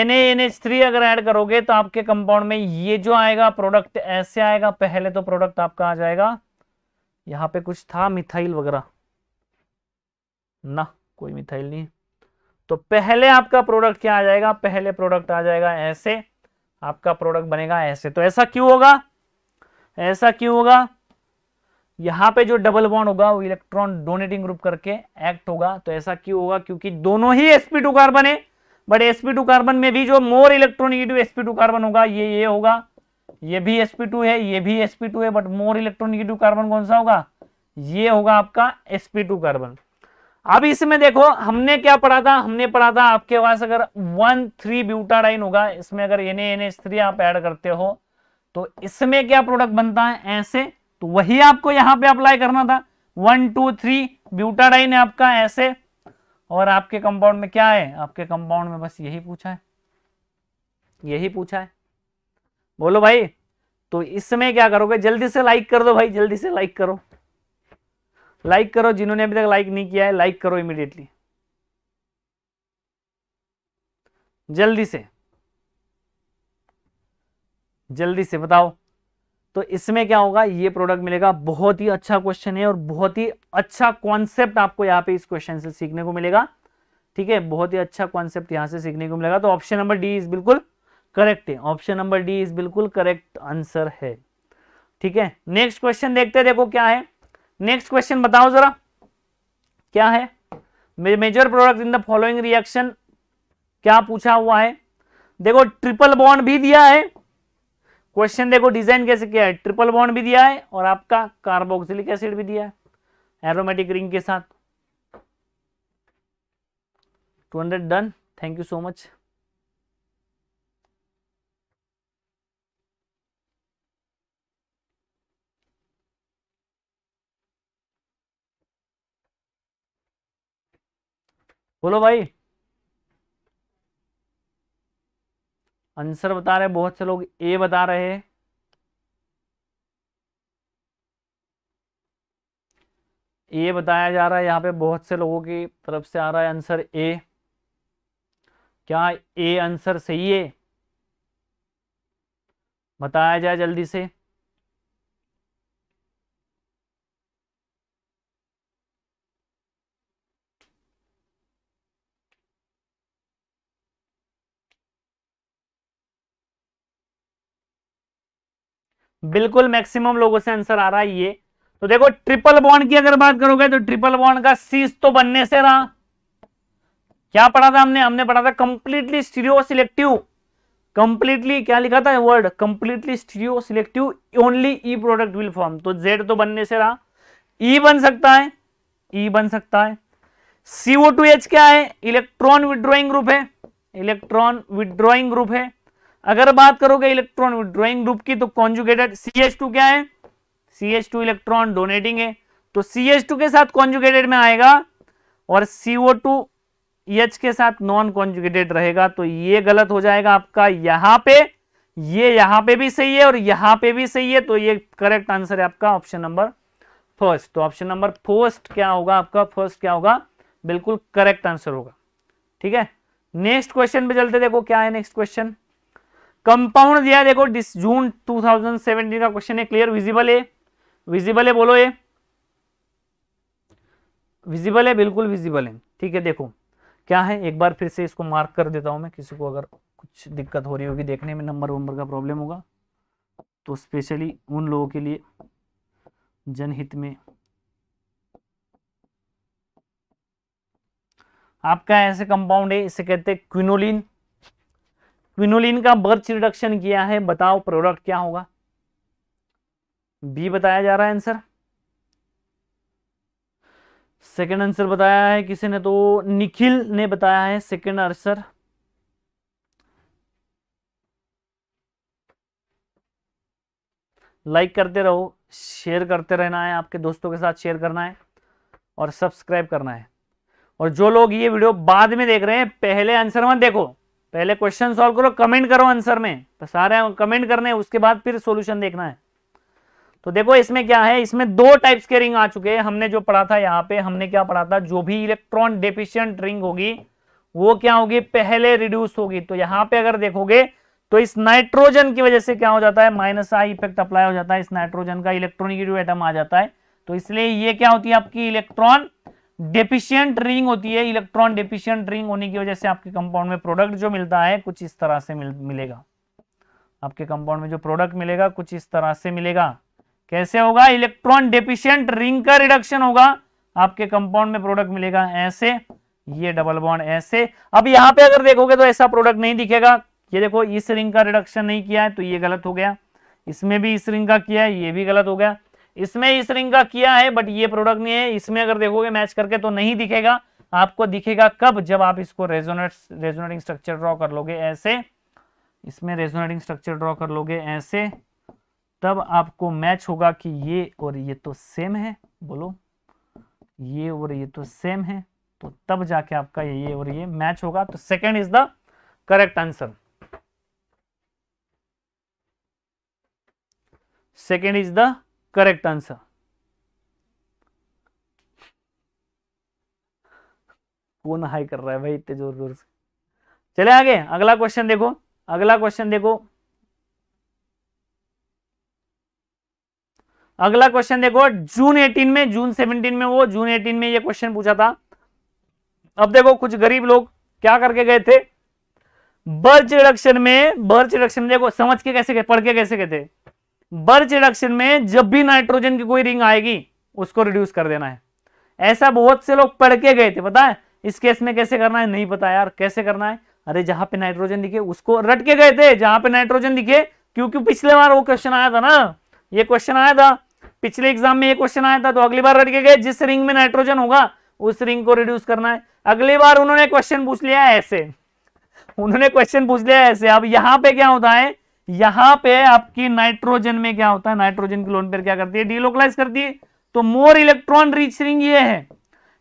एन एन एच थ्री अगर ऐड करोगे तो आपके कंपाउंड में ये जो आएगा प्रोडक्ट ऐसे आएगा पहले तो प्रोडक्ट आपका आ जाएगा यहाँ पे कुछ था मिथाइल वगैरह ना कोई मिथाइल नहीं तो पहले आपका प्रोडक्ट क्या आ जाएगा पहले प्रोडक्ट आ जाएगा ऐसे आपका प्रोडक्ट बनेगा ऐसे तो ऐसा क्यों होगा ऐसा क्यों होगा यहां पे जो डबल बॉन्ड होगा वो इलेक्ट्रॉन डोनेटिंग ग्रुप करके एक्ट होगा तो ऐसा क्यों होगा क्योंकि दोनों ही एसपी टू कार्बन है बट एसपी टू कार्बन में भी जो मोर एसपी टू कार्बन होगा ये ये होगा ये भी एसपी टू है ये भी एसपी टू है बट मोर इलेक्ट्रॉनिगेटिव कार्बन कौन सा होगा ये होगा आपका एसपी टू कार्बन अब इसमें देखो हमने क्या पढ़ा था हमने पढ़ा था आपके पास अगर वन थ्री ब्यूटाडाइन होगा इसमें अगर एन एच थ्री आप ऐड करते हो तो इसमें क्या प्रोडक्ट बनता है ऐसे तो वही आपको यहां पे अप्लाई करना था वन टू थ्री ब्यूटाडाइन है आपका ऐसे और आपके कंपाउंड में क्या है आपके कंपाउंड में बस यही पूछा है यही पूछा है बोलो भाई तो इसमें क्या करोगे जल्दी से लाइक कर दो भाई जल्दी से लाइक करो लाइक करो जिन्होंने अभी तक लाइक नहीं किया है लाइक करो इमिडिएटली जल्दी से जल्दी से बताओ तो इसमें क्या होगा ये प्रोडक्ट मिलेगा बहुत ही अच्छा क्वेश्चन है और बहुत ही अच्छा कॉन्सेप्ट आपको यहाँ पे इस क्वेश्चन से सीखने को मिलेगा ठीक है बहुत ही अच्छा कॉन्सेप्ट यहाँ से सीखने को मिलेगा तो ऑप्शन नंबर डी इज बिल्कुल करेक्ट है ऑप्शन नंबर डी इज बिल्कुल करेक्ट आंसर है ठीक है नेक्स्ट क्वेश्चन देखते देखो क्या है नेक्स्ट क्वेश्चन बताओ जरा क्या है major product in the following reaction क्या पूछा हुआ है देखो ट्रिपल बॉन्ड भी दिया है क्वेश्चन देखो डिजाइन कैसे किया है ट्रिपल बॉन्ड भी दिया है और आपका कार्बोक्सिलिक एसिड भी दिया है एरोमेटिक रिंग के साथ two hundred done thank you so much बोलो भाई आंसर बता रहे बहुत से लोग ए बता रहे हैं ए बताया जा रहा है यहाँ पे बहुत से लोगों की तरफ से आ रहा है आंसर ए क्या ए आंसर सही है बताया जाए जल्दी से बिल्कुल मैक्सिमम लोगों से आंसर आ रहा है ये तो देखो ट्रिपल बॉन्ड की अगर बात करोगे तो ट्रिपल बॉन्ड का सीज तो बनने से रहा क्या पढ़ा था हमने हमने पढ़ा था कंप्लीटली स्टीरियो सिलेक्टिव कंप्लीटली क्या लिखा था word completely stereoselective only E product will form तो जेड तो बनने से रहा ई e बन सकता है ई e बन सकता है सीओ क्या है इलेक्ट्रॉन विड्रॉइंग ग्रुप है इलेक्ट्रॉन विड्रॉइंग ग्रुप है अगर बात करोगे इलेक्ट्रॉन विड्रॉइंग ग्रुप की तो कॉन्जुगेटेड टू क्या है टू इलेक्ट्रॉन डोनेटिंग है तो टू के साथ कॉन्जुगेटेड में आएगा और CO2 H के साथ नॉन कॉन्जुगेटेड रहेगा तो ये गलत हो जाएगा आपका यहां पे ये यहां पे भी सही है और यहां पे भी सही है तो ये करेक्ट आंसर है आपका ऑप्शन नंबर फर्स्ट तो ऑप्शन नंबर फर्स्ट क्या होगा आपका फर्स्ट क्या होगा बिल्कुल करेक्ट आंसर होगा ठीक है नेक्स्ट क्वेश्चन पे चलते देखो क्या है नेक्स्ट क्वेश्चन कंपाउंड दिया देखो दिस जून 2017 का क्वेश्चन है क्लियर विजिबल है विजिबल है बोलो ये विजिबल है बिल्कुल विजिबल है ठीक है देखो क्या है एक बार फिर से इसको मार्क कर देता हूं मैं किसी को अगर कुछ दिक्कत हो रही होगी देखने में नंबर वंबर का प्रॉब्लम होगा तो स्पेशली उन लोगों के लिए जनहित में आपका ऐसे कंपाउंड है इसे कहते हैं क्विनोलिन क्विनोलिन का बर्च रिडक्शन किया है बताओ प्रोडक्ट क्या होगा बी बताया जा रहा है आंसर सेकेंड आंसर बताया है किसी ने तो निखिल ने बताया है सेकेंड आंसर लाइक करते रहो शेयर करते रहना है आपके दोस्तों के साथ शेयर करना है और सब्सक्राइब करना है और जो लोग ये वीडियो बाद में देख रहे हैं पहले आंसर मत देखो पहले क्वेश्चन सॉल्व करो कमेंट करो आंसर में सारे कमेंट करने उसके बाद फिर सोल्यूशन देखना है तो देखो इसमें क्या है इसमें दो टाइप्स के रिंग आ चुके हैं हमने जो पढ़ा था यहाँ पे हमने क्या पढ़ा था जो भी इलेक्ट्रॉन डेफिशियंट रिंग होगी वो क्या होगी पहले रिड्यूस होगी तो यहाँ पे अगर देखोगे तो इस नाइट्रोजन की वजह से क्या हो जाता है माइनस आई इफेक्ट अप्लाई हो जाता है इस नाइट्रोजन का इलेक्ट्रॉनिक एटम आ जाता है तो इसलिए ये क्या होती है आपकी इलेक्ट्रॉन डेफिशियंट रिंग होती है इलेक्ट्रॉन डेफिशियंट रिंग होने की वजह से आपके कंपाउंड में प्रोडक्ट जो मिलता है कुछ इस तरह से मिल, मिलेगा आपके कंपाउंड में जो प्रोडक्ट मिलेगा कुछ इस तरह से मिलेगा कैसे होगा इलेक्ट्रॉन डेफिशियंट रिंग का रिडक्शन होगा आपके कंपाउंड में प्रोडक्ट मिलेगा ऐसे ये डबल बॉन्ड ऐसे अब यहां पे अगर देखोगे तो ऐसा प्रोडक्ट नहीं दिखेगा ये देखो इस रिंग का रिडक्शन नहीं किया है तो ये गलत हो गया इसमें भी इस रिंग का किया है ये भी गलत हो गया इसमें इस रिंग का किया है बट ये प्रोडक्ट नहीं है इसमें अगर देखोगे मैच करके तो नहीं दिखेगा आपको दिखेगा कब जब आप इसको रेजोनेट रेजोनेटिंग स्ट्रक्चर ड्रॉ कर लोगे ऐसे इसमें रेजोनेटिंग स्ट्रक्चर ड्रॉ कर लोगे ऐसे तब आपको मैच होगा कि ये और ये तो सेम है बोलो ये और ये तो सेम है तो तब जाके आपका ये और ये मैच होगा तो second is the correct answer second is the correct answer. कौन हाई कर रहा है भाई इतने जोर जोर से चले आगे अगला क्वेश्चन देखो अगला क्वेश्चन देखो अगला क्वेश्चन देखो जून 18 में जून 17 में वो जून 18 में ये क्वेश्चन पूछा था अब देखो कुछ गरीब लोग क्या करके गए थे बर्च रिडक्शन में बर्च रिडक्शन देखो समझ के कैसे गए पढ़ के कैसे कहते बर्ज रिडक्शन में जब भी नाइट्रोजन की कोई रिंग आएगी उसको रिड्यूस कर देना है ऐसा बहुत से लोग पढ़ के गए थे पता है इस केस में कैसे करना है नहीं पता यार कैसे करना है अरे जहां पे नाइट्रोजन दिखे उसको रट के गए थे जहां पे नाइट्रोजन दिखे क्योंकि पिछले बार वो क्वेश्चन आया था ना ये क्वेश्चन आया था पिछले एग्जाम में ये क्वेश्चन आया था तो अगली बार रट के गए जिस रिंग में नाइट्रोजन होगा उस रिंग को रिड्यूस करना है अगली बार उन्होंने क्वेश्चन पूछ लिया ऐसे उन्होंने क्वेश्चन पूछ लिया ऐसे अब यहाँ पे क्या होता है यहां पे आपकी नाइट्रोजन में क्या होता है नाइट्रोजन की लोन पेयर क्या करती है डीलोकलाइज करती है तो मोर इलेक्ट्रॉन रीच रिंग ये है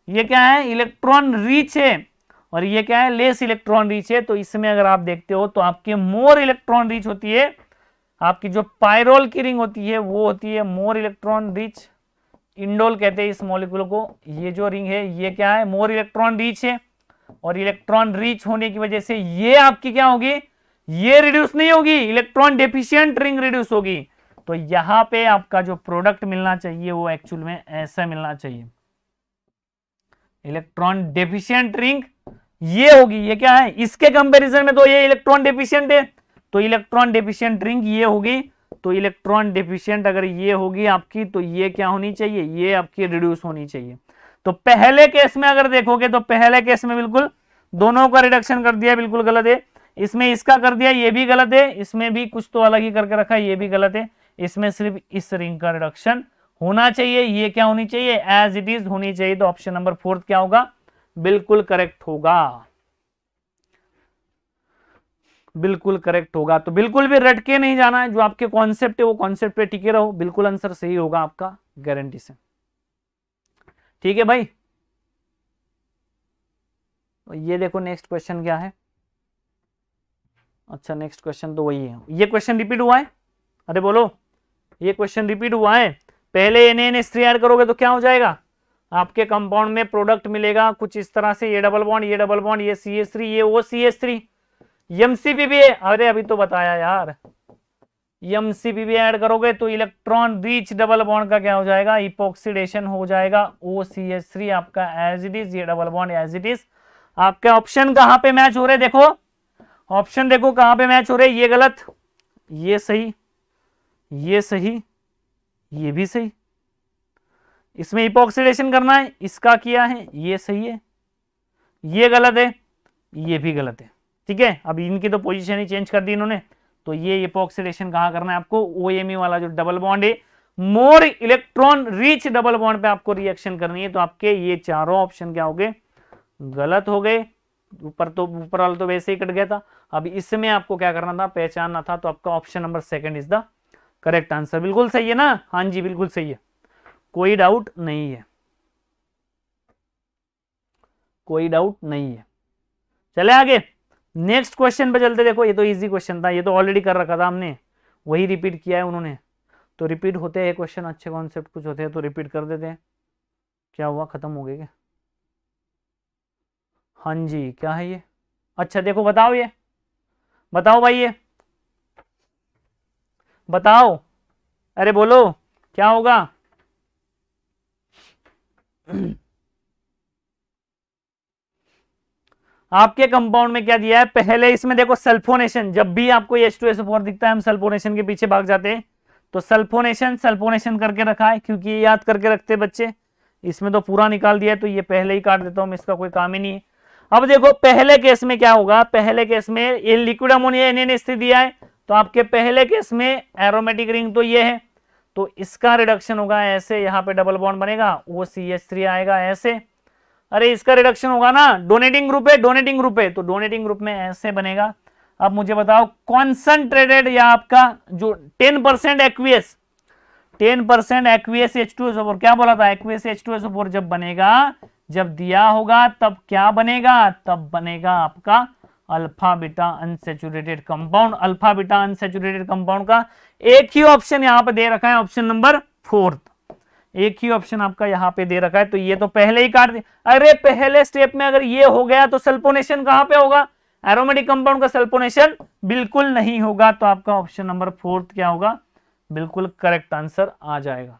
ये क्या है इलेक्ट्रॉन रीच है और ये क्या है लेस इलेक्ट्रॉन रीच है तो इसमें अगर आप देखते हो तो आपके मोर इलेक्ट्रॉन रीच होती है आपकी जो पायरोल की रिंग होती है वो होती है मोर इलेक्ट्रॉन रिच इंडोल कहते हैं इस मॉलिक्यूल को ये जो रिंग है ये क्या है मोर इलेक्ट्रॉन रीच है और इलेक्ट्रॉन रीच होने की वजह से ये आपकी क्या होगी ये रिड्यूस नहीं होगी इलेक्ट्रॉन डेफिशियंट रिंग रिड्यूस होगी तो यहां पे आपका जो प्रोडक्ट मिलना चाहिए वो एक्चुअल में ऐसा मिलना चाहिए इलेक्ट्रॉन डेफिशियंट रिंग ये होगी ये क्या है इसके कंपैरिजन में तो ये इलेक्ट्रॉन डेफिशियंट है तो इलेक्ट्रॉन डेफिशियंट रिंग ये होगी तो इलेक्ट्रॉन डेफिशियंट अगर ये होगी आपकी तो ये क्या होनी चाहिए ये आपकी रिड्यूस होनी चाहिए तो पहले केस में अगर देखोगे तो पहले केस में बिल्कुल दोनों का रिडक्शन कर दिया बिल्कुल गलत है इसमें इसका कर दिया ये भी गलत है इसमें भी कुछ तो अलग ही करके रखा ये भी गलत है इसमें सिर्फ इस रिंग का रिडक्शन होना चाहिए ये क्या होनी चाहिए एज इट इज होनी चाहिए तो ऑप्शन नंबर फोर्थ क्या होगा बिल्कुल करेक्ट होगा बिल्कुल करेक्ट होगा तो बिल्कुल भी रटके नहीं जाना है जो आपके कॉन्सेप्ट है वो कॉन्सेप्ट पे टिके रहो बिल्कुल आंसर सही होगा आपका गारंटी से ठीक है भाई ये देखो नेक्स्ट क्वेश्चन क्या है अच्छा नेक्स्ट क्वेश्चन तो वही है ये क्वेश्चन रिपीट हुआ है अरे बोलो ये क्वेश्चन रिपीट हुआ है पहले एन एन एस थ्री करोगे तो क्या हो जाएगा आपके कंपाउंड में प्रोडक्ट मिलेगा कुछ इस तरह से ये डबल बॉन्ड ये डबल बॉन्ड ये सी एस थ्री ये ओ सी एस थ्री यमसीपी भी अरे अभी तो बताया यार पी भी ऐड करोगे तो इलेक्ट्रॉन रिच डबल बॉन्ड का क्या हो जाएगा इपोक्सीडेशन हो जाएगा ओ सी एस थ्री आपका एज इट इज ये double bond as it is आपके ऑप्शन कहाँ पे मैच हो रहे देखो ऑप्शन देखो कहां पे मैच हो रहे ये गलत ये सही ये सही ये भी सही इसमें इपोक्सीडेशन करना है इसका किया है ये सही है ये गलत है ये भी गलत है ठीक है अब इनकी तो पोजीशन ही चेंज कर दी इन्होंने तो ये इपोक्सीडेशन कहां करना है आपको ओ e वाला जो डबल बॉन्ड है more electron rich double bond पे आपको रिएक्शन करनी है तो आपके ये चारों ऑप्शन क्या हो गए गलत हो गए ऊपर तो ऊपर वाला तो वैसे ही कट गया था अब इसमें आपको क्या करना था पहचानना था तो आपका option number second is the correct answer बिल्कुल सही है ना हाँ जी बिल्कुल सही है कोई डाउट नहीं है कोई डाउट नहीं है चले आगे नेक्स्ट क्वेश्चन पे चलते देखो ये तो इजी क्वेश्चन था ये तो ऑलरेडी कर रखा था हमने वही रिपीट किया है उन्होंने तो रिपीट होते हैं क्वेश्चन अच्छे कॉन्सेप्ट कुछ होते हैं तो रिपीट कर देते हैं क्या हुआ खत्म हो गए क्या हाँ जी क्या है ये अच्छा देखो बताओ ये बताओ भाई ये बताओ अरे बोलो क्या होगा आपके कंपाउंड में क्या दिया है पहले इसमें देखो सल्फोनेशन जब भी आपको एच टू एस फोर दिखता है हम सल्फोनेशन के पीछे भाग जाते हैं तो सल्फोनेशन सल्फोनेशन करके रखा है क्योंकि ये याद करके रखते बच्चे इसमें तो पूरा निकाल दिया है तो ये पहले ही काट देता हूं इसका कोई काम ही नहीं है अब देखो पहले केस में क्या होगा पहले केस में ये लिक्विड अमोनिया एन स्थिर दिया है तो आपके पहले केस में एरोमेटिक रिंग तो ये है तो इसका रिडक्शन होगा ऐसे यहाँ पे डबल बॉन्ड बनेगा वो सी एच थ्री आएगा ऐसे अरे इसका रिडक्शन होगा ना डोनेटिंग ग्रुप है डोनेटिंग ग्रुप है तो डोनेटिंग ग्रुप में ऐसे बनेगा अब मुझे बताओ कॉन्सेंट्रेटेड या आपका जो ten percent aqueous ten percent aqueous H two S four क्या बोला था aqueous H two S four जब बनेगा जब दिया होगा तब क्या बनेगा तब बनेगा आपका alpha beta unsaturated compound alpha beta unsaturated compound का एक ही ऑप्शन यहाँ पे दे रखा है ऑप्शन नंबर फोर्थ एक ही ऑप्शन आपका यहाँ पे दे रखा है तो ये तो पहले ही काट दिया अरे पहले स्टेप में अगर ये हो गया तो सल्पोनेशन कहां पे होगा एरोमेटिक कंपाउंड का सल्पोनेशन बिल्कुल नहीं होगा तो आपका ऑप्शन नंबर फोर्थ क्या होगा बिल्कुल करेक्ट आंसर आ जाएगा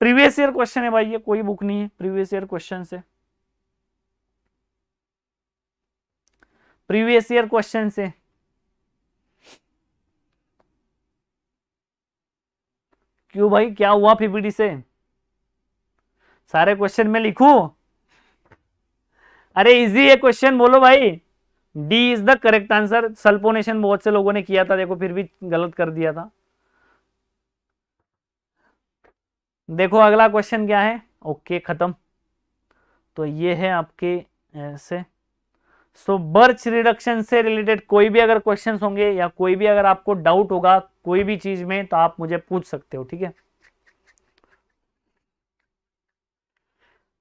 प्रीवियस ईयर क्वेश्चन है भाई ये कोई बुक नहीं है प्रीवियस ईयर क्वेश्चन है प्रीवियस ईयर क्वेश्चन से क्यों भाई क्या हुआ पीपीटी से सारे क्वेश्चन में लिखू अरे इजी है क्वेश्चन बोलो भाई D is the correct answer sulphonation बहुत से लोगों ने किया था देखो फिर भी गलत कर दिया था देखो अगला क्वेश्चन क्या है ओके ख़त्म तो ये है आपके ऐसे सो बर्च रिडक्शन से रिलेटेड कोई भी अगर क्वेश्चंस होंगे या कोई भी अगर आपको डाउट होगा कोई भी चीज में तो आप मुझे पूछ सकते हो ठीक है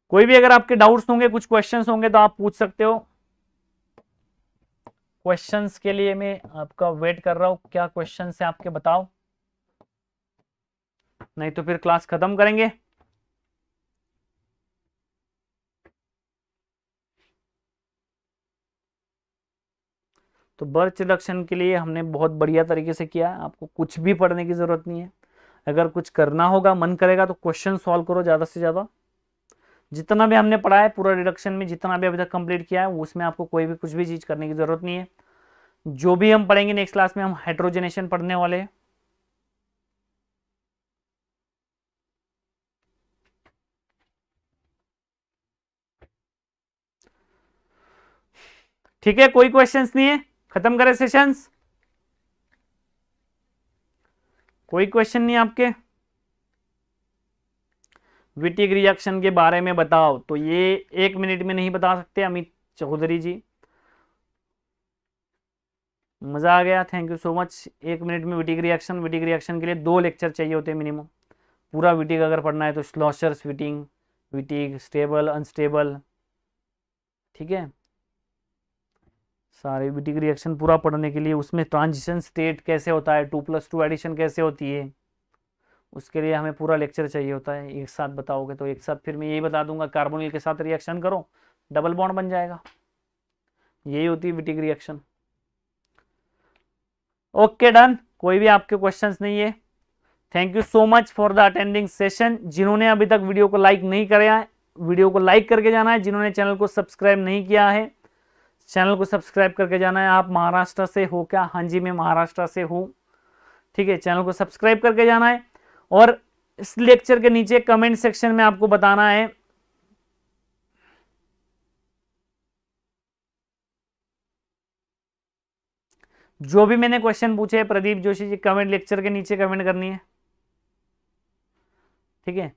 कोई भी अगर आपके डाउट्स होंगे कुछ क्वेश्चंस होंगे तो आप पूछ सकते हो क्वेश्चंस के लिए मैं आपका वेट कर रहा हूं क्या क्वेश्चन है आपके बताओ नहीं तो फिर क्लास खत्म करेंगे तो बर्च रिडक्शन के लिए हमने बहुत बढ़िया तरीके से किया आपको कुछ भी पढ़ने की ज़रूरत नहीं है अगर कुछ करना होगा मन करेगा तो क्वेश्चन सॉल्व करो ज़्यादा से ज़्यादा जितना भी हमने पढ़ा है पूरा रिडक्शन में जितना भी अभी तक कंप्लीट किया है उसमें आपको कोई भी कुछ भी चीज़ करने की ज़रूरत नहीं है जो भी हम पढ़ेंगे नेक्स्ट क्लास में हम हाइड्रोजनेशन पढ़ने वाले हैं ठीक है कोई क्वेश्चंस नहीं है खत्म करें सेशंस कोई क्वेश्चन नहीं आपके विटिक रिएक्शन के बारे में बताओ तो ये एक मिनट में नहीं बता सकते अमित चौधरी जी मज़ा आ गया थैंक यू सो मच एक मिनट में विटिक रिएक्शन विटिक रिएक्शन के लिए दो लेक्चर चाहिए होते हैं मिनिमम पूरा विटिक अगर पढ़ना है तो Schlosser's Wittig Wittig stable unstable ठीक है सारे बिटिक रिएक्शन पूरा पढ़ने के लिए उसमें ट्रांजिशन स्टेट कैसे होता है टू प्लस टू एडिशन कैसे होती है उसके लिए हमें पूरा लेक्चर चाहिए होता है एक साथ बताओगे तो एक साथ फिर मैं यही बता दूंगा कार्बोनिल के साथ रिएक्शन करो डबल बॉन्ड बन जाएगा यही होती है बिटिक रिएक्शन ओके डन कोई भी आपके क्वेश्चंस नहीं है thank you so much for the attending session जिन्होंने अभी तक वीडियो को लाइक नहीं कराया वीडियो को लाइक करके जाना है जिन्होंने चैनल को सब्सक्राइब नहीं किया है चैनल को सब्सक्राइब करके जाना है आप महाराष्ट्र से हो क्या हाँ जी मैं महाराष्ट्र से हूँ ठीक है चैनल को सब्सक्राइब करके जाना है और इस लेक्चर के नीचे कमेंट सेक्शन में आपको बताना है जो भी मैंने क्वेश्चन पूछे प्रदीप जोशी जी कमेंट लेक्चर के नीचे कमेंट करनी है ठीक है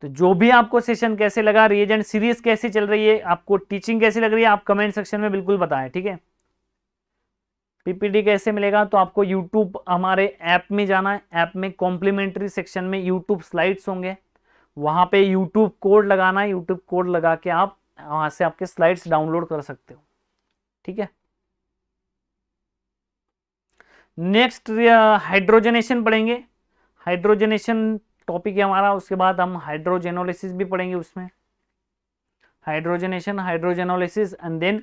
तो जो भी आपको सेशन कैसे लगा रिएजेंट सीरीज कैसी चल रही है आपको टीचिंग कैसी लग रही है आप कमेंट सेक्शन में बिल्कुल बताएं ठीक है पीपीटी कैसे मिलेगा तो आपको यूट्यूब हमारे ऐप में जाना है ऐप में कॉम्प्लीमेंट्री सेक्शन में यूट्यूब स्लाइड्स होंगे वहां पे यूट्यूब कोड लगाना है यूट्यूब कोड लगा के आप वहां से आपके स्लाइड्स डाउनलोड कर सकते हो ठीक है नेक्स्ट हाइड्रोजनेशन पढ़ेंगे हाइड्रोजनेशन टॉपिक है हमारा उसके बाद हम हाइड्रोजेनोलिसिस भी पढ़ेंगे उसमें hydrogenation hydrogenolysis and then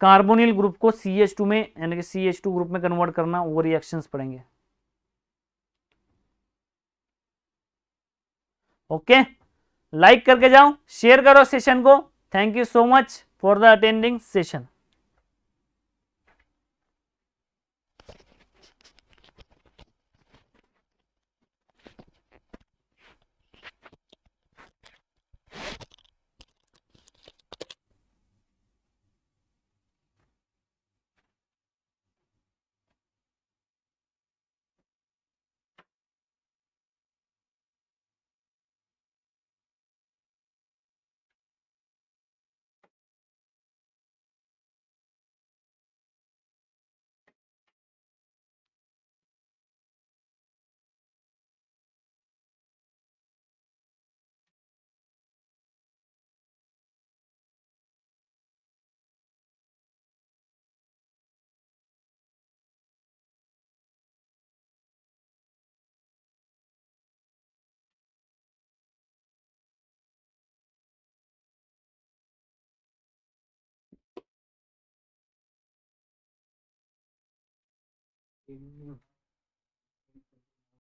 carbonyl group को सी एच टू में यानी कि सी एच टू ग्रुप में कन्वर्ट करना वो रिएक्शन पड़ेंगे ओके लाइक करके जाओ शेयर करो सेशन को thank you so much for the attending session in mm.